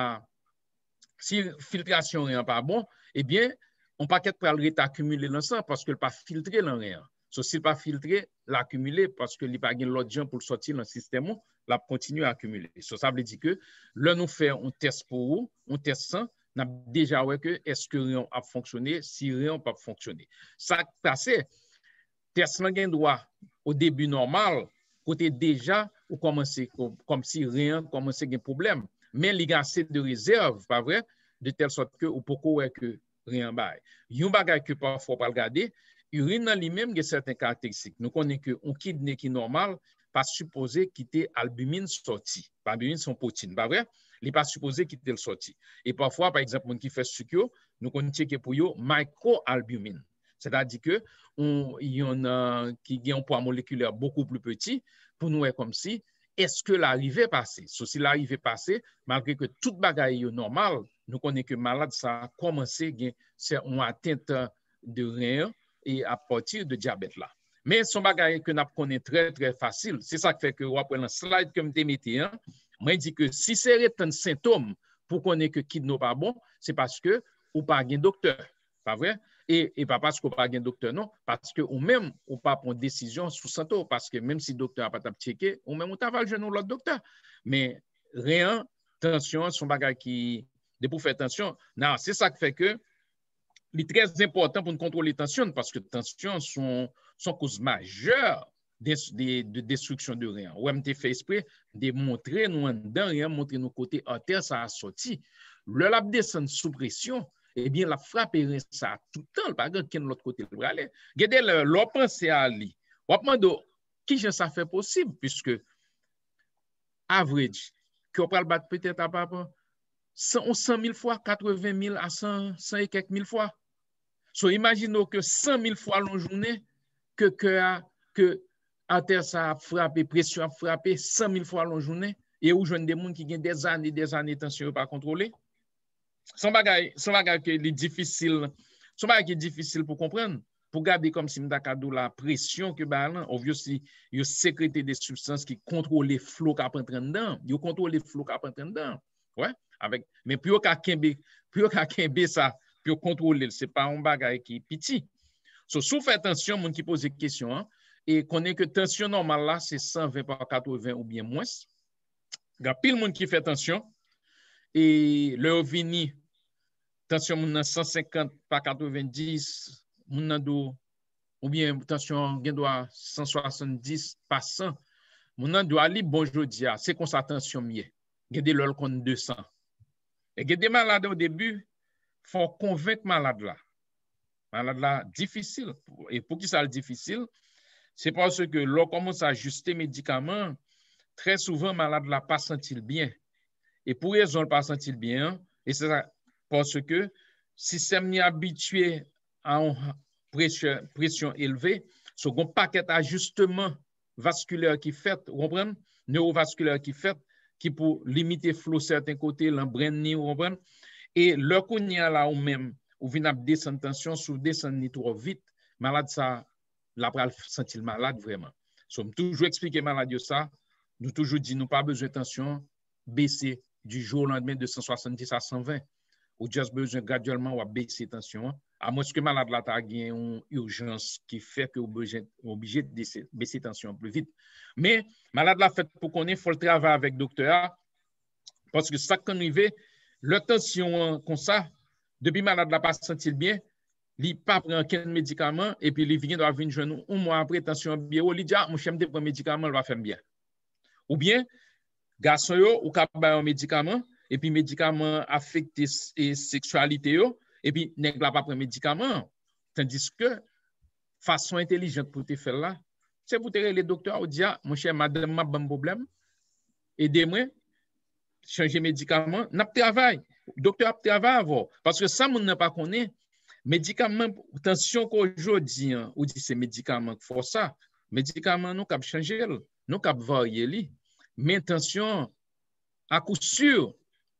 Si filtrasyon reyon pa bon, ebyen, eh on pa ket pral reyte akumule lansan paske l pa filtre lansan reyon. So, si l pa filtre, l akumule, paske li pa gen l odjan pou l soti lansan sistemo, l ap kontinu akumule. So, sa ble di ke, l an nou fe, on test pou ou, on test san, nan deja weke, eske reyon ap fonksyone, si reyon pa fonksyone. Sa kase, testman gen dwa, ou debi normal, kote deja ou komanse, kom si reyon komanse gen probleme. Men li gase de rezerv, pa vre, de tel sot ke ou poko wè ke rien bay. Yon bagay ke pa fwo pal gade, yon rin nan li mem ge sèten karakteristik. Nou konen ke ou kid ne ki normal, pa supose ki te albümine soti. Albümine son potine, pa vre, li pa supose ki tel soti. E pa fwa, pa egzapman ki fè sük yo, nou konen tseke pou yo microalbümine. Se da di ke yon euh, ki gen pou an moleküler bokou plou peti, pou nou wè kom si, Eske la rive pase? Sosi la rive pase, malke ke tout bagaye yo normal, nou konen ke malade sa a komanse gen se on a tenta bon, de reyon e ap potir de diabet la. Men son bagaye ke nap konen tre tre fasil, se sa ke feke wapwen an slide kem temete, mwen di ke si seret an sintom pou konen ke kid nou pa bon, se paske ou pa gen doktor, pa vwey? E, e pa paske ou pa gen doktor nou, paske ou menm ou pa pon desisyon sou sato, paske menm si doktor apatap cheke, ou menm ou ta val jenou l'ot doktor. Men, reyan, tensyon, son bagay ki, de pou fè tensyon, nan, se sa k fè ke, li trez important pou nou kontrole tensyon, paske tensyon son kouse majeur de destruksyon de reyan. Ou mte fè espri, de montre nou an dan, reyan, montre nou kote an ten, sa asoti. Le labde san sou presyon, ebyen eh la frape ren sa toutan l pa gen ken l ot kote l brale gede l lopan se a li wapman do ki jen sa fe posib pwiske avrej ki w pral bat peten ta pap 100 ou 100 mil fwa 80 mil a 100, 100 e kek mil fwa so imagino ke 100 mil fwa lon jounen ke ke a anter sa frape, presyon a frape 100 mil fwa lon jounen e ou jen de moun ki gen des ane, des ane tensyon pa kontrole San bagay, san bagay ki li difisil, san bagay ki difisil pou kompren, pou gade kom si mda kadou la presyon ki ba lan, ou vyo si yon sekrete de substans ki kontrol le flow ka prantren dan, yon kontrol le flow ka prantren dan, wè, men pyo ka kembe, pyo ka kembe sa, pyo kontrol el, se pa an bagay ki piti. So sou fè tensyon moun ki pose kesyon an, e konen ke tensyon normal la, se 120 par 80 ou bien mwes, ga pil moun ki fè tensyon, e lè ou vini Tansyon moun nan 150 pa 90, moun nan do, oubyen, tansyon gen do a 170 pa 100, moun nan do a li bonjodi a, se kon sa tansyon miye. Gede lor kon 200. E gede malade ou debu, fò konvenk malade la. Malade la, difisil, e pou ki sa al difisil, se panse ke lò koman sa ajuste medikaman, tre souvan malade la pa santi l biye. E pou e zon l pa santi l biye, e se sa... Ponske, si sem ni abitwe an presyon eleve, so kon paket ajustman vaskuler ki fet, neurovaskuler ki fet, ki pou limite flow serten kote, lanbren ni, ou anbren, e lor kon ni ala ou men, ou vin ap desen tensyon sou desen ni touro vit, malade sa, la pral sentil malade vreman. Som toujou eksplike malade yo sa, nou toujou di nou pa bezo tensyon, besi di jou landmen de 170 a 120, ou jaz bezon gradyolman wap bese tensyon, a mweske malad la tagyen yon urjans ki fek ou obije bese tensyon plou vit. Me, malad la fet pou konen fol travè avèk doktora, paske sak konive, le tensyon kon sa, debi malad la pas sentil bien, li pa pran ken medikaman, epi li vinyen wap vin jounou un mwa apre, tensyon biye, ou li dja mweshe mde pran medikaman wap fèm bien. Ou bien, gaso yo, ou kap bayan medikaman, epi medikaman afekte seksualite yo, epi nèk la pa pre medikaman, tandis ke fason entelijent pou te fel la, se pou tere le doktor ou diya, moun chè madèm ma bèm boblem, edè mwen chanje medikaman, nap travay, doktor ap travay avò, paske sa moun nan pa konè, medikaman, tansyon ko jodi, ou di se medikaman fò sa, medikaman nou kap chanje, nou kap vò yè li, men tansyon akousyò,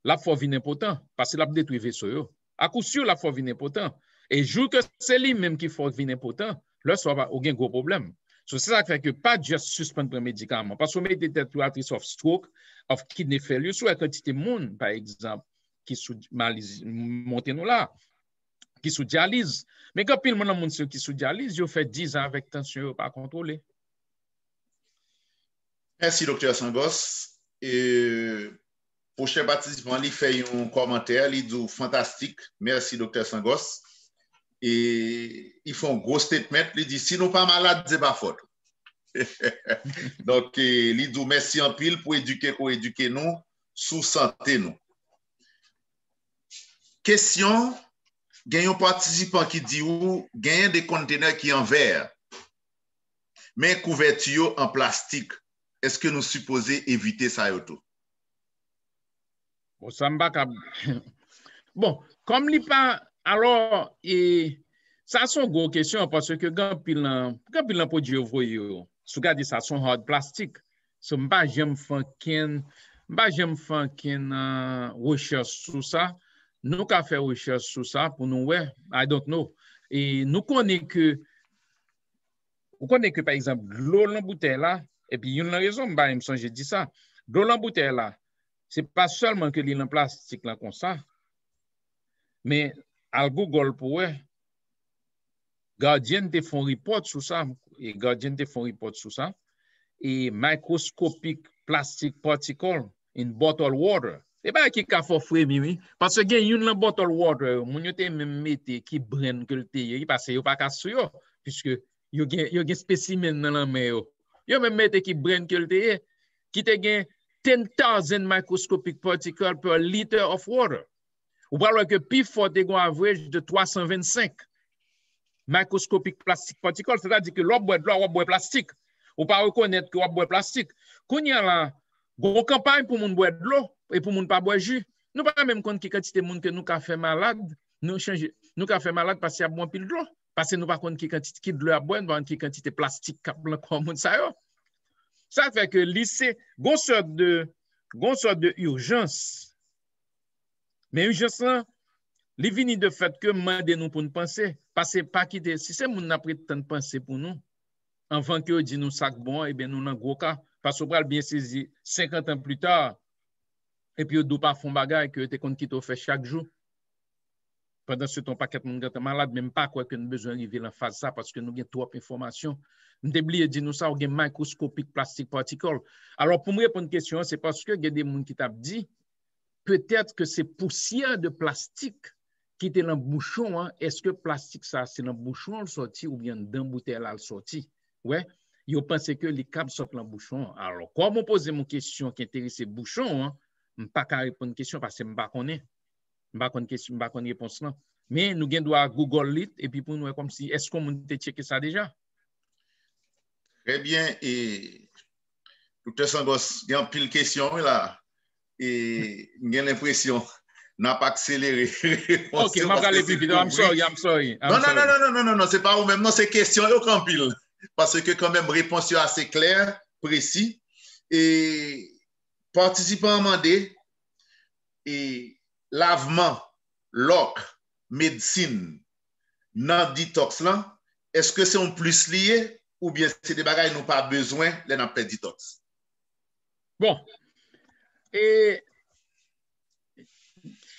la fò vini potan, pas se la bde trive sou yo. Akou syo la fò vini potan, e jou ke seli mem ki fò vini potan, lò sò pa ou gen gwo problem. Sò sè sa fè ke pa djè suspèn premedikaman, pas sou me detektou atris of stroke, of kidney failure, sou ek an titi moun, par exemple, ki sou mante nou la, ki sou dialize. Men ke pil moun an moun sou ki sou dialize, yo fè dizan vek tan syo yo pa kontrole. Mèsi, doktor Asangos, e... Poche batisipan li fè yon komantèr, li dò fantastik. Mersi doktèr sangos. E yon fè yon gò statement, li dì, si nou pa malade, zè ba fòt. *laughs* Donk, li dò mersi an pil pou eduke ou eduke nou, sou santè nou. Kèsyon, gen yon patisipan ki di ou, gen yon de kontene ki yon ver, men kouvertiyo an plastik, eske nou supose evite sa yotou? Bon, kom li pa, alor, sa son gwo kesyon, paswe ke gampi lan po diyo vwe yo, sou gadi sa son hot plastik, se mba jem fankin, mba jem fankin woshers sou sa, nou ka fe woshers sou sa, pou nou we, I don't know, nou konen ke, nou konen ke, pa exemple, glou lan boute la, epi yon nan rezon mba, glou lan boute la, se pa selman ke li nan plastik la konsan, me al Google po we, Guardian te fon report sou sa, e Guardian te fon report sou sa, e mikroskopik plastik potikol, in bottle water, e ba ki ka fo fremi we, pase gen yon nan bottle water, moun yo te menmete ki bren ke lteye, yi pase yo pa kas yo, pise yo gen spesimen nan nan men yo, yo menmete ki bren ke lteye, ki te gen, Ten thousand microscopic particles per liter of water. Ou pa lo ke pi fote gwa avwej de 325. Microscopic plastic particles, se la di ke lop bwe dlo, lop bwe plastik. Ou pa rekonet ke lop bwe plastik. Kouni an la, gwo kampany pou moun bwe dlo, e pou moun pa bwe ju. Nou pa mèm konti ki kantite moun ke nou ka fè malad, nou chanjè. Nou ka fè malad pasè a bwen pil dlo. Pasè nou pa konti ki kantite ki dlo a bwen, nou pa mèm konti ki kantite plastik ka blan kon moun sa yo. Sa fek li se gonsor de urjans. Men urjans lan, li vini de fet ke mande nou pou n'pense. Pase pa kite, si se moun apre tan'pense pou nou, anvan ke ou di nou sak bon, e ben nou nan gwo ka. Pas ou pral bie se zi 50 an plu ta, e pi ou dupan fon bagay ke ou te kon kite ou fech kak jou. Pendan se ton pa ket moun gata malade, mwen pa kwek yon bezon yon ve lan faz sa paske nou gen tou ap informasyon. Mwen te bli yon dinousa ou gen mikroskopik plastik patikol. Alors pou mwen repon kèsyon, se paske gen de moun ki tap di, pwetèt ke se poussia de plastik ki te lan bouchon, eske plastik sa, se lan bouchon lsoti ou gen damboutè la lsoti? Ouè? Yo pense ke li kab sot lan bouchon. Alors, kwa mwen pose moun kèsyon ki enterise bouchon, mwen pa ka repon kèsyon paske mwen pa konen. Mba koni kesyon, mba koni repons lan. Men nou gen do a Google lit, e pi pou nou e kom si, eskou moun te cheke sa deja? Prebyen, e, toutes an gos, gen pil kesyon, e la, gen l'impresyon, *laughs* nan pa akselere. Ok, mba kalepi, am sorry, am non, non, sorry. Non, non, non, se pa ou men, non se kesyon, e okan pil, pase ke kon men repons yo ase kler, presi, e, participan amande, e, laveman, lok, medsin, nan ditoks lan, eske se yon plus liye, ou bien se de bagay nou pa bezwen, le nan peditoks? Bon, e,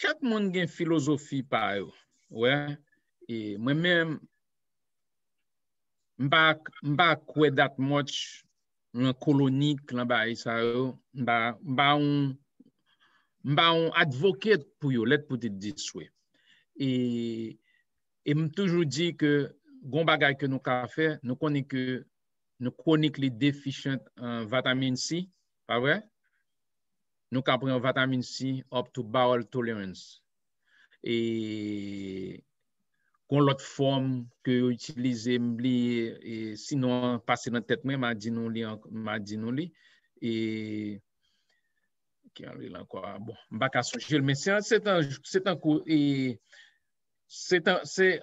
chak moun gen filosofi pa yo, we, e, mwen men, mba, mba kwe dat mwotch mwen kolonik la ba isa e yo, mba, mba yon Mba ou advokèd pou yo, let pou te diswe. E m toujou di ke goun bagay ke nou ka fe, nou konik li deficient an vitamin C, pa wè? Nou ka pre an vitamin C up to bowel tolerance. E kon lot form ke yo itilize mbi, e sinon pase nan tèt mwen, ma di nou li an, ma di nou li. E... Bon, Mbaka soujel, men se an, se an kou, se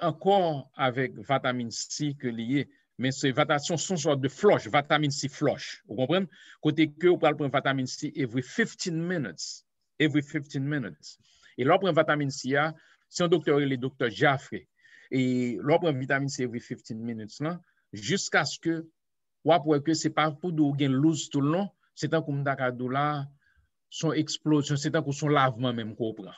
an kou e, an, avek vatamin C ke liye, men se vatamin C son sort de floch, vatamin C floch, ou kompren, kote ke ou pral pran vatamin C every 15 minutes, every 15 minutes, e lor pran vatamin C ya, se an doktore li doktore jafri, e lor pran vatamin C every 15 minutes la, jiska sko, wap wakwe se pa pou dou gen louse tou loun, se tan kou mdaka dou la, son eksplosyon, se tan kou son laveman menm kou pran.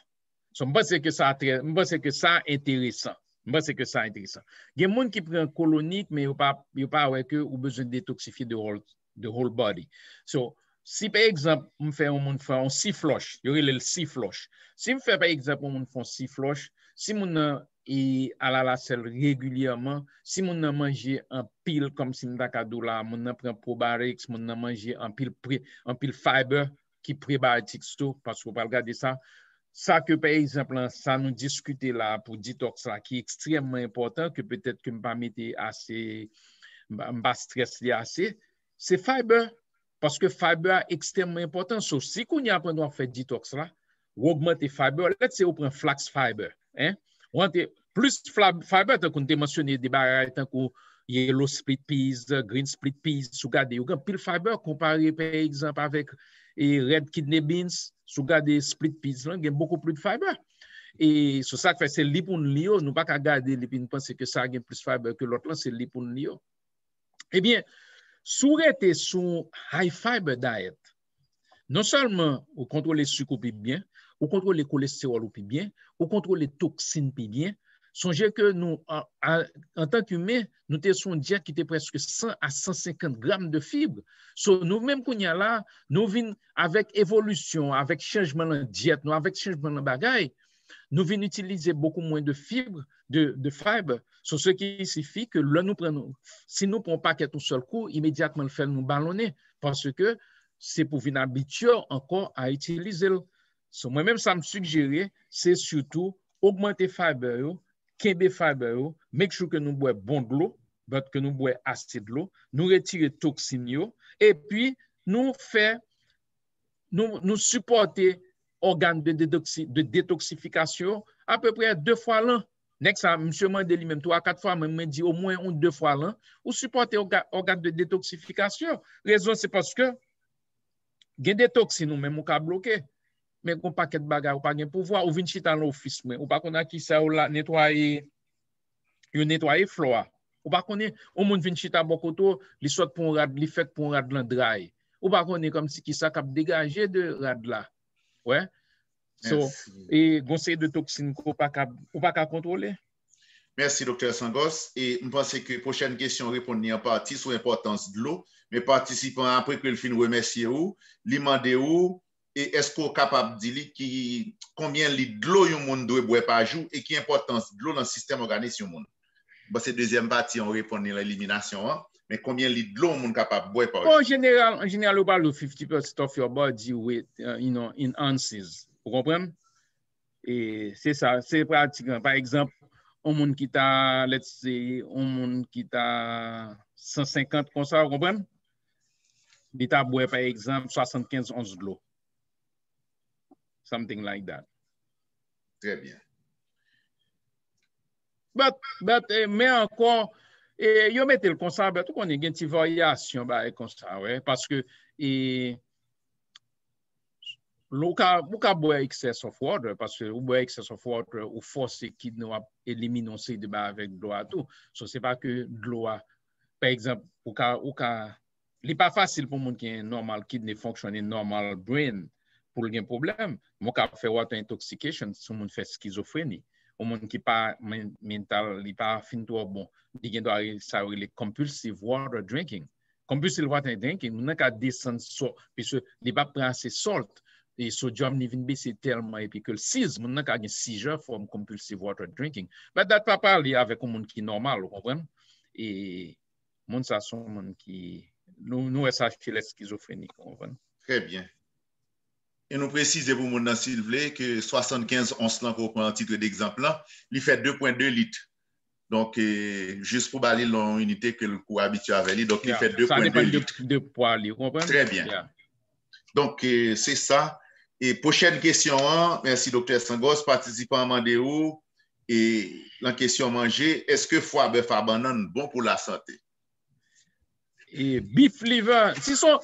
Mwen pa seke sa, mwen pa seke sa, enteresan. Mwen pa seke sa, enteresan. Gen moun ki pran kolonik, men yo pa weke ou bezon detoksifi de whole body. So, si pe egzap, mwen fè, mwen fè, on sifloche. Yo relel sifloche. Si mwen fè, pe egzap, mwen fè, on sifloche, si moun a, i ala la sel regulyaman, si moun a manje an pil, kom si mwen takadou la, moun a pran probareks, moun a manje an pil fiber, ki preba etikstou, paskou pa lgade sa, sa ke, pe exemple, sa nou diskute la, pou detoks la, ki ekstremman important, ke petet ke mba meti ase, mba stresli ase, se fiber, paskou fiber ekstremman important, sou, si kouni apen do a fè detoks la, wou augmente fiber, let se ou pren flax fiber, eh, wante, plus fiber, tan kon te monsyoni, deba, tan kon, yellow split peas, green split peas, sou gade, ou kan pil fiber, kompare, pe exemple, avek, E red kidney beans, sou gade split peas lan, gen beaucoup plus de fiber. E sou sak fè se lipoun liyo, nou bak a gade lipoun panse ke sa gen plus fiber ke lort lan, se lipoun liyo. Ebyen, sou rete sou high fiber diet, non salman ou kontrole suko pi byen, ou kontrole kolesterol pi byen, ou kontrole toksin pi byen, Sonje ke nou, an tan ki mè, nou te son diè ki te preske 100 a 150 gram de fibre. So nou mèm kounya la, nou vin avèk evolusyon, avèk chanjman an dièt, nou avèk chanjman an bagay, nou vin itilize boku mwen de fibre, de fiber. So se ki sifi ke lò nou pren, si nou pren pa kè ton sol kou, imediatman fèl nou balonè, parce ke se pou vin abityor ankon a itilize lò. So mèm sa msugjere, se soutou augmente fiber yo, kembe faybe yo, mek chou ke nou bwe bond lo, bet ke nou bwe astid lo, nou retire toxin yo, epi nou fè, nou supporte organe de detoksifikasyon apèpèpè de fwa lan. Nèk sa, msèman de li mèm, 3-4 fwa mèm mèm di, ou mwen yon de fwa lan, ou supporte organe de detoksifikasyon. Rezon se paske gen detoksi nou mèm mou ka blokè. men kon pa ket bagay, ou pa gen pou vwa, ou vin chita l'ofis men, ou pa kon a ki sa ou la netwaye yon netwaye floa, ou pa kon e, ou moun vin chita bokoto, li sot pou an rad, li fek pou an rad lan drai, ou pa kon e kon si ki sa kap degaje de rad la wè, so e gonsey de toksin ko pa kap, ou pa kap kontrole Mersi Dr. Sangos, e mpase ke pochene kesyon repon ni an pati sou importans de l'o, me patisipan apre kwe l fin wè, mersi ou, li mande ou E esko kapab di li ki konbyen li glou yon moun dwe bwe pa ajou, e ki importans glou nan sistem organis yon moun. Bas se dezem bati an we poni la eliminasyon an, men konbyen li glou yon moun kapab bwe pa ajou. En bon, general, en general ou ba lou 50% of your body weight, uh, you know, in ounces, ou kompren? E se sa, se pratik an, par ekzamp, yon moun ki ta let's say, yon moun ki ta 150 konsa, ou kompren? Bi ta bwe par ekzamp, 75-11 glou. Something like that. Très bien. But, eh, mais encore, eh, yo mette le constat, tout kon n'y gen ti voyation, yon ba ek constat, parce que, yon ka bouye excess of water, parce que ou bouye excess of water, ou force kidne ou a eliminonsi de ba avek gloa tou. So, se pa ke gloa, pe exemple, yon ka, li pa fasil pou moun ki yon normal kidne fonksyon, yon normal brain, pou li gen problem, moun ka fe water intoxication, sou moun fe skizofreni. Ou moun ki pa mental li pa fin to, bon, li gen do a re sa wili compulsive water drinking. Compulsive water drinking, moun an ka disen so, pisou li pa pre anse salt, e so jom li vin bisi telman epikul siz, moun an ka gen sijer fòm compulsive water drinking. Ba dat pa pali avèk ou moun ki normal, ou konwen, e moun sa son moun ki, nou e sa chile skizofreni konwen. Prebyen. E nou prezise pou moun nan sil vle ke 75-11 lankou pou an titre d'exemple la, li fet 2.2 litre. Donk, jist pou bali loun unité ke l'ou habitu avali, donk li fet 2.2 litre. Sa ne pa li 2.2 litre pou pali, kompany. Donk, se sa. E pochène kèsyon an, mènsi Dr. Sangos, patisipan amande ou, e lan kèsyon manje, eske fwa bèf abanon bon pou la santé? E bif li vè, si son...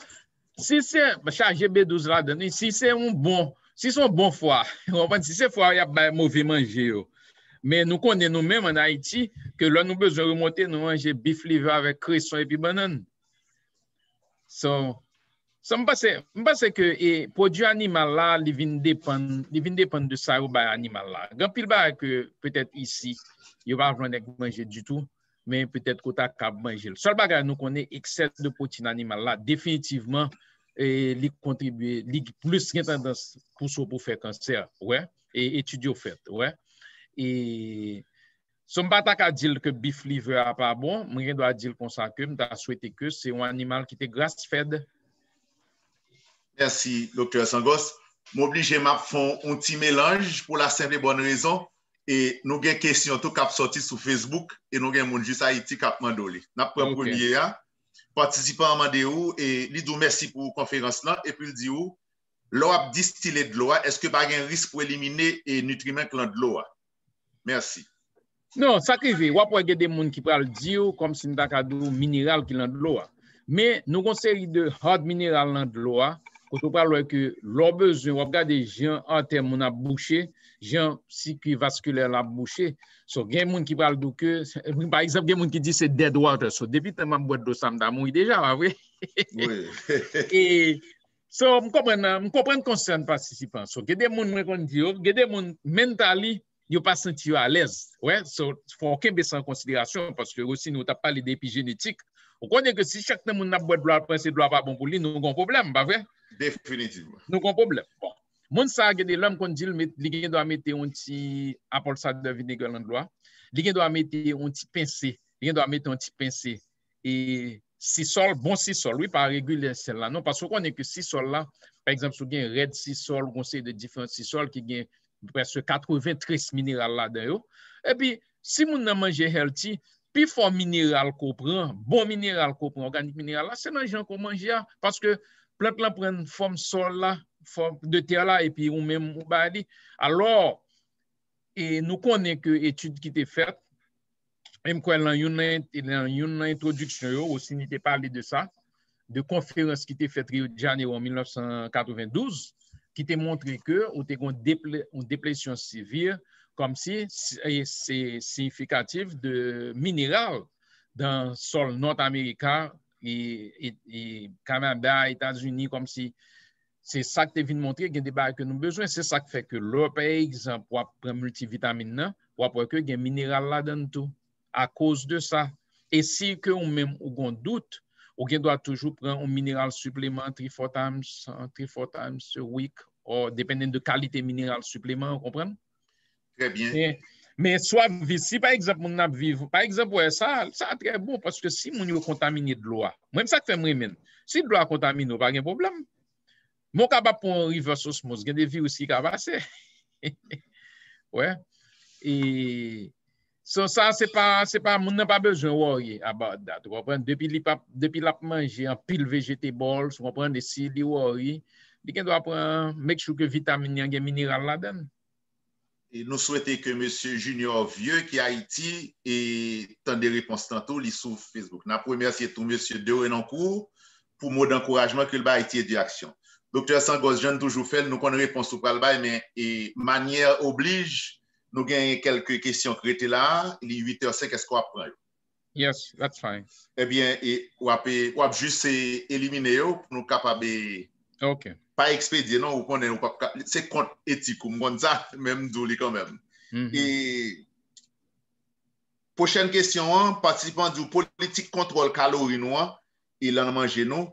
Si se yon bon fwa, *laughs* si se fwa yon mouvi manje yo, men nou konnen nou men man Haiti, ke loun nou bezon remote nou manje bif live avè kreson epi banan. So, m'pase ke pou di animal la, li vin depan de sa ou bay animal la. Gan pil bay ke petèt isi, yon pa jwande kou manje di tou. men pwetet kota kab manjil. Sol bagay nou konen eksel de potin animal la, definitivman li kontribuye, li plus gen tendans pou sou pou fè kanser, wè, et étudio fèt, wè. E som batak a djil ke bif li vè apabon, mwen gen do a djil konsakèm, ta souwete kè, se yon animal ki te gras fèd. Mersi, lokturè Sangos. M'oblijè ma fon onti mélange, pou la sèm de bonne rezon. E nou gen kesyon tou kap soti sou Facebook e nou gen moun jisay iti kap mandou li. Nap prou liye ya. Partisipan amande ou, e li dou mersi pou konferans lan, epil di ou, lò ap distile dlo a, eske bagen risk pou elimine e nutriment klant dlo a? Mersi. Non, sakrivi, wap wage de moun ki pral di ou kom sin takadou mineral klant dlo a. Me nou konseri de hot mineral lant dlo a, koto pral wè ke lò bezon wap gade jyan an tem moun ap bouchè e nou gen kesyon jen psikwi vaskuler la mbouche, so gen moun ki pral do ke, *laughs* par exemple gen moun ki di se dead water, so depi teman mboued do samdamoui deja, a vwe. *laughs* E, so m kompren koncern pasisipan, so gen moun mwen kondi yo, gen moun mentali yo pa senti yo a lez, so foken besan konsiderasyon, paske rousi nou ta pali depi genetik, ou konye ke si chak teman mboued lal prensi lal pa bon pou li, nou kon problem, ba vwe? Nou kon problem, bon. Moun sa gade lèm kondil, li gen do a mette onti apol sa devine gwen landloa, li gen do a mette onti pensè, li gen do a mette onti pensè, e sisol, bon sisol, wè pa regwile sel la, non, pas wè konen ke sisol la, pa egzams wè gen red sisol, wè kon se de diferent sisol, ki gen presse 83 mineral la den yo, e pi, si moun nan manje hel ti, pi fò mineral ko pran, bon mineral ko pran, organik mineral la, se nan jen kon manje ya, paske, Plat lan pren fòm sol la, fòm de tè la, e pi ou mèm ou ba li. Alors, nou konen kè etude ki te fèt, mèm kwen lan yon nan introdüksyon yo, ou si ni te pali de sa, de konferans ki te fèt riyo janè ou 1992, ki te montri kè ou te kon depletion sivir, kom si e, se yon sifikatif de mineral dan sol nord-amerika, E kamen be a Etats-Unis Kom si se sak te vin montre Gen deba ke nou bezwen Se sak feke lor pe ek zan Wap pre multivitamin nan Wap pre ke gen mineral la den tou A koz de sa E si ke ou men ou gon dout Ou gen doa toujou pre Mineral supleman Dependen de kalite mineral supleman Kompreme Ok Men, swa vi, si pa ekzamp moun ap viv, pa ekzamp wè, sa, sa a tre bon, paske si moun yo kontamine dlo a. Mwen msa k fèm remen. Si dlo a kontamine, wè pa gen problem. Moun kapap pon river sos mous, gen de vi ou si kapase. Wè. E, so sa, se pa, se pa, moun nan pa bejoun wò yi, abad da, tou wap pren, depi l'ap manje, an pil vejeté bol, sou wap pren de si, li wò yi, di ken dwa pren mek chouke vitaminyan gen mineral la dene. Nou souwete ke M. Junior Vieux ki Haiti et tende repons tantou li sou Facebook. Na pwemersi etou M. Deo Enankou pou mwou d'enkorajman ki l ba Haiti et di aksyon. Dr. Sangoz, jen toujou fèl nou konen repons sou pal bay men et manyer oblige nou genye kelke kesyon krete la li 8h05 esko ap prej. Yes, that's fine. Ebyen, eh wap juse elimine yo pou nou kapabe... Ok. pa ekspedye, nan, ou konen, ou konen, se kont etikou, mwen za, men mdou li konmen. Mhm. Pochen kestyon an, patisipan di ou politik kontrol kalor inwa, ilan e manje nou,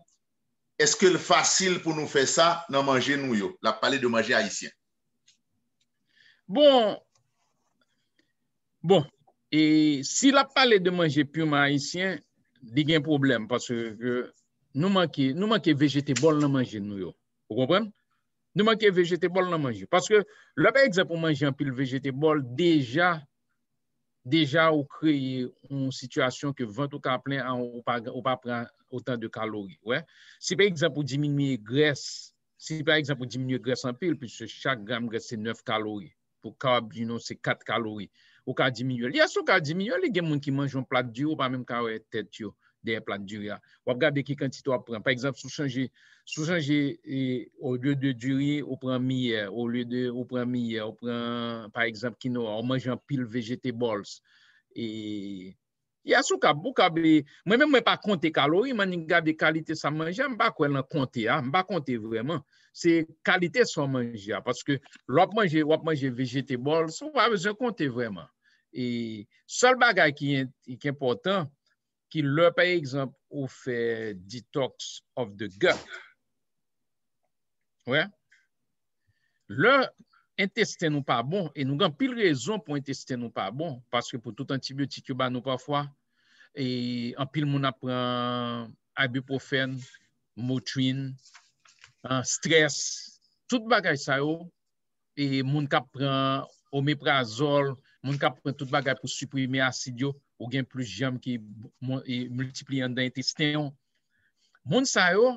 eske l fasil pou nou fe sa, nan manje nou yo, la pale de manje haisyen. Bon, bon, e si la pale de manje pou manje haisyen, di gen problem, euh, nou manke vejete bol nan manje nou yo. Nou manke vejetébol nan manje. Paske lè pa eksemp ou manje an pil vejetébol, deja ou kreye yon situasyon ke vant ou ka plen an ou pa pran otan de kalori. Si pa eksemp ou diminye gres, si pa eksemp ou diminye gres an pil, pi se chak gram gres se neuf kalori. Po ka wab jino se kat kalori. Ou ka diminye, li a sou ka diminye, li gen moun ki manje yon plat diyo pa menm ka wè tet yo. Deye plat djuri ya. Wap gabe ki kantito wap pran. Par exemple, sou chanje e, ou dwe de djuri ou pran miye. Ou lwe de ou pran miye. Par exemple, ki nou wap manje pil vejeté bols. E asou ka, bou ka be mwen mwen pa konte kalori, mwen ni gabe kalite sa manje, mba kwen nan konte ya. Mba konte vreman. Se kalite sa manje ya. Paske wap manje vejeté bols, wap manje konte vreman. E, sol bagay ki important, ki lè, par exemple, ou fè Detox of the Gut, wè, lè, intestin nou pa bon, e nou gan pil rezon pou intestin nou pa bon, paske pou tout antibiotik yo ban nou pa fwa, e an pil moun ap pran ibuprofen, motrin, an stres, tout bagay sa yo, e moun kap pran omeprazole, moun ka pren tout bagay pou suprime asidyo, ou gen plus jam ki e multipli an dan intestyon. Moun sa yo,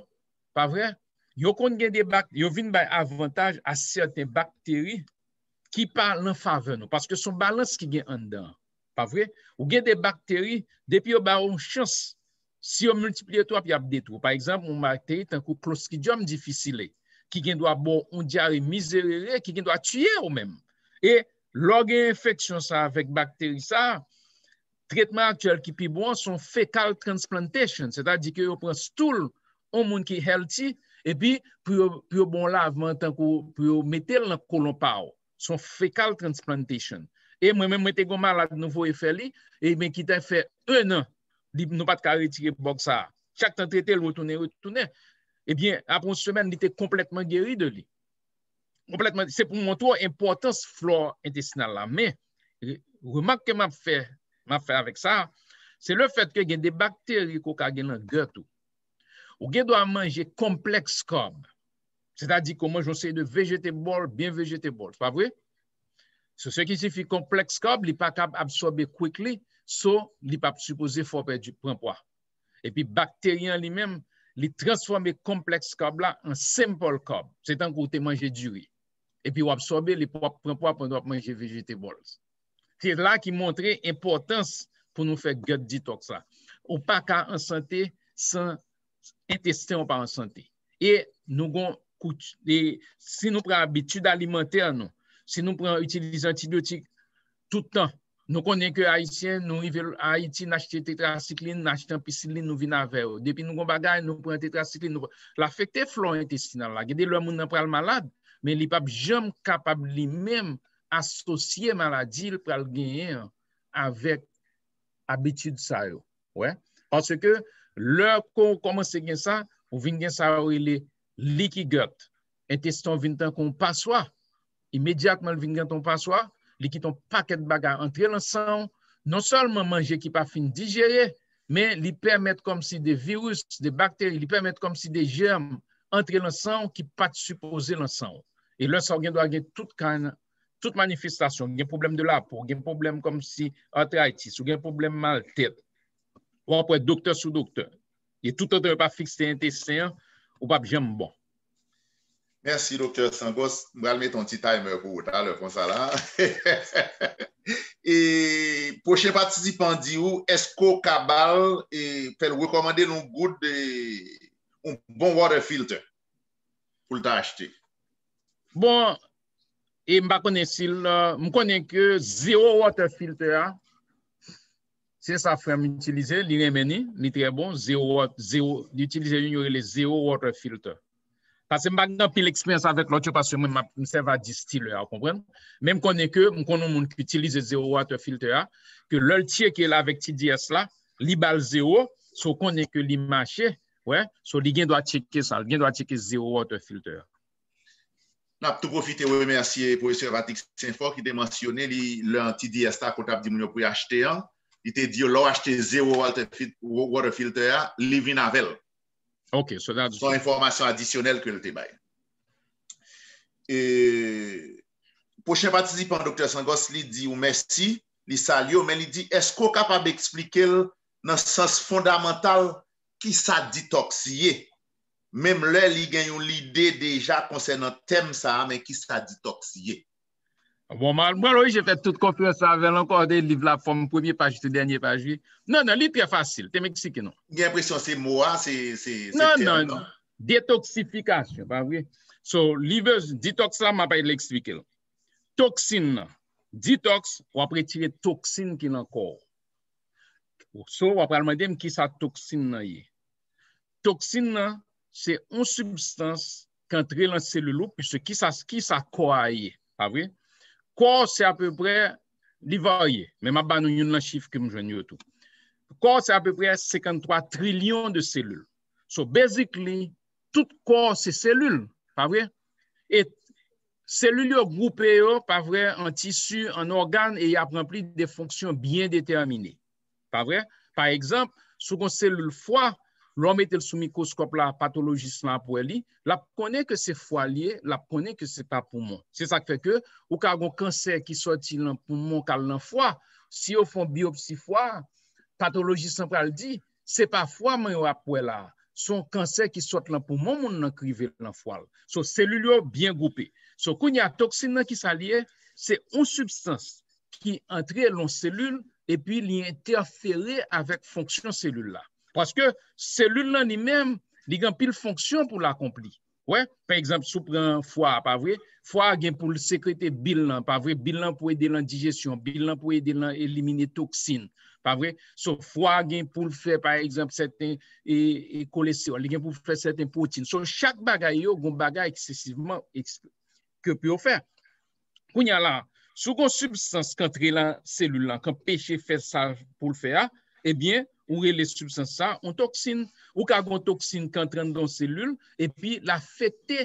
pa vre, yo kon gen de bak, yo vin bay avantage a certain bakteri ki pa lan fave nou, paske son balans ki gen an dan, pa vre, ou gen de bakteri, depi yo ba ou chans, si yo multipli eto api ap deto, pa ekzamp, ou bakteri tankou klos ki jam difisile, ki gen do a bo un diare mizerele, ki gen do a tuye ou men, e bakteri, Logye infeksyon sa vek bakterisa, tretman aktyal ki pi bon son fekal transplantation, se ta di ki yo pran stoul, on moun ki healthy, e pi pou yo bon lavman, pou yo metel nan kolon pao, son fekal transplantation. E mwen mwen mwen te goma la nouvo e fe li, e mwen ki te fe un an, di nou pat ka retike pou bok sa. Chak tan tretel, wotoune, wotoune, e bien apon semen, li te kompletman geri de li. Kompletman, se pou mwantou, impotans flor intestinal la, me, remak ke map fe, map fe avik sa, se le fet ke gen de bakteri ko ka gen nan gertou. Ou gen do a manje kompleks kob, se ta di kouman jonsen de vejetébol, ben vejetébol, se pa vwe? Se se ki sifi kompleks kob, li pa kab absorbe kwikli, so li pa supose fòpè du pranpwa. E pi bakterian li men, li transforme kompleks kob la an sempol kob, se tan kou te manje diwi. epi w apsobe li pwap pwap pwap pwap mwenje vegetebols. Kè la ki montre importans pou nou fè gèd ditoks la. Ou pa ka ansante san intestin ou pa ansante. E nou gon kouti, se nou pran abitude alimenter nou, se nou pran utilizant idiotik toutan, nou konen kè Haitien nou rive l'Haiti na chite tetracicline, na chite ampiciline nou vina vero. Depi nou gon bagay nou pran tetracicline nou vina vero. La fèk te flon intestinal la. Gède lò moun nan pral malade, men li pab jem kapab li menm asosye maladil pral genyen avèk abitid sa yo. Anse ke lò kon komanse gen sa, ou vin gen sa yo li li ki göt, entestan vin tan kon paswa, imediatman vin gen ton paswa, li ki ton paket baga antre lan san, non salman manje ki pa fin digere, men li permèt kom si de virus, de bakteri, li permèt kom si de jemm, entre lansan ki pati suppose lansan. E lansan ou gen do a gen tout kane, tout manifestasyon, gen problem de lapou, gen problem kom si atre haitis, ou gen problem mal ted. Ou an pou et doktor sou doktor. E tout an te ve pa fixe te intestin, ou pap jem bon. Mersi doktor, sangos, mwa alme ton ti tayme pou wotan le konsala. *laughs* E poche patisi pandi ou, esko kabal, e fel wekomande nou gout de... Ou bon water filter pou lta achete? Bon, e mba kone sil, euh, mkone ke zero water filter ya. Se sa fwem utilize, li remeni, li tre bon, zero water, zero, utilize yon yore le zero water filter. Pase mba nan pil eksperyans avet loutyo, pase mwen msev a distil ya, kompren. Men mkone ke, mkone moun ki utilize zero water filter ya, ke loutye ki e la vek ti di es la, li bal zero, so kone ke li mache, So, li gen do a cheke zero water filter. Na, pou tout profite, wè, mersi, pou ese vatik sinfo ki te mensyone, li lè an ti di esta kotap di moun yo pou yachete an, li te di yo lò achete zero water filter ya, li vin avel. Ok, so nan adisyon. Son informasyon adisyonel kwen l te bay. Pochen patisi pan doktor sangos, li di ou mersi, li salyo, men li di, esko kapab eksplike nan sens fondamental Ki sa detoksye? Mem lè li gen yon l'ide deja konsen an tem sa, men ki sa detoksye? Bon, mwen lò yon jè fè tout konfiyon sa, ven l'ankor de liv la fòm, premier page, tout denye page vi. Non, non, li pre fasil, te mèk si ki non. Ni empresyon, se mou an, se... Non, non, non, non, detoksifikasyon, pa vwe. So, liv la, detoks la, mè apè yon lè eksplike. Toksine, detoks, ou apre tire toksine ki nan kòr. So, wapalman dem ki sa toksin nan ye. Toksin nan, se on substans kan tre lan selulou, pise ki sa ko a ye, pa vre? Ko se apepre li var ye, men ma ban nou yon lan chif kem jwenn yo tou. Ko se apepre 53 trilion de selul. So, basically, tout ko se selul, pa vre? Et selul yo groupe yo, pa vre, an tisu, an organ, e ya prempri de fonksyon bien determiné. Par eksemp, sou kon selul fwa, lom etel sou mikoskop la patologis nan apwe li, la pkone ke se fwa liye, la pkone ke se pa poumon. Se sak feke, ou ka kon kanser ki soti nan poumon kal nan fwa, si yo fon biopsi fwa, patologis san pral di, se pa fwa men yo apwe la. Son kanser ki soti nan poumon moun nan krive nan fwal. Sou selul yo bien goupi. Sou kon ya toksin nan ki sa liye, se ou substans ki entre lon selul, e pi li interfere avèk fonksyon selul la. Paske selul nan li men, li gen pil fonksyon pou l'akompli. Ouè, par eksemp, sou pren fwa, pa vre, fwa gen pou lisekrete bil nan, pa vre, bil nan pou edelan dijesyon, bil nan pou edelan elimine toksin, pa vre, sou fwa gen pou lisekrete, par eksemp, seten kolesyon, li gen pou lisekrete seten poutin. Sou chak bagay yo, gon bagay eksesiveman ke pi ou fè. Kounya la, Sou kon substans kan tre la selule la, kan peche fè sa pou fè a, ebyen, ou e le substans sa, ou karbon toksine kan tre nan selule, epi la fète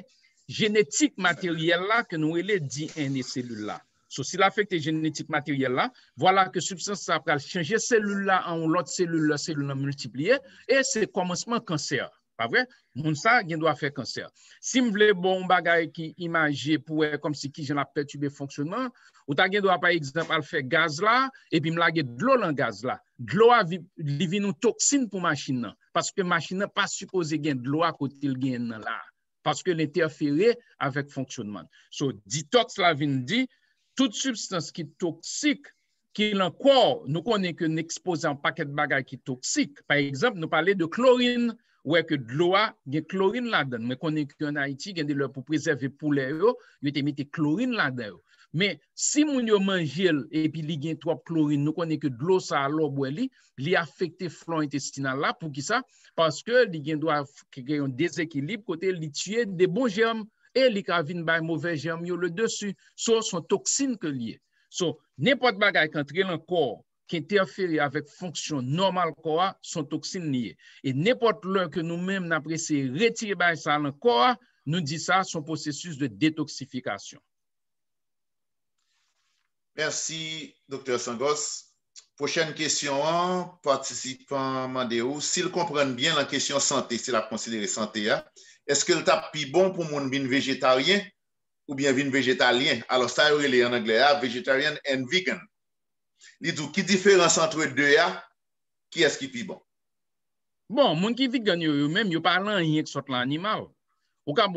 genetik materyel la, ke nou e le DNA selule la. Sou si la fète genetik materyel la, wala ke substans sa pral chanje selule la an ou lot selule la, selule la multiplie, e se komanseman kanser. Pa vre, moun sa gen do a fe kanser. Si m vle bon bagay ki imanje pou e kom se ki jen la pertube fonksyonman, ou ta gen do a pa eksempal fe gaz la, epi m la gen dlo lan gaz la. Dlo a livin nou toksin pou machin nan. Paske machin nan pa supoze gen dlo a kotil gen nan la. Paske l'interferi avèk fonksyonman. So, ditoks la vin di, tout substans ki toksik, ki lan kwa, nou konen ke n'expose an paket bagay ki toksik. Par eksemp, nou pale de klorin, Ouè kè dlo a gen klorin la den. Mè konen kè yon Haiti gen de lò pou preseve pou lè yo, yo te mette klorin la den yo. Mè si moun yo manjil epi li gen trok klorin, nou konen kè dlo sa alò bwen li, li afekte flon intestinal la pou ki sa, paske li gen do a gen yon dezekilib kote li tye de bon jerm e li kavine bay mouve jerm yo le desu, so son toksin ke li e. So, nepot bagay kentrel an kor, ke te aferi avèk fonksyon normal kwa son toksin liye. E nepot lò ke nou mèm nan prese retiri bay sa nan kwa, nou di sa son posesus de detoksifikasyon. Mersi, Dr. Sangos. Pochen kèsyon an, patisipan Mandeo, sil komprenn byen la kèsyon sante, sil a konsidere sante ya, eske l tap pi bon pou moun bin vejetaryen ou bin vejetaryen, alo sa yon rele yon angle ya, vejetaryen and vegan. Lidou, ki diferans antwe de ya, ki eski pi bon? Bon, moun ki vegan yo, yo mèm yo parlè an yèk sot l'animal. Ou ka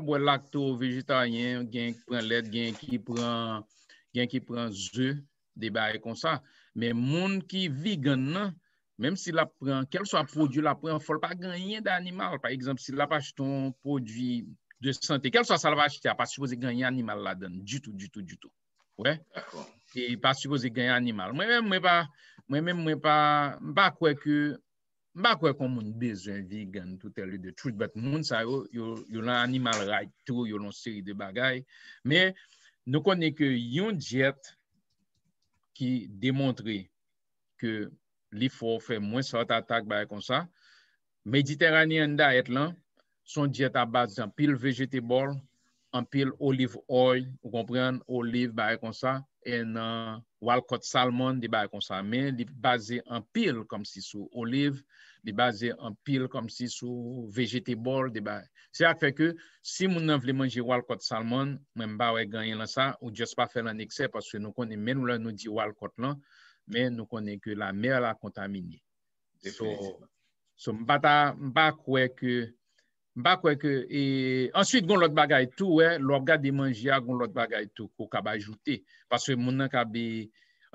bwe lakto, vegetayen, gen ki pren led, gen ki pren zè, debare kon sa. Men moun ki vegan nan, mèm si la pren, kel so ap produ la pren, fol pa gen yè d'animal. Par exemple, si la pa chiton produ de sante, kel so salva chitè, pa si chpo zè gen yè animal la den. Dutou, dutou, dutou. D'akon. E pa supose gen animal. Mwen mwen mwen pa, mwen mwen mwen pa, mba kwe ke, mba kwe kon moun bezen vi gen toutel li de tout. Bet moun sa yo, yo lan animal raytou, yo lan seri de bagay. Me, nou konen ke yon diyet ki demontre ke li fo fe mwen sa otatak baye konsa. Mediterranian da et lan, son diyet a bazan pil vejetibol, an pil olive oil, ou komprean, olive baye konsa. en walkot salman di ba konsame, di baze an pil kom si sou oliv, di baze an pil kom si sou vejetibol, di ba... Se ak fe ke, si moun nan vle manje walkot salman, mwen ba wè ganyan lan sa, ou just pa fè lan ekse, paswe nou konen men ou lan nou di walkot lan, men nou konen ke la mer la kontamine. So, mba ta mba kwe ke... ba kwek e, answit goun lòt bagay tou, wè, lòt gade manji a, goun lòt bagay tou, pou kaba ajoute, paswè moun nan kabe,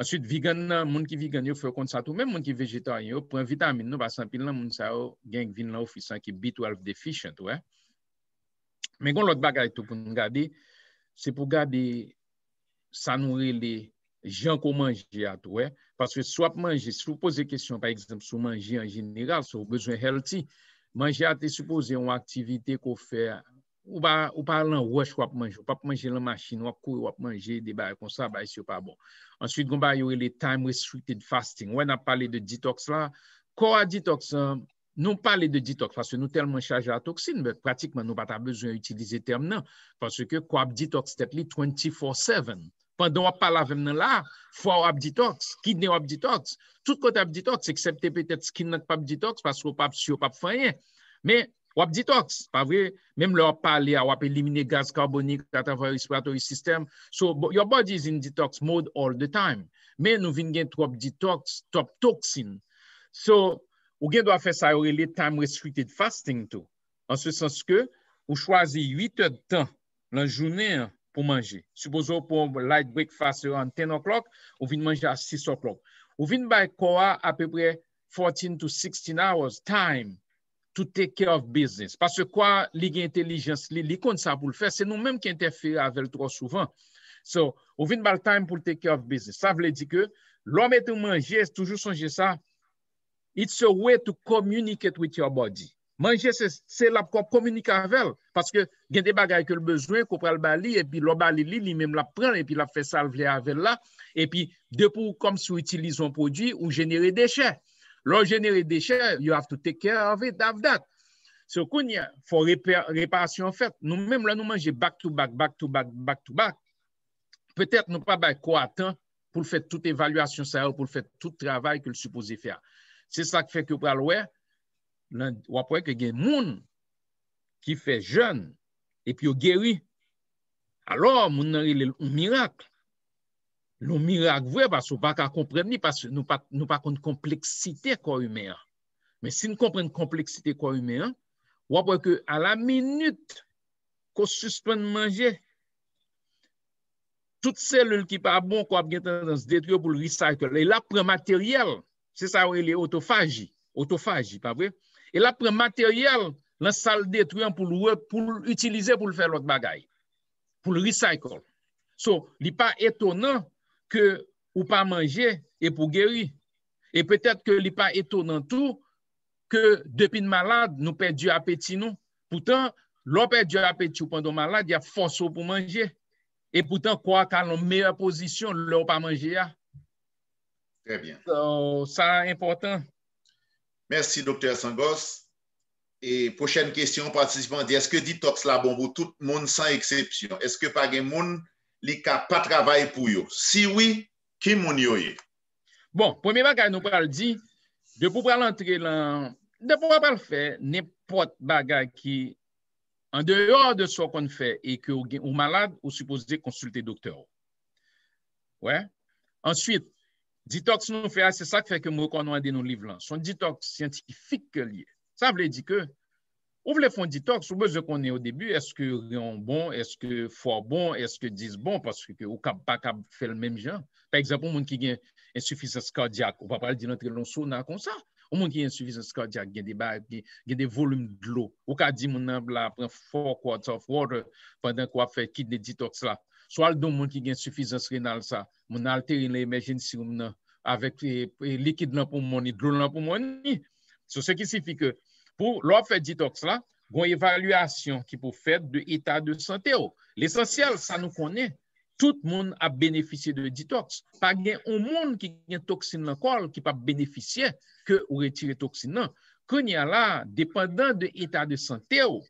answit vegan nan, moun ki vegan yo, fwe kont sa tou, men moun ki vegetarian yo, pren vitamin nou, paswè anpil nan moun sa yo, genk vin nan ou fisan ki B12 deficient, wè. Men goun lòt bagay tou pou moun gade, se pou gade sanoure le jankou manji a, wè, paswè swap manji, se pou pose kesyon, par exemple, sou manji en general, sou bezwen healthy, wè. Manje a te supose yon aktivite ko fe, ou pa lan wesh wap manje, wap manje lan machin, wap kou wap manje, deba yon sa, ba yon se pa bon. Ansyit, kon ba yon wile e time-restricted fasting, wè nan pale de detoks la. Ko a detoks, nou pale de detoks, fase nou telman chaje la toksin, pratikman nou pa ta bezwen yon itilize term nan, pase ke ko ap detoks tet li 24-7. Pendon wap pale avèm nan la, fwa wap detox, kidney wap detox. Tout kote wap detox, eksepte petèt skin nan wap detox, pas wap si wap fwenye. Men wap detox, pa vre, men wap pale a wap elimine gaz karbonik, kata vwa respiratory system. So, your body is in detox mode all the time. Men nou vin gen trope detox, trope toxin. So, ou gen dwa fè sa yorele time-restricted fasting tou. An se sens ke, ou chwazi 8 hèd tan lan jounè an, pou manje. Suposo pou light breakfast yon ten o'clock, ou vin manje a six o'clock. Ou vin bay ko a apèpè fourteen to sixteen hours time to take care of business. Pase kwa lig intelligent, li kon sa pou l'fè, se nou menm ki interfè avèl tro souvan. So, ou vin bay time pou take care of business. Sa vle di ke, lòm etou manje, toujou sonje sa, it's a way to communicate with your body. Manje se lap kon komunika avèl. Paske gen de bagay ke l bezwen, ko pral bali, epi lò bali li, li mem la pran, epi la fè sal vè avèl la, epi depou kom sou itilizon prodwi, ou jenere de chè. Lò jenere de chè, you have to take care avè, davdat. So kon ya, fò reparasyon fèt. Nou mem la nou manje, bak tou bak, bak tou bak, bak tou bak, pètèt nou pa bak ko atan, pou l fèt tout evalüasyon sa, pou l fèt tout travèl ke l suposè fè a. Se sa k fèk yo pral wè, Wapwe ke gen moun ki fe jen e pi yo geri. Alo, moun nari li loun mirak. Loun mirak vwe baso baka kompreni baso nou pa kon kompleksite kor yume an. Men si nou kompreni kompleksite kor yume an, wapwe ke a la minut ko suspon manje tout sel loun ki pa bon ko ap gen tendans detryo pou l'recycle. E la premateryel, se sa wè li otofaji, otofaji, pa vwe? E la pre materyal nan sal detryan pou l'utilize pou l'fer lout bagay, pou l'recycle. So, li pa etonan ke ou pa manje e pou geri. E petet ke li pa etonan tou ke depi n malade nou pe di apeti nou. Poutan, lò pe di apeti ou pandon malade, ya fonso pou manje. E poutan, kwa kan lò meyè posisyon, lò pa manje ya. Trè bien. So, sa importan. Mersi, Dr. Sangos. Et prochaine question, participant dit, est-ce que dit Tox Labombo, tout le monde sans exception, est-ce que pari le monde, il n'y a pas de travail pour vous? Si oui, qui est-ce qui est-il? Bon, premier bagage, nous parle dit, de pouvoir l'entrer là, de pouvoir le faire, n'importe bagage qui, en dehors de ce qu'on fait, et que le malade, ou supposé consulter le docteur. Ouais? Ensuite, Ditox nou fè a, se sa fè ke mou konon ade nou liv lan. Son ditox siyantifik ke liye. Sa vle di ke, ou vle fon ditox, ou bezè konen yo debu, eske rion bon, eske fò bon, eske diz bon, paswè ke ou kap baka fè l'mem jan. Pè egzapon, moun ki gen insufisans kardyak, ou pa pal di lontre lonsou nan kon sa, ou moun ki gen insufisans kardyak, gen de volume d'lou. Ou ka di moun nan bla, pren fò kwa tsof wore, pandan kwa fè kit de ditox la. So al do moun ki gen sufizans renal sa, moun alterin la imerjen si moun nan avek e, e, likid nan pou moun ni, droun nan pou moun ni. So se ki sifi ke, pou lò fè detox la, gwen evalüasyon ki pou fè de eta de sante yo. L'esensyal, sa nou konen, tout moun a benefisye de detox. Pa gen ou moun ki gen toksin lankol ki pa benefisye ke ou retire toksin nan, kon ya la, dependan de eta de sante yo,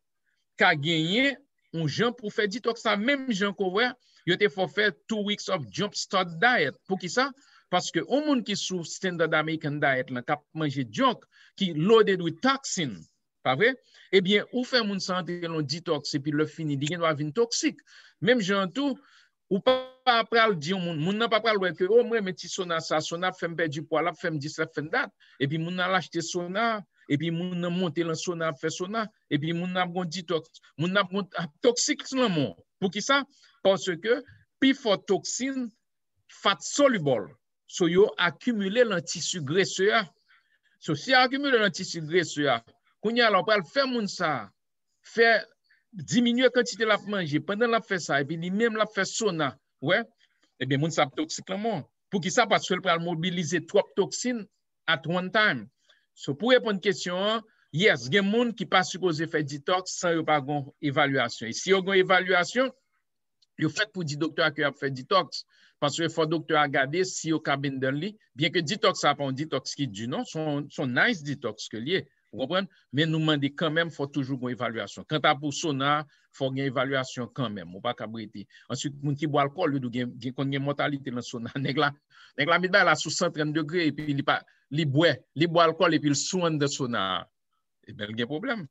ka genye ou jen pou fè detox sa, menm jen kowe yo te fò fè two weeks of jumpstart diet. Pou ki sa? Paske ou moun ki sou standard American diet lan, kap manje junk, ki loaded with toxin, pa vre, ebyen ou fè moun santè lò detox, epi lò fini digè nou avin toksik. Mèm jè an tou, ou pa pral di ou moun, moun nan pa pral wèkè, ou oh, mwen meti sona sa, sona fèm perdi po alap, fèm disle fèndat, epi moun nan lachte sona, epi moun nan monte lò sona fè sona, epi moun nan ap gondi tox, moun nan ap gondi toksik lò moun. Pou ki sa Ponso ke pi fò toxin fat soluble. So yo akumule lantissu gresso ya. So si akumule lantissu gresso ya, konye alò pral fè moun sa, fè diminuè kantite laf manje, pandan laf fè sa, epi ni mèm laf fè sona, wè, epi moun sa ptoksi klamon. Pou ki sa, pati sou el pral mobilize trop toxin at one time. So pou epon kèsyon, yes, gen moun ki pasi kòzè fè ditok, san yo pa gon evalüasyon. E si yo gon evalüasyon, Yo fèk pou di doktor a kwe ap fè detox, paswe fò doktor a gade si yo kabin den li, bien ke detox a ap an detox ki di nou, son nice detox ke li e, mè nou mandi kèmèm fò toujou gwen evalüasyon. Kèmta pou sonar, fò gen evalüasyon kèmèm, ou pa kabri ti. Ansyou moun ki bo alkol, lè do gen kont gen mortalite lè sonar. *laughs* Nèk la midba, lè sou 130 degrè, lè bo alkol, e lè sou an de sonar. Mè e lè gen problem.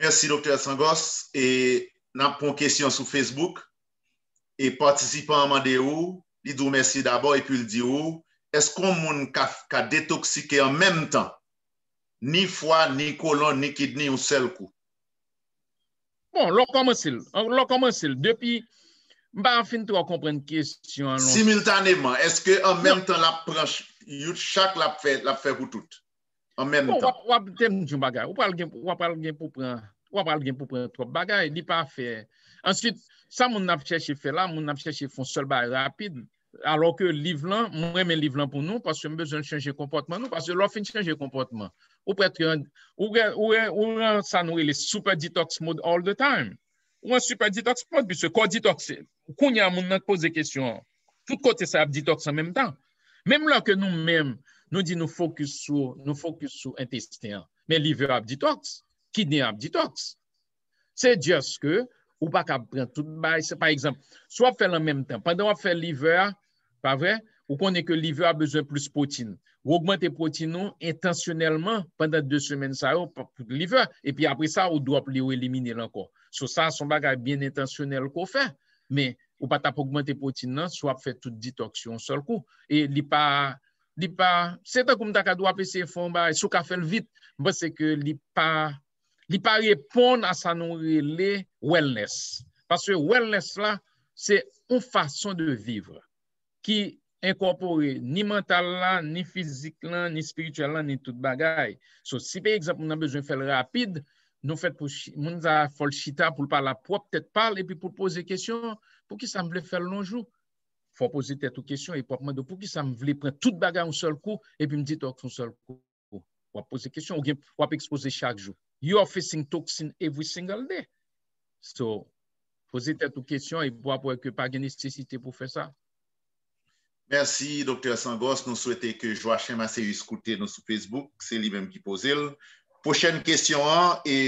Mèrs si doktor Asangos, e... nan pon kesyon sou Facebook, e participanman de ou, li dou mersi d'abo, e pi li di ou, es kon moun ka detoksike an menm tan, ni fwa, ni kolon, ni kidni, ou sel kou? Bon, lò koman sil. Lò koman sil. Depi, mba an fin to a kompre an kesyon. Simultaneman, eske an menm tan la pranj, yout chak la pfe koutout? An menm bon, tan. Wap tem joun bagay, wap al gen pou pranj. Ou ap al gen pou pren trop bagay, li pa fe. Anstit, sa moun ap cheche fe la, moun ap cheche fon sol baye rapide, alo ke livlan, moun reme livlan pou nou, paswè mbezoun chanje komportman nou, paswè lor fin chanje komportman. Ou pou etre, ou an sa nou e le super-detox mode all the time. Ou an super-detox mode, pis se ko-detoxe, koun ya moun nan pose kesyon, tout kote sa ap-detox an menm tan. Menm la ke nou menm, nou di nou fokus sou, nou fokus sou intestin, men livlan ap-detoxe. ki ne ap ditoks. Se dios ke, ou pa ka pren tout bay, se par exemple, sou ap fè nan menm tan, pandan wap fè liver, pa vre, ou konen ke liver ap bezwen plus potin, ou augmente potin nan, intensionelman, pandan 2 semen sa yo, pou liver, e pi apre sa, ou do ap li yo elimine lanko. Sou sa, son bagay bien intensionel ko fè, men, ou pa ta pou augmente potin nan, sou ap fè tout ditoks yon sol kou, e li pa, li pa, se ta koum ta ka do ap fè se fon ba, sou ka fè l vit, mba se ke li pa, li pa repon a sa noure le wellness. Pas se wellness la, se ou fason de vivre, ki inkopore ni mental la, ni fizik la, ni spiritual la, ni tout bagay. So si pe ekzap m nan bezwen fel rapide, nou fet pou mounza fol chita, pou l pa la pou ap tete pal, e pi pou pose kestyon, pou ki sa m vle fel lonjou, pou ap pose tete ou kestyon, e pou ap mwen do pou ki sa m vle pre tout bagay, un sol kou, e pi m dit ok oh, un sol kou, pou ap pose kestyon, ou gen pou ap expose chak jou. You are facing toxin every single day. So, pose tè tou kèsyon, e bo apweke pa genestisite pou fè sa. Merci, Dr. Sangos. Nou souwete ke Joachim Asseyou skoute nou sou Facebook. Se li mèm ki pose l. Pochène kèsyon an, e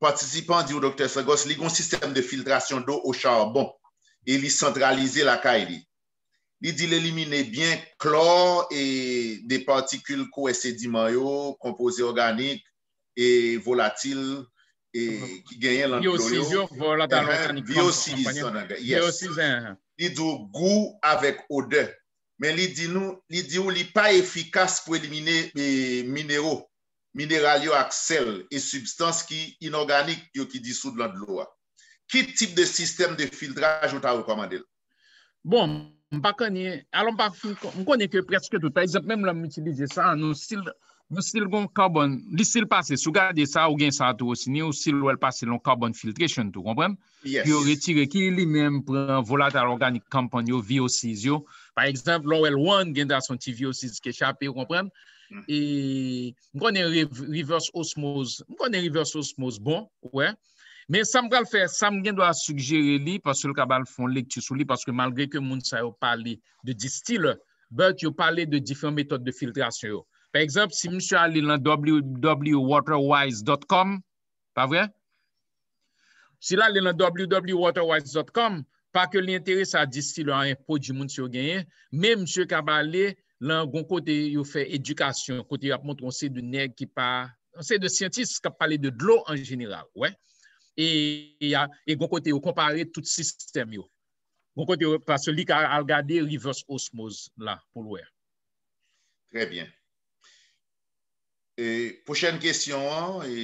patisipan di ou Dr. Sangos, li gon sistem de filtrasyon do o charbon e li centralize la kairi. Li di l'elimine bien klor e de partikul ko esedimanyo, kompose organik, e volatil e ki genyen lantlo yo. Yo si yo volatil lantlo yo. Yo si yo volatil lantlo yo. Li do gou avèk ode. Men li di nou, li di ou li pa efikas pou elimine e, minero, mineral yo ak sel e substans ki inorganik yo ki disoud lantlo yo. Ki tip de sistem de filtraj yo ta rekomande? Bon, m pa kone, m kone ki preske tout. Mèm lom utilize sa an nou sild Mwen sil gon karbon, li sil pase, sou gade sa, ou gen sa a tou osini, ou sil ou el pase lon karbon filtration tou, komprèm? Yes. Pyo retire ki li menm pran volat al organic compound yo, VOCs yo. Par exemple, ou el wan gen da son ti VOCs ke chapi, yo komprèm? Mm. E mwen konen reverse osmose, mwen konen reverse osmose bon, wè. Men sa mwen gwa l fè, sa mwen gen dwa sugere li, pwase l kaba l fon lek tu sou li, pwase ke malgre ke moun sa yo pale de distil, but yo pale de diferent metode de filtration yo. Per exemple, si msè a li lan www.waterwise.com, pa vre? Si la li lan www.waterwise.com, pa ke li enteres a disi lan impo di moun sè yo genye, men msè ka pale, lan goun kote yo fè edukasyon, kote yo ap montre onse de neg ki pa, onse de scientist ka pale de dlo an jeneral, wè. E goun kote yo kompare tout sistem yo. Goun kote yo pas se li ka al gade reverse osmose la pou lwè. Trè bien. E Pochène kèsyon an, e,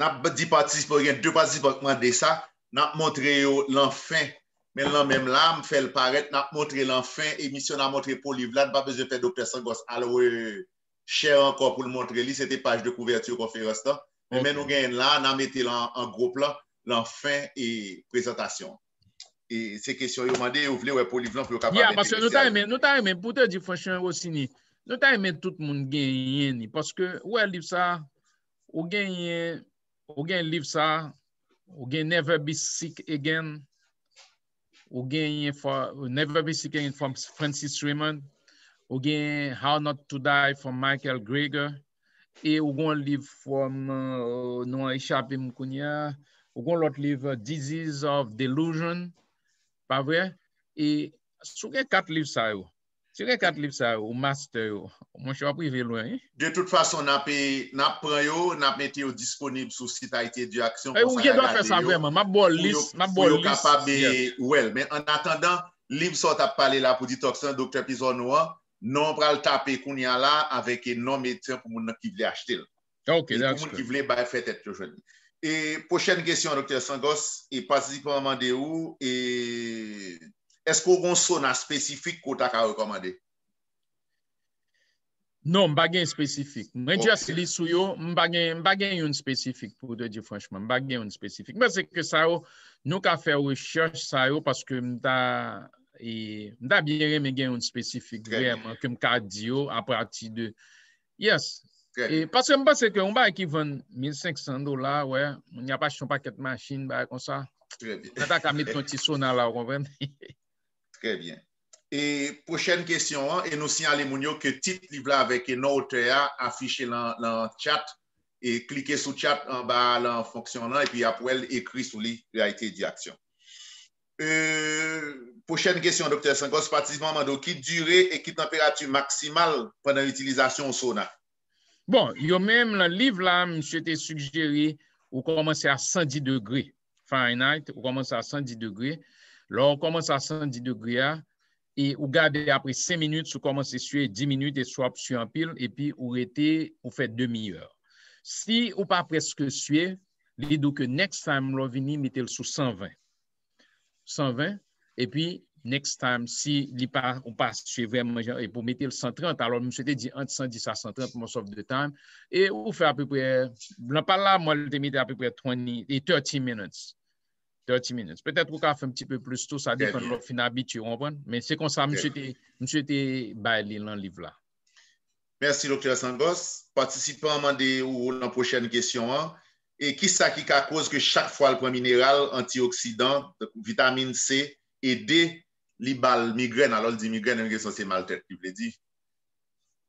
nap di patis pou gen, dè patis pou akman de sa, nap montre yo lan fè, men lan menm lan, fè l'paret, nap montre lan fè, emisyon nan montre pou li vlan, ba bezè fè do pè san gòs, al wè chè an kon pou l'montre li, sè te page de kouverti wò kon fè rostan, men nou gen lan, nan mette lan an gòp la, lan fè e prezentasyon. Se kèsyon yo mande, wè pou li vlan pou yo kapabè. Ya, paske nou ta emè, nou ta emè, poutè di fòchè an wò sini, Nota eme tout moun genye ni. Paske ou genye liv sa, ou genye live sa, ou genye never be sick again, ou genye never be sick again from Francis Raymond, ou genye how not to die from Michael Greger, e ou gon live from euh, Noa Eshape Mkounia, ou gon live disease of delusion, pa vwe, e sou genye kat liv sa yo. Si wè kat lip sa yo, ou master yo, mwen chwa pou i ve lwen. Eh? De tout fason, nap pran yo, nap met yo disponib sou si ta ite di aksyon. Eh, ou ye do non, a fè sa vreman, ma bol lis. Mwen yo kapab be, wèl, men an atendan, lip sa ta pale la pou di toksan, doktor Pizor Nouan, non pral tape koun ya la, aveke non metyen pou moun ki vle achte yo. Ok, lakso. Moun ki vle bè fè tèt yo jwen. E, pochène gesyon, doktor Sangos, e pasik pou amande yo, e... eskou goun sona spesifik kouta ka rekomade? Non, mba gen spesifik. Mwen jas li sou yo, mba gen yon spesifik, pou de di franchman, mba gen yon spesifik. Mwen seke sa yo, nou ka fe research sa yo, paske mda e, mda bire mwen gen yon spesifik kwen mwen ka di yo, a prati de, yes. E, paske mwen seke, mba e ki ven 1500 dola, wè, mwen ya pa chon paket machin, mba e kon sa. Mwen ta ka mit ton ti sona la, wè mwen. *laughs* Très bien. Et prochaine question, et nous signe à l'émonion que titre livre avec un autre air affiché dans le chat, et cliquez sous le chat en bas la fonction et puis après elle écrit sous la réalité d'action. Euh, prochaine question, Dr. Sengos, pratiquement, qui durer et qui température maximale pendant l'utilisation au sauna? Bon, yo même le livre là, monsieur, te suggérez ou commencer à 110 degrés finite, ou commencer à 110 degrés La ou koman sa 110 degriya, e ou gade apre 5 minuts, ou koman se suye 10 minuts, e swap suye an pil, e pi ou rete ou fe demiyeur. Si ou pa preske suye, li do ke next time lò vini, mite l sou 120. 120, e pi next time, si li pa ou pa suye vreman, e pou mite l 130, alò mwen se te di ant 110 a 130, mwen sov de time, e ou fe api pre, blan pala, mwen te mite api pre 30 minutes. 30 minutes. Pe tèt wou ka fè mtipè plus tou, sa di fè nou finabit, tu yon bon, men se kon sa, msye te bay li lan liv la. Mersi, doktora Sangos. Patisipè an mande ou nan pochène gèsyon an. E kis sa ki ka kòz ke chak fwa l pwè mineral antioksidan, vitamine C e de li bal migren. Alon di migren, an gèsyon se mal tèt. Ki vle di.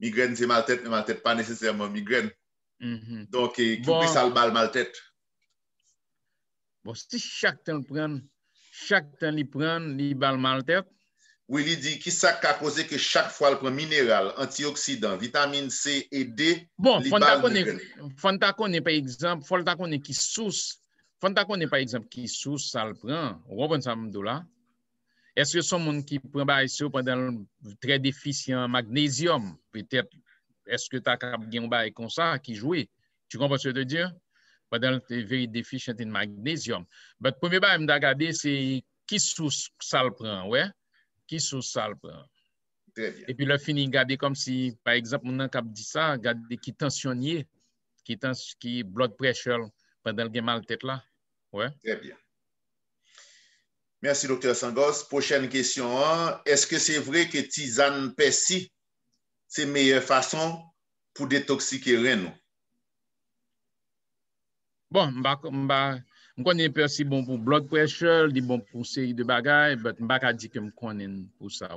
Migren se mal tèt, men mal tèt pa nèsesèrman migren. Mm-hmm. Donk, ki bon. pwè sal bal mal tèt. Bon, si chak ten li pren, li bal mal tet? Ou li di, ki sa ka kose ke chak fwa l pren mineral, antioksidan, vitamine C et D, bon, li bal mal? Fon ta kon ne, pe exemple, fon ta kon ne ki souse, fon ta kon ne, pe exemple, ki souse sa l pren, ou wapon sa mdou la, eske son moun ki pren ba e sou pen den l tre deficien magnezium, petet, eske ta kap gen ba e konsa ki joui, ti konpon se te dyan? padal te very deficient in magnesium. But pou mè ba m da gade, se kisou sal pran, kisou sal pran. Et pi la fini gade, kom si, par exemple, m nan kap di sa, gade ki tensionye, ki blood pressure, padal gen mal tet la. Trè bie. Mèsi, Dr. Sangoz. Pochène kèsyon an, eske se vre ke tizan pesi, se mèye fason pou detoksike ren nou? Bon, m baka m baka, m konen pe si bon pou blood pressure, di bon pou seri de bagay, but m baka di ke m konen pou sa,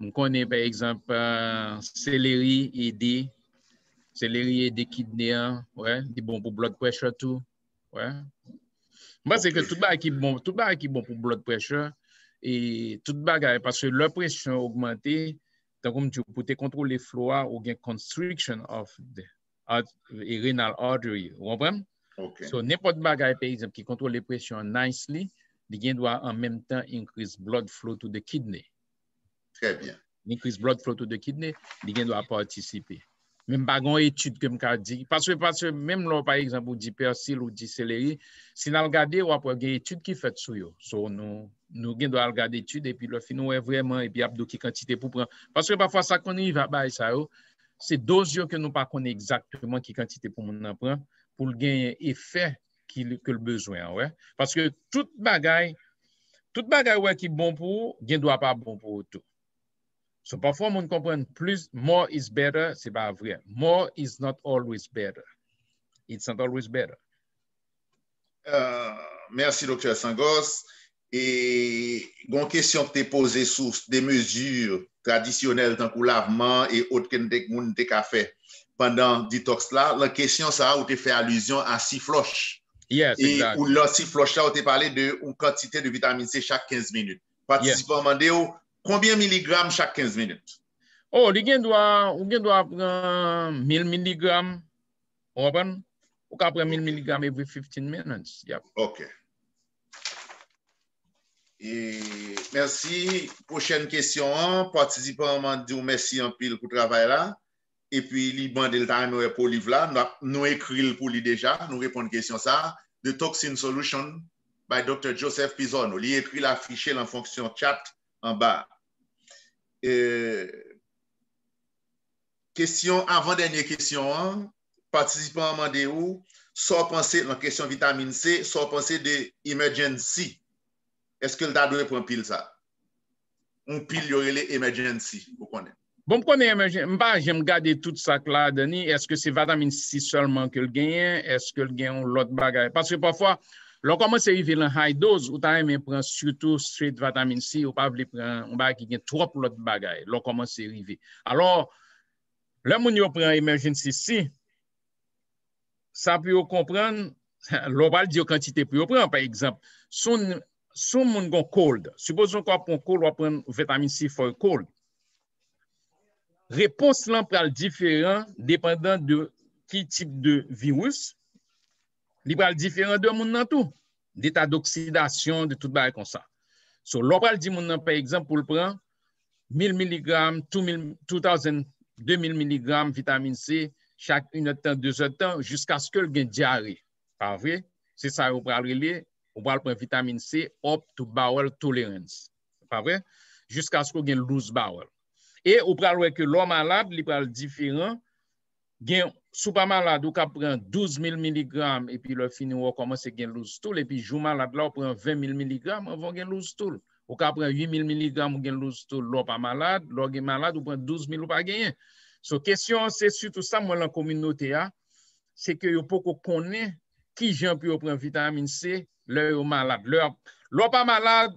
m konen pe ekzamp, euh, seleri edi, seleri edi kidneyan, di bon pou blood pressure tou, m baka se ke tout bagay ki bon pou blood pressure, et tout bagay, bon e parce le presyon augmente, te konen pou te kontrole floa ou gen constriksyon of renal artery, m konen pe? So, nèpot bagay, pè exemple, ki kontrol le presyon nicely, di gen dwa an mèm tan increase blood flow to the kidney. Très bien. Increase blood flow to the kidney, di gen dwa partisipe. Mèm bagon etude ke m ka di. Paswe, paswe, mèm lò, par exemple, ou di persil ou di seleri, si nan lgade, wapwa gen etude ki fèt sou yo. So, nou gen dwa lgade etude, epi lò finon wè e vwèman, epi apdo ki kantite pou pran. Paswe, paswa, sa koni wè bae sa yo, se dosyon ke nou pa koni exaktouman ki kantite pou moun an pran, pou genye efè ki lèkè lèkè lèkè lèkè lèkè lèkè lèkè. Paske tout bagay, tout bagay wè ki bon pou, gen do ap ap bon pou ou tou. So pafwa moun kompren plus, more is better, se pa vre. More is not always better. It's not always better. Euh, Mersi doktor Sangos. E gon kesyon te pose sou de mezur tradisyonel tan kou laveman e otken dek moun dek a fè. pandan ditoks la, la kesyon sa a ou te fe alizyon a si floch. Ou la si floch la ou te pale de ou kantite de vitamine C chak 15 minute. Patisipan mande ou, konbyen miligram chak 15 minute? Ou gen do a 1000 miligram open, ou ka pre 1000 miligram every 15 minutes. Ok. Merci. Pochen kesyon an, patisipan mande ou mesi an pil kou travay la. epi li bandel da anwe pou liv la, nou ekri l pou li deja, nou repon kèsyon sa, The Toxin Solution by Dr. Joseph Pizorno, li ekri la fichel an fonksyon chat an ba. Kèsyon, euh, avan denye kèsyon an, patisipan an mande ou, sorpansè, nan kèsyon vitamine C, sorpansè de emergency, eske l da dwe pou an pil sa? Ou pil yore le emergency, ou konen? Bon, konen, mba, jem gade tout sak la deni, eske se vatamin C solman ke l genyen, eske l genyon lot bagay. Paske pafwa, lò koman se rive l an hay doz, ou ta eme pren sutou street vatamin C, ou pa vle pren, mba, ki gen trop lot bagay, lò koman se rive. Alors, lè moun yo pren vatamin C, si, sa pou yo kompren, lò *laughs* bal diyo kantite pou yo pren, par exemple, sou moun gon cold, suposon kwa pou cold wapren vatamin C for cold, repons lan pral diferan dependen de ki tip de virus li pral diferan de moun nan tou deta d'oksidasyon so lop pral di moun nan pou l pran 1000mg, 2000mg vitamin C chak 1 ou 2 outan jusqu'a skol gen diare se sa lop pral li lop pral pral vitamin C up to bowel tolerance jusqu'a skol gen loose bowel E ou pral weke lò malade, li pral diferan. Gen sou pa malade, ou ka pren 12000mg, epi lò fini wò koman se gen lous toul, epi jou malade la, ou pren 20000mg, avon gen lous toul. Ou ka pren 8000mg, ou gen lous toul, lò pa malade, lò gen malade, ou pren 12000mg, ou pa genyen. So, kesyon, se su tout sa, mwen lan kominote ya, se ke yo poko kone, ki jen pi ou pren vitamin C, lò yo malade. Lò pa malade,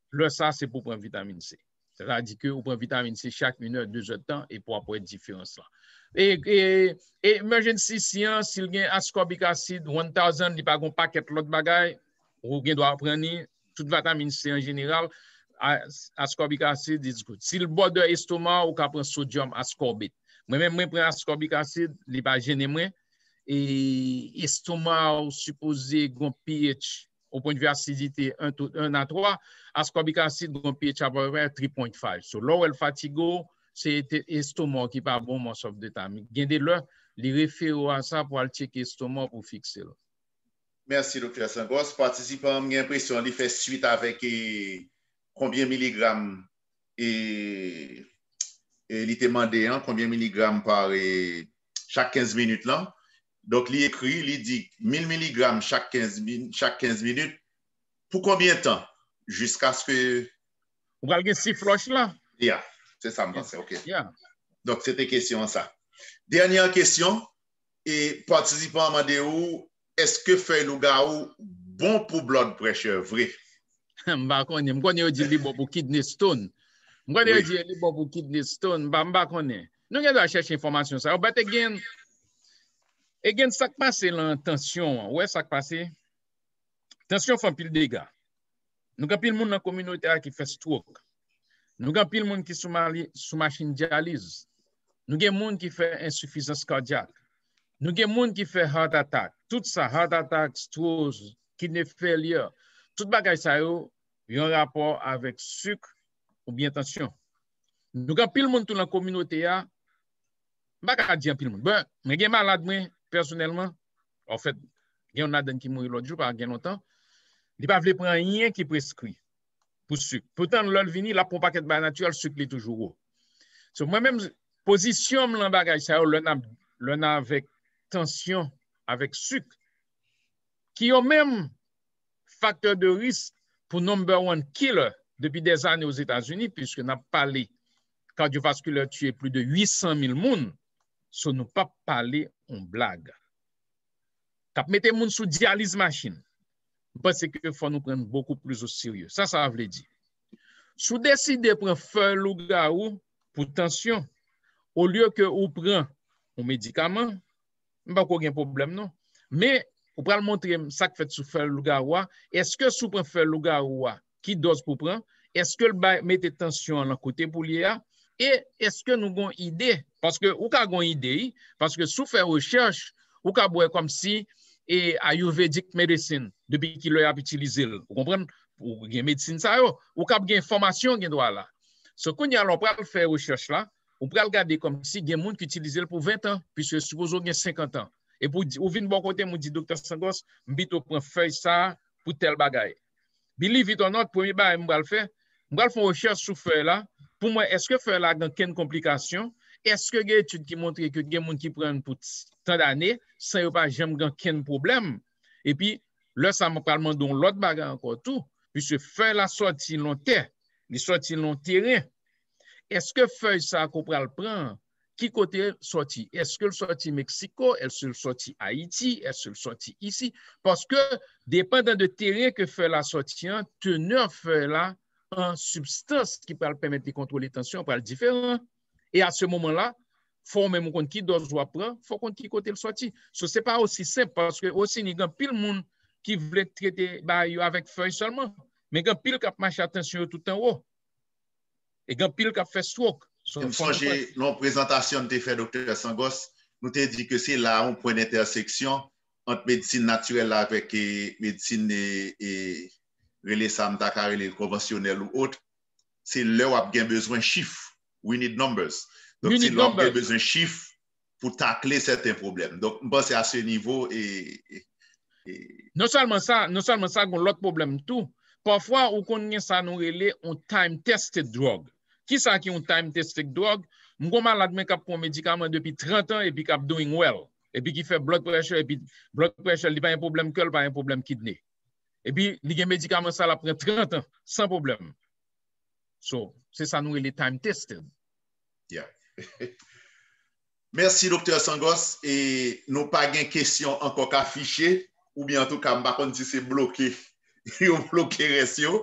Le sa, se pou pran vitamine C. Se la di ke ou pran vitamine C chak 1 ou 2 otan, e pou apre diferans la. E menjen si si an, si l gen ascorbic acid 1000, li pa gon paket lot bagay, ou gen do apreni, tout vitamine C en general, ascorbic acid is good. Si l bod de estoma ou ka pran sodium ascorbit, menjen mwen pran ascorbic acid, li pa gen ne mwen, e estoma ou supose gon pH 100, Ou poun di vi asidite 1 a 3, as kobika asid goun pi e chabon ver 3.5. So, lor el fatigo, se ete estomo ki pa bon monsop de tam. Gende lor, li refero a sa pou al cheke estomo pou fikse lor. Mersi, doktor Asangos. Patisipan mwen yon presyon li fe suite avek e eh, konbyen miligram e eh, eh, li temande an, konbyen miligram par e chak 15 minut lan. Donk li ekri, li di, 1000 mg chak 15 minute, pou konbien tan? Jiska se... Ou gal gen si flosh la? Ya, se sa mwase, ok. Donk se te kesyon sa. Dernyan kesyon, e patisipan amande ou, eske fe nou ga ou bon pou blood pressure vre? *laughs* Mbakone, mkwane ou di li bobo kidney stone. Mkwane ou di li bobo kidney stone, mbakone. Nou gen do a cheshe informasyon sa, ou bete gen... E gen sakpase lan tansyon wè sakpase, tansyon fan pil dega. Nou gen pil moun nan kominote a ki fè stroke. Nou gen pil moun ki soumachin dializ. Nou gen moun ki fè insoufisans kardyak. Nou gen moun ki fè heart attack. Tout sa heart attack, stroke, kidney failure, tout bagay sa yo, yon rapor avèk suk ou bie tansyon. Nou gen pil moun tou nan kominote a, bagay jan pil moun. Ben, men gen malad mwen, personelman, en fèt, gen yon aden ki mou yon jup, a gen yon tan, li pa vle pre yon yon ki preskwi, pou suk. Poutan lòl vini, la pou paket bayan natyrel, suk li toujou wou. Sou mwen mèm, posisyon mwen l'ambagay, sa yon lòl nan avèk tensyon, avèk suk, ki yon mèm faktor de risk pou number one killer depi des anè wos Etats-Unis, pwiske nan pale kardiovaskuler tye plu de 800 mil moun, sou nou pa pale On blaga. Kap mette moun sou dializ machin. Basè ke fò nou pren beaucoup plus ou sirye. Sa sa avle di. Sou deside pren fò louga ou pou tansyon. Ou lyo ke ou pren ou medikaman. Mpa kou gen problem nou. Me ou pral montre sak fèt sou fò louga ou a. Eske sou pren fò louga ou a. Ki dos pou pren. Eske l bay mette tansyon la kote pou liya. e eske nou gon ide, paske ou ka gon ide, paske sou fè ou chèch, ou ka bwè kom si, e ayurvedik medesin, debi ki lè ap itilize lè, ou kompren, ou gen medesin sa yo, ou ka bwè gen formasyon gen doa la. So konye alon pral fè ou chèch la, ou pral gade kom si, gen moun ki itilize lè pou 20 an, pis se sou kouzo gen 50 an. E pou di, ou vin bon kote moun di doktor Sangos, mbit ou pran fèy sa, pou tel bagay. Bili vit anot, pwemi bay mbral fè, mbral fè ou chèch sou fè la pou mwen, eske fey la gen ken komplikasyon? Eske gen etude ki montre ke gen moun ki pren pou tan d'ane, san yo pa jem gen ken problem? Epi, lò sa mwen pralman don lòt bagan akotou, pis se fey la sorti lontè, li sorti lontè rè, eske fey sa akopral pran, ki kote sorti? Eske l sorti Meksiko, eske l sorti Haiti, eske l sorti isi? Paske, depan dan de terè ke fey la sorti an, te nou fey la, an substans ki pral permiti kontroli tensyon, pral diferan. E a se mouman la, fò mè mou konti ki doj wap pran, fò konti ki kote l soti. So se pa osi semp, paske osi ni gen pil moun ki vle trette ba yo avèk fèy solman. Men gen pil kap mache tensyon yo toutan wò. Gen pil kap fè stwok. M sonje, non prezentasyon te fè Dr. Sangos, nou te di ke se la an pou en interseksyon ant medisin natyrel avèk medisin e... rele sa mta ka rele konvensyonel ou ot, se lè wap gen bezwen chif. We need numbers. Se lè wap gen bezwen chif pou takle certain problem. Mba se a se nivou. Non salman sa, non salman sa goun lot problem tou. Parfwa ou konnen sa nou rele ou time-tested drug. Ki sa ki ou time-tested drug? Mgo man lad men kap kon medikaman depi 30 an, epi kap doing well. Epi ki fe blood pressure, epi blood pressure li pa yon problem kel pa yon problem kidney. Epi, li gen medikamen sal apre 30 an, san problem. So, se sa nou e li time tested. Ya. *laughs* Mersi, doktor Sangos, e nou pa gen kesyon anko ka fichye, ou bi an tou ka mbakon si se blokye, *laughs* yo blokye resyo.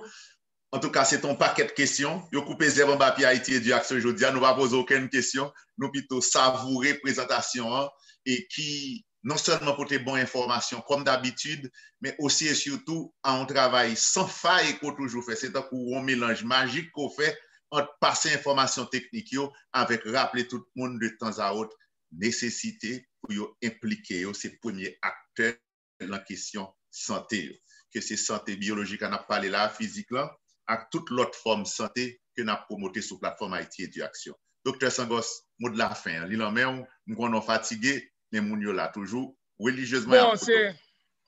An tou ka, se ton paket kesyon, yo koupe zevan ba pi a iti e di aksyo jodia, nou va pozo ken kesyon, nou pito savou reprezentasyon an, e ki... Non sèlman pou te bon informasyon kom d'abitid, men osi et syoutou an ou travaye san faye kon toujou fè. Sè tak ou ou an mélange magik kon fè an ou pase informasyon teknik yo avèk rappele tout moun de tans a hot nesesite pou yo implike yo se pounye akter lan kesyon sante yo. Ke se sante biologik an ap pale la fizik la ak tout lot form sante ke nan ap promote sou platforma iti et du aksyon. Dokter Sangos, moun la fin. Li lan men ou moun kon nou fatige moun men moun yo la toujou, welijezman ya.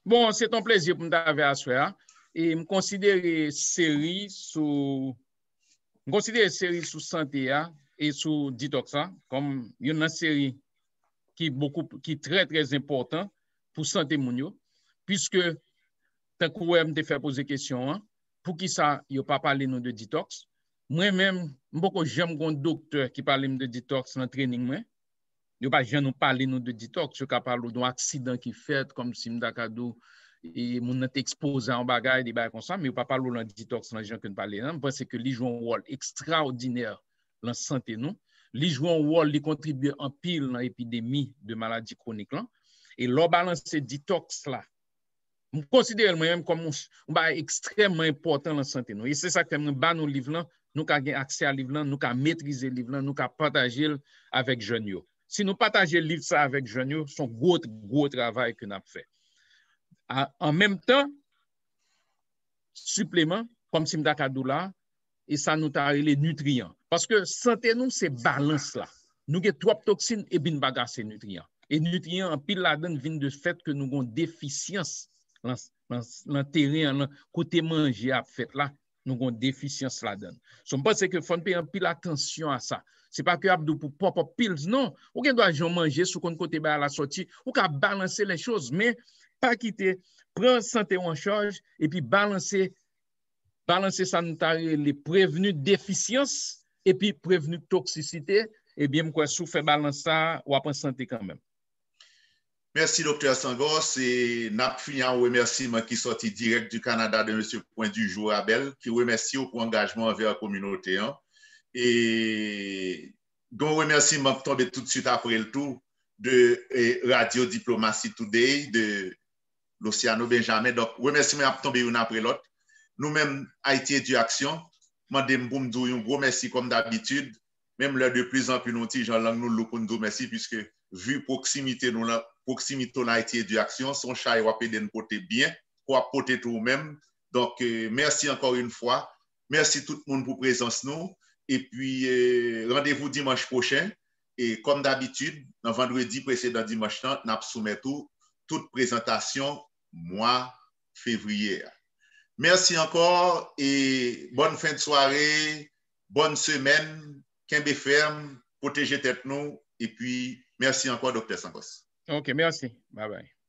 Bon, se ton plezi pou mta ve aswe a, e m konsidere seri sou, m konsidere seri sou sante ya, e sou ditoksa, kom yon nan seri ki boku, ki tre trez important pou sante moun yo, pwiske tan kouwe mte fe pose kesyon an, pou ki sa yo pa pale nou de ditoksa, mwen men, mbo ko jem goun doktor ki pale m de ditoksa nan trening mwen, yo pa jen nou pale nou de detoks, yo ka pale ou don aksidan ki fet, kom si mdakadou, e moun nan te ekspose an bagay, di ba yon konsan, mi yo pa pale ou lan detoks nan jen ke nou pale nan, mwen se ke li joun wòl, ekstraordinèr lan sante nou, li joun wòl li kontribuyen an pil nan epidèmi de maladi kronik lan, e lò balan se detoks la, mwen konside el mwen yon mwen komons, mwen ba ekstremman important lan sante nou, e se sa ke mwen ba nou liv lan, nou ka gen aksè a liv lan, nou ka metrize liv lan, nou ka patajil avèk jen yo. Si nou pataje liv sa avèk janyo, son gwo travay kè nap fè. An mèm tan, supleman, kom simdak adou la, e sa nou tarre le nutriyan. Paske sante nou se balans la. Nou gen trop toksin e bin bagase nutriyan. E nutriyan an pil la den vin de fèt ke nou gon defisyans lan teren, lan kote manje ap fèt la. nou kon defisyans la den. Son pa se ke fon pe yon pil atensyon a sa. Se pa ke ap do pou popo pil, non, ou ken do a joun manje, sou kon kote ba la soti, ou ka balanse le chouz, men, pa kite, pren sante ou an chouj, e pi balanse, balanse sanitarye, li prevenu defisyans, e pi prevenu toksisite, e bie mkwa sou fe balansa, ou apen sante kan men. Mersi Dr. Sangos e nap fiyan wè mersi man ki sorti direk du Kanada de M. Point du Jou Abel ki wè mersi ou pou angajman avè a komunote. Gon wè mersi man pou tombe tout süt apre l'tou de Radio Diplomacy Today de L'Océano Benjamin. Donk wè mersi man pou tombe yon apre l'ot. Nou men Haiti EduAction, man dem pou mdou yon gros mersi kom d'abitud. Mem lè de plus en plus nonti jan lang nou loupon d'o mersi piske vu proksimite nou la proximité a de action, son chat et côté bien, quoi porter tout même. Donc euh, merci encore une fois. Merci tout le monde pour présence nous et puis euh, rendez-vous dimanche prochain et comme d'habitude, dans vendredi précédent dimanche temps, n'a tout toute présentation mois février. Merci encore et bonne fin de soirée, bonne semaine, qu'un ferme, protégez tête nous et puis merci encore docteur Sangos. Ok, merci. Bye bye.